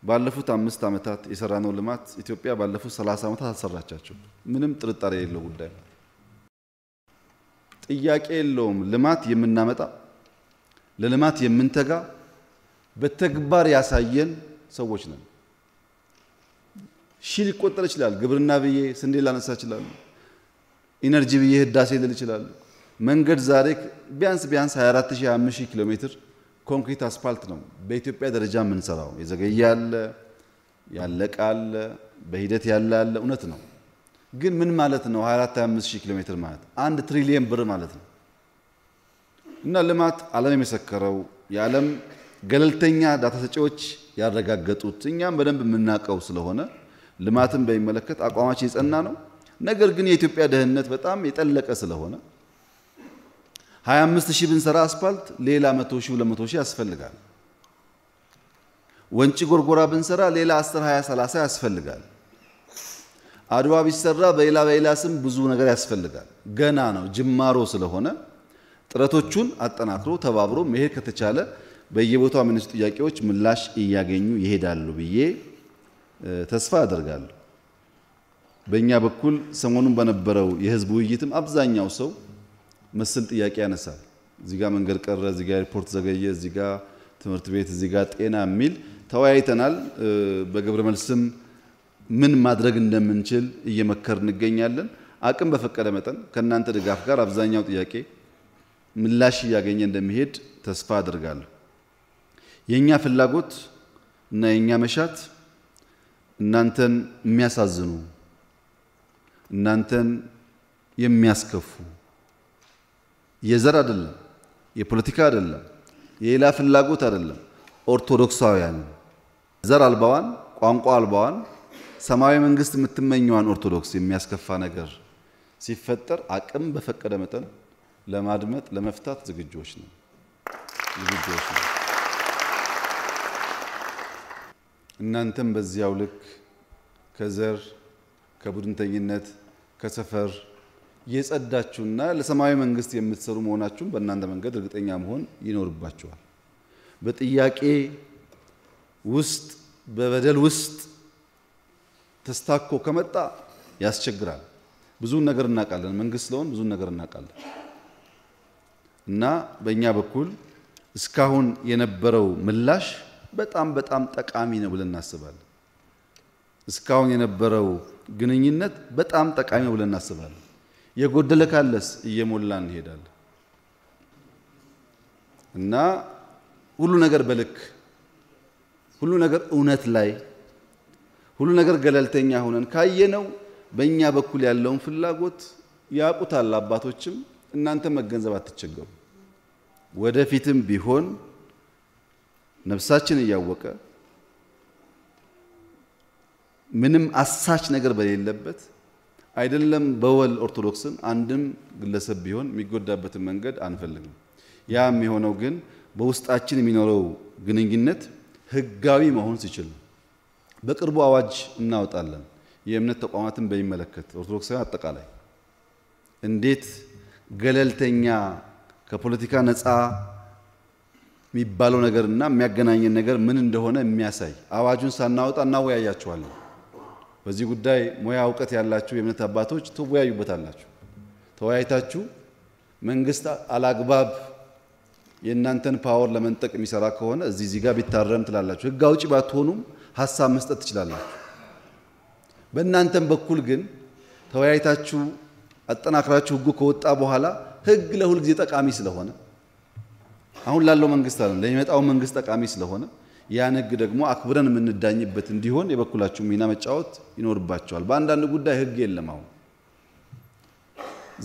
ባለፉት አምስት ዓመታት የሰራነው ልማት ኢትዮጵያ ባለፉት ሰላሳ ዓመታት አልሰራቻቸው። ምንም ጥርጣሬ የለው ጉዳይ ጥያቄ የለውም። ልማት የምናመጣ ለልማት የምንተጋ በተግባር ያሳየን ሰዎች ነን። ሺህ ሊቆጠር ይችላል። ግብርና ብዬ ስንዴ ላነሳ ይችላሉ ኢነርጂ ብዬ ህዳሴ ልል ይችላሉ? መንገድ ዛሬ ቢያንስ ቢያንስ 24500 ኪሎ ሜትር ኮንክሪት አስፋልት ነው በኢትዮጵያ ደረጃ የምንሰራው። የዘገየ አለ፣ ያለቀ አለ፣ በሂደት ያለ አለ። እውነት ነው። ግን ምን ማለት ነው 24500 ኪሎ ሜትር ማለት አንድ ትሪሊየን ብር ማለት ነው። እና ልማት ዓለም የመሰከረው የዓለም ገለልተኛ ዳታ ሰጪዎች ያረጋገጡት እኛም በደንብ የምናውቀው ስለሆነ ልማትን በሚመለከት አቋማችን የጸና ነው። ነገር ግን የኢትዮጵያ ደህንነት በጣም የጠለቀ ስለሆነ 25 ሺህ ብንሰራ አስፓልት ሌላ 100 ሺህ 200 ሺህ ያስፈልጋል። ወንጭ ጎርጎራ ብንሰራ ሌላ 10 20 30 ያስፈልጋል። አድዋ ቢሰራ በሌላ በሌላ ስም ብዙ ነገር ያስፈልጋል። ገና ነው፣ ጅማሮ ስለሆነ ጥረቶቹን አጠናክሮ ተባብሮ መሄድ ከተቻለ በየቦታው የሚነሱ ጥያቄዎች ምላሽ እያገኙ ይሄዳሉ ብዬ ተስፋ አደርጋለሁ። በእኛ በኩል ሰሞኑን በነበረው የህዝብ ውይይትም አብዛኛው ሰው መሰል ጥያቄ ያነሳል። እዚህ ጋር መንገድ ቀረ፣ እዚህ ጋር ሪፖርት ዘገየ፣ እዚህ ጋር ትምህርት ቤት፣ እዚህ ጋር ጤና የሚል ተወያይተናል። በግብረ መልስም ምን ማድረግ እንደምንችል እየመከር እንገኛለን። አቅም በፈቀደ መጠን ከእናንተ ድጋፍ ጋር አብዛኛው ጥያቄ ምላሽ እያገኘ እንደሚሄድ ተስፋ አድርጋለሁ። የእኛ ፍላጎት እና የእኛ መሻት እናንተን የሚያሳዝኑ እናንተን የሚያስከፉ የዘር አይደለም፣ የፖለቲካ አይደለም፣ የሌላ ፍላጎት አይደለም። ኦርቶዶክሳውያን ዘር አልባዋን፣ ቋንቋ አልባዋን ሰማያዊ መንግስት የምትመኘዋን ኦርቶዶክስ የሚያስከፋ ነገር ሲፈጠር አቅም በፈቀደ መጠን ለማድመጥ ለመፍታት ዝግጆች ነው ዝግጆች ነው። እናንተም በዚያው ልክ ከዘር፣ ከቡድንተኝነት፣ ከሰፈር የጸዳችሁና ለሰማያዊ መንግስት የምትሰሩ መሆናችሁን በእናንተ መንገድ እርግጠኛ መሆን ይኖርባችኋል። በጥያቄ ውስጥ በበደል ውስጥ ተስታኮ ከመጣ ያስቸግራል። ብዙን ነገር እናውቃለን። መንግስት ስለሆን ብዙን ነገር እናውቃለን። እና በእኛ በኩል እስካሁን የነበረው ምላሽ በጣም በጣም ጠቃሚ ነው ብለን እናስባለን። እስካሁን የነበረው ግንኙነት በጣም ጠቃሚ ነው ብለን እናስባለን። የጎደለ ካለስ እየሞላ እንሄዳለን እና ሁሉ ነገር በልክ ሁሉ ነገር እውነት ላይ ሁሉ ነገር ገለልተኛ ሆነን ካየነው በእኛ በኩል ያለውን ፍላጎት ያውቁታል አባቶችም። እናንተ መገንዘብ አትቸገሩ። ወደፊትም ቢሆን ነፍሳችን እያወቀ ምንም አሳች ነገር በሌለበት አይደለም በወል ኦርቶዶክስን አንድም ግለሰብ ቢሆን የሚጎዳበትን መንገድ አንፈልግም። ያ የሚሆነው ግን በውስጣችን የሚኖረው ግንኙነት ህጋዊ መሆን ሲችል ነው። በቅርቡ አዋጅ እናወጣለን። የእምነት ተቋማትን በሚመለከት ኦርቶዶክሳዊ አጠቃላይ እንዴት ገለልተኛ ከፖለቲካ ነፃ የሚባለው ነገርና የሚያገናኘን ነገር ምን እንደሆነ የሚያሳይ አዋጁን ሳናወጣ እናወያያችኋለን። በዚህ ጉዳይ ሙያ እውቀት ያላችሁ የእምነት አባቶች ትወያዩበታላችሁ። ተወያይታችሁ መንግስት አላግባብ የእናንተን ፓወር ለመንጠቅ የሚሰራ ከሆነ እዚህ ዚጋ ቢታረም ትላላችሁ። ህግ አውጪ ባትሆኑም ሀሳብ መስጠት ትችላላችሁ። በእናንተም በኩል ግን ተወያይታችሁ አጠናክራችሁ ህጉ ከወጣ በኋላ ህግ ለሁል ጊዜ ጠቃሚ ስለሆነ አሁን ላለው መንግስት አለ ለሚመጣው መንግስት ጠቃሚ ስለሆነ ያን ህግ ደግሞ አክብረን የምንዳኝበት እንዲሆን የበኩላችሁ ሚና መጫወት ይኖርባቸዋል። በአንዳንድ ጉዳይ ህግ የለም። አሁን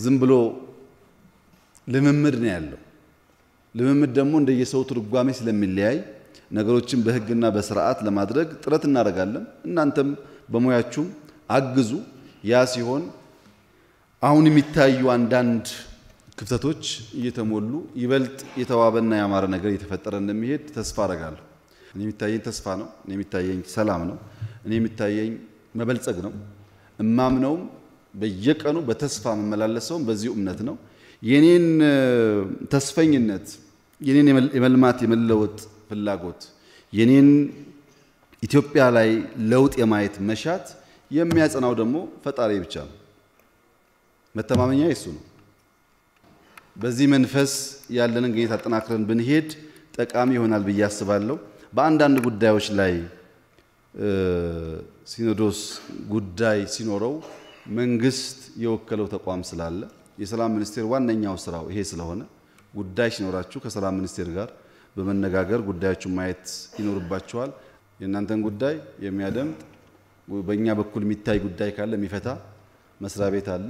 ዝም ብሎ ልምምድ ነው ያለው። ልምምድ ደግሞ እንደየሰው ትርጓሜ ስለሚለያይ ነገሮችን በህግና በስርዓት ለማድረግ ጥረት እናደርጋለን። እናንተም በሙያችሁም አግዙ። ያ ሲሆን አሁን የሚታዩ አንዳንድ ክፍተቶች እየተሞሉ ይበልጥ የተዋበና ያማረ ነገር እየተፈጠረ እንደሚሄድ ተስፋ አረጋለሁ። እኔ የሚታየኝ ተስፋ ነው። እኔ የሚታየኝ ሰላም ነው። እኔ የሚታየኝ መበልጸግ ነው። እማምነውም በየቀኑ በተስፋ የምመላለሰውም በዚሁ እምነት ነው። የኔን ተስፈኝነት፣ የኔን የመልማት የመለወጥ ፍላጎት፣ የኔን ኢትዮጵያ ላይ ለውጥ የማየት መሻት የሚያጸናው ደግሞ ፈጣሪ ብቻ ነው። መተማመኛ የሱ ነው። በዚህ መንፈስ ያለንን ግንኙነት አጠናክረን ብንሄድ ጠቃሚ ይሆናል ብዬ አስባለሁ። በአንዳንድ ጉዳዮች ላይ ሲኖዶስ ጉዳይ ሲኖረው መንግስት የወከለው ተቋም ስላለ የሰላም ሚኒስቴር ዋነኛው ስራው ይሄ ስለሆነ ጉዳይ ሲኖራችሁ ከሰላም ሚኒስቴር ጋር በመነጋገር ጉዳዮቹን ማየት ይኖርባችኋል። የእናንተን ጉዳይ የሚያደምጥ በእኛ በኩል የሚታይ ጉዳይ ካለ የሚፈታ መስሪያ ቤት አለ።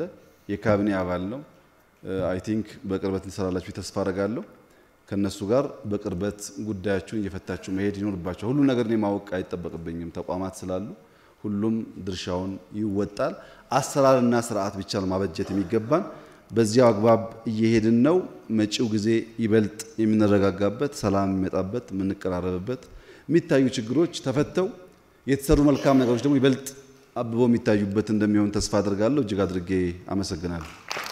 የካቢኔ አባል ነው። አይ ቲንክ በቅርበት እንሰራላችሁ ተስፋ አደርጋለሁ። ከነሱ ጋር በቅርበት ጉዳያችሁን እየፈታችሁ መሄድ ይኖርባቸው። ሁሉ ነገር እኔ ማወቅ አይጠበቅብኝም። ተቋማት ስላሉ ሁሉም ድርሻውን ይወጣል። አሰራርና ስርዓት ብቻ ማበጀት የሚገባን በዚያው አግባብ እየሄድን ነው። መጪው ጊዜ ይበልጥ የምንረጋጋበት፣ ሰላም የሚመጣበት፣ የምንቀራረብበት፣ የሚታዩ ችግሮች ተፈተው የተሰሩ መልካም ነገሮች ደግሞ ይበልጥ አብበው የሚታዩበት እንደሚሆን ተስፋ አድርጋለሁ። እጅግ አድርጌ አመሰግናለሁ።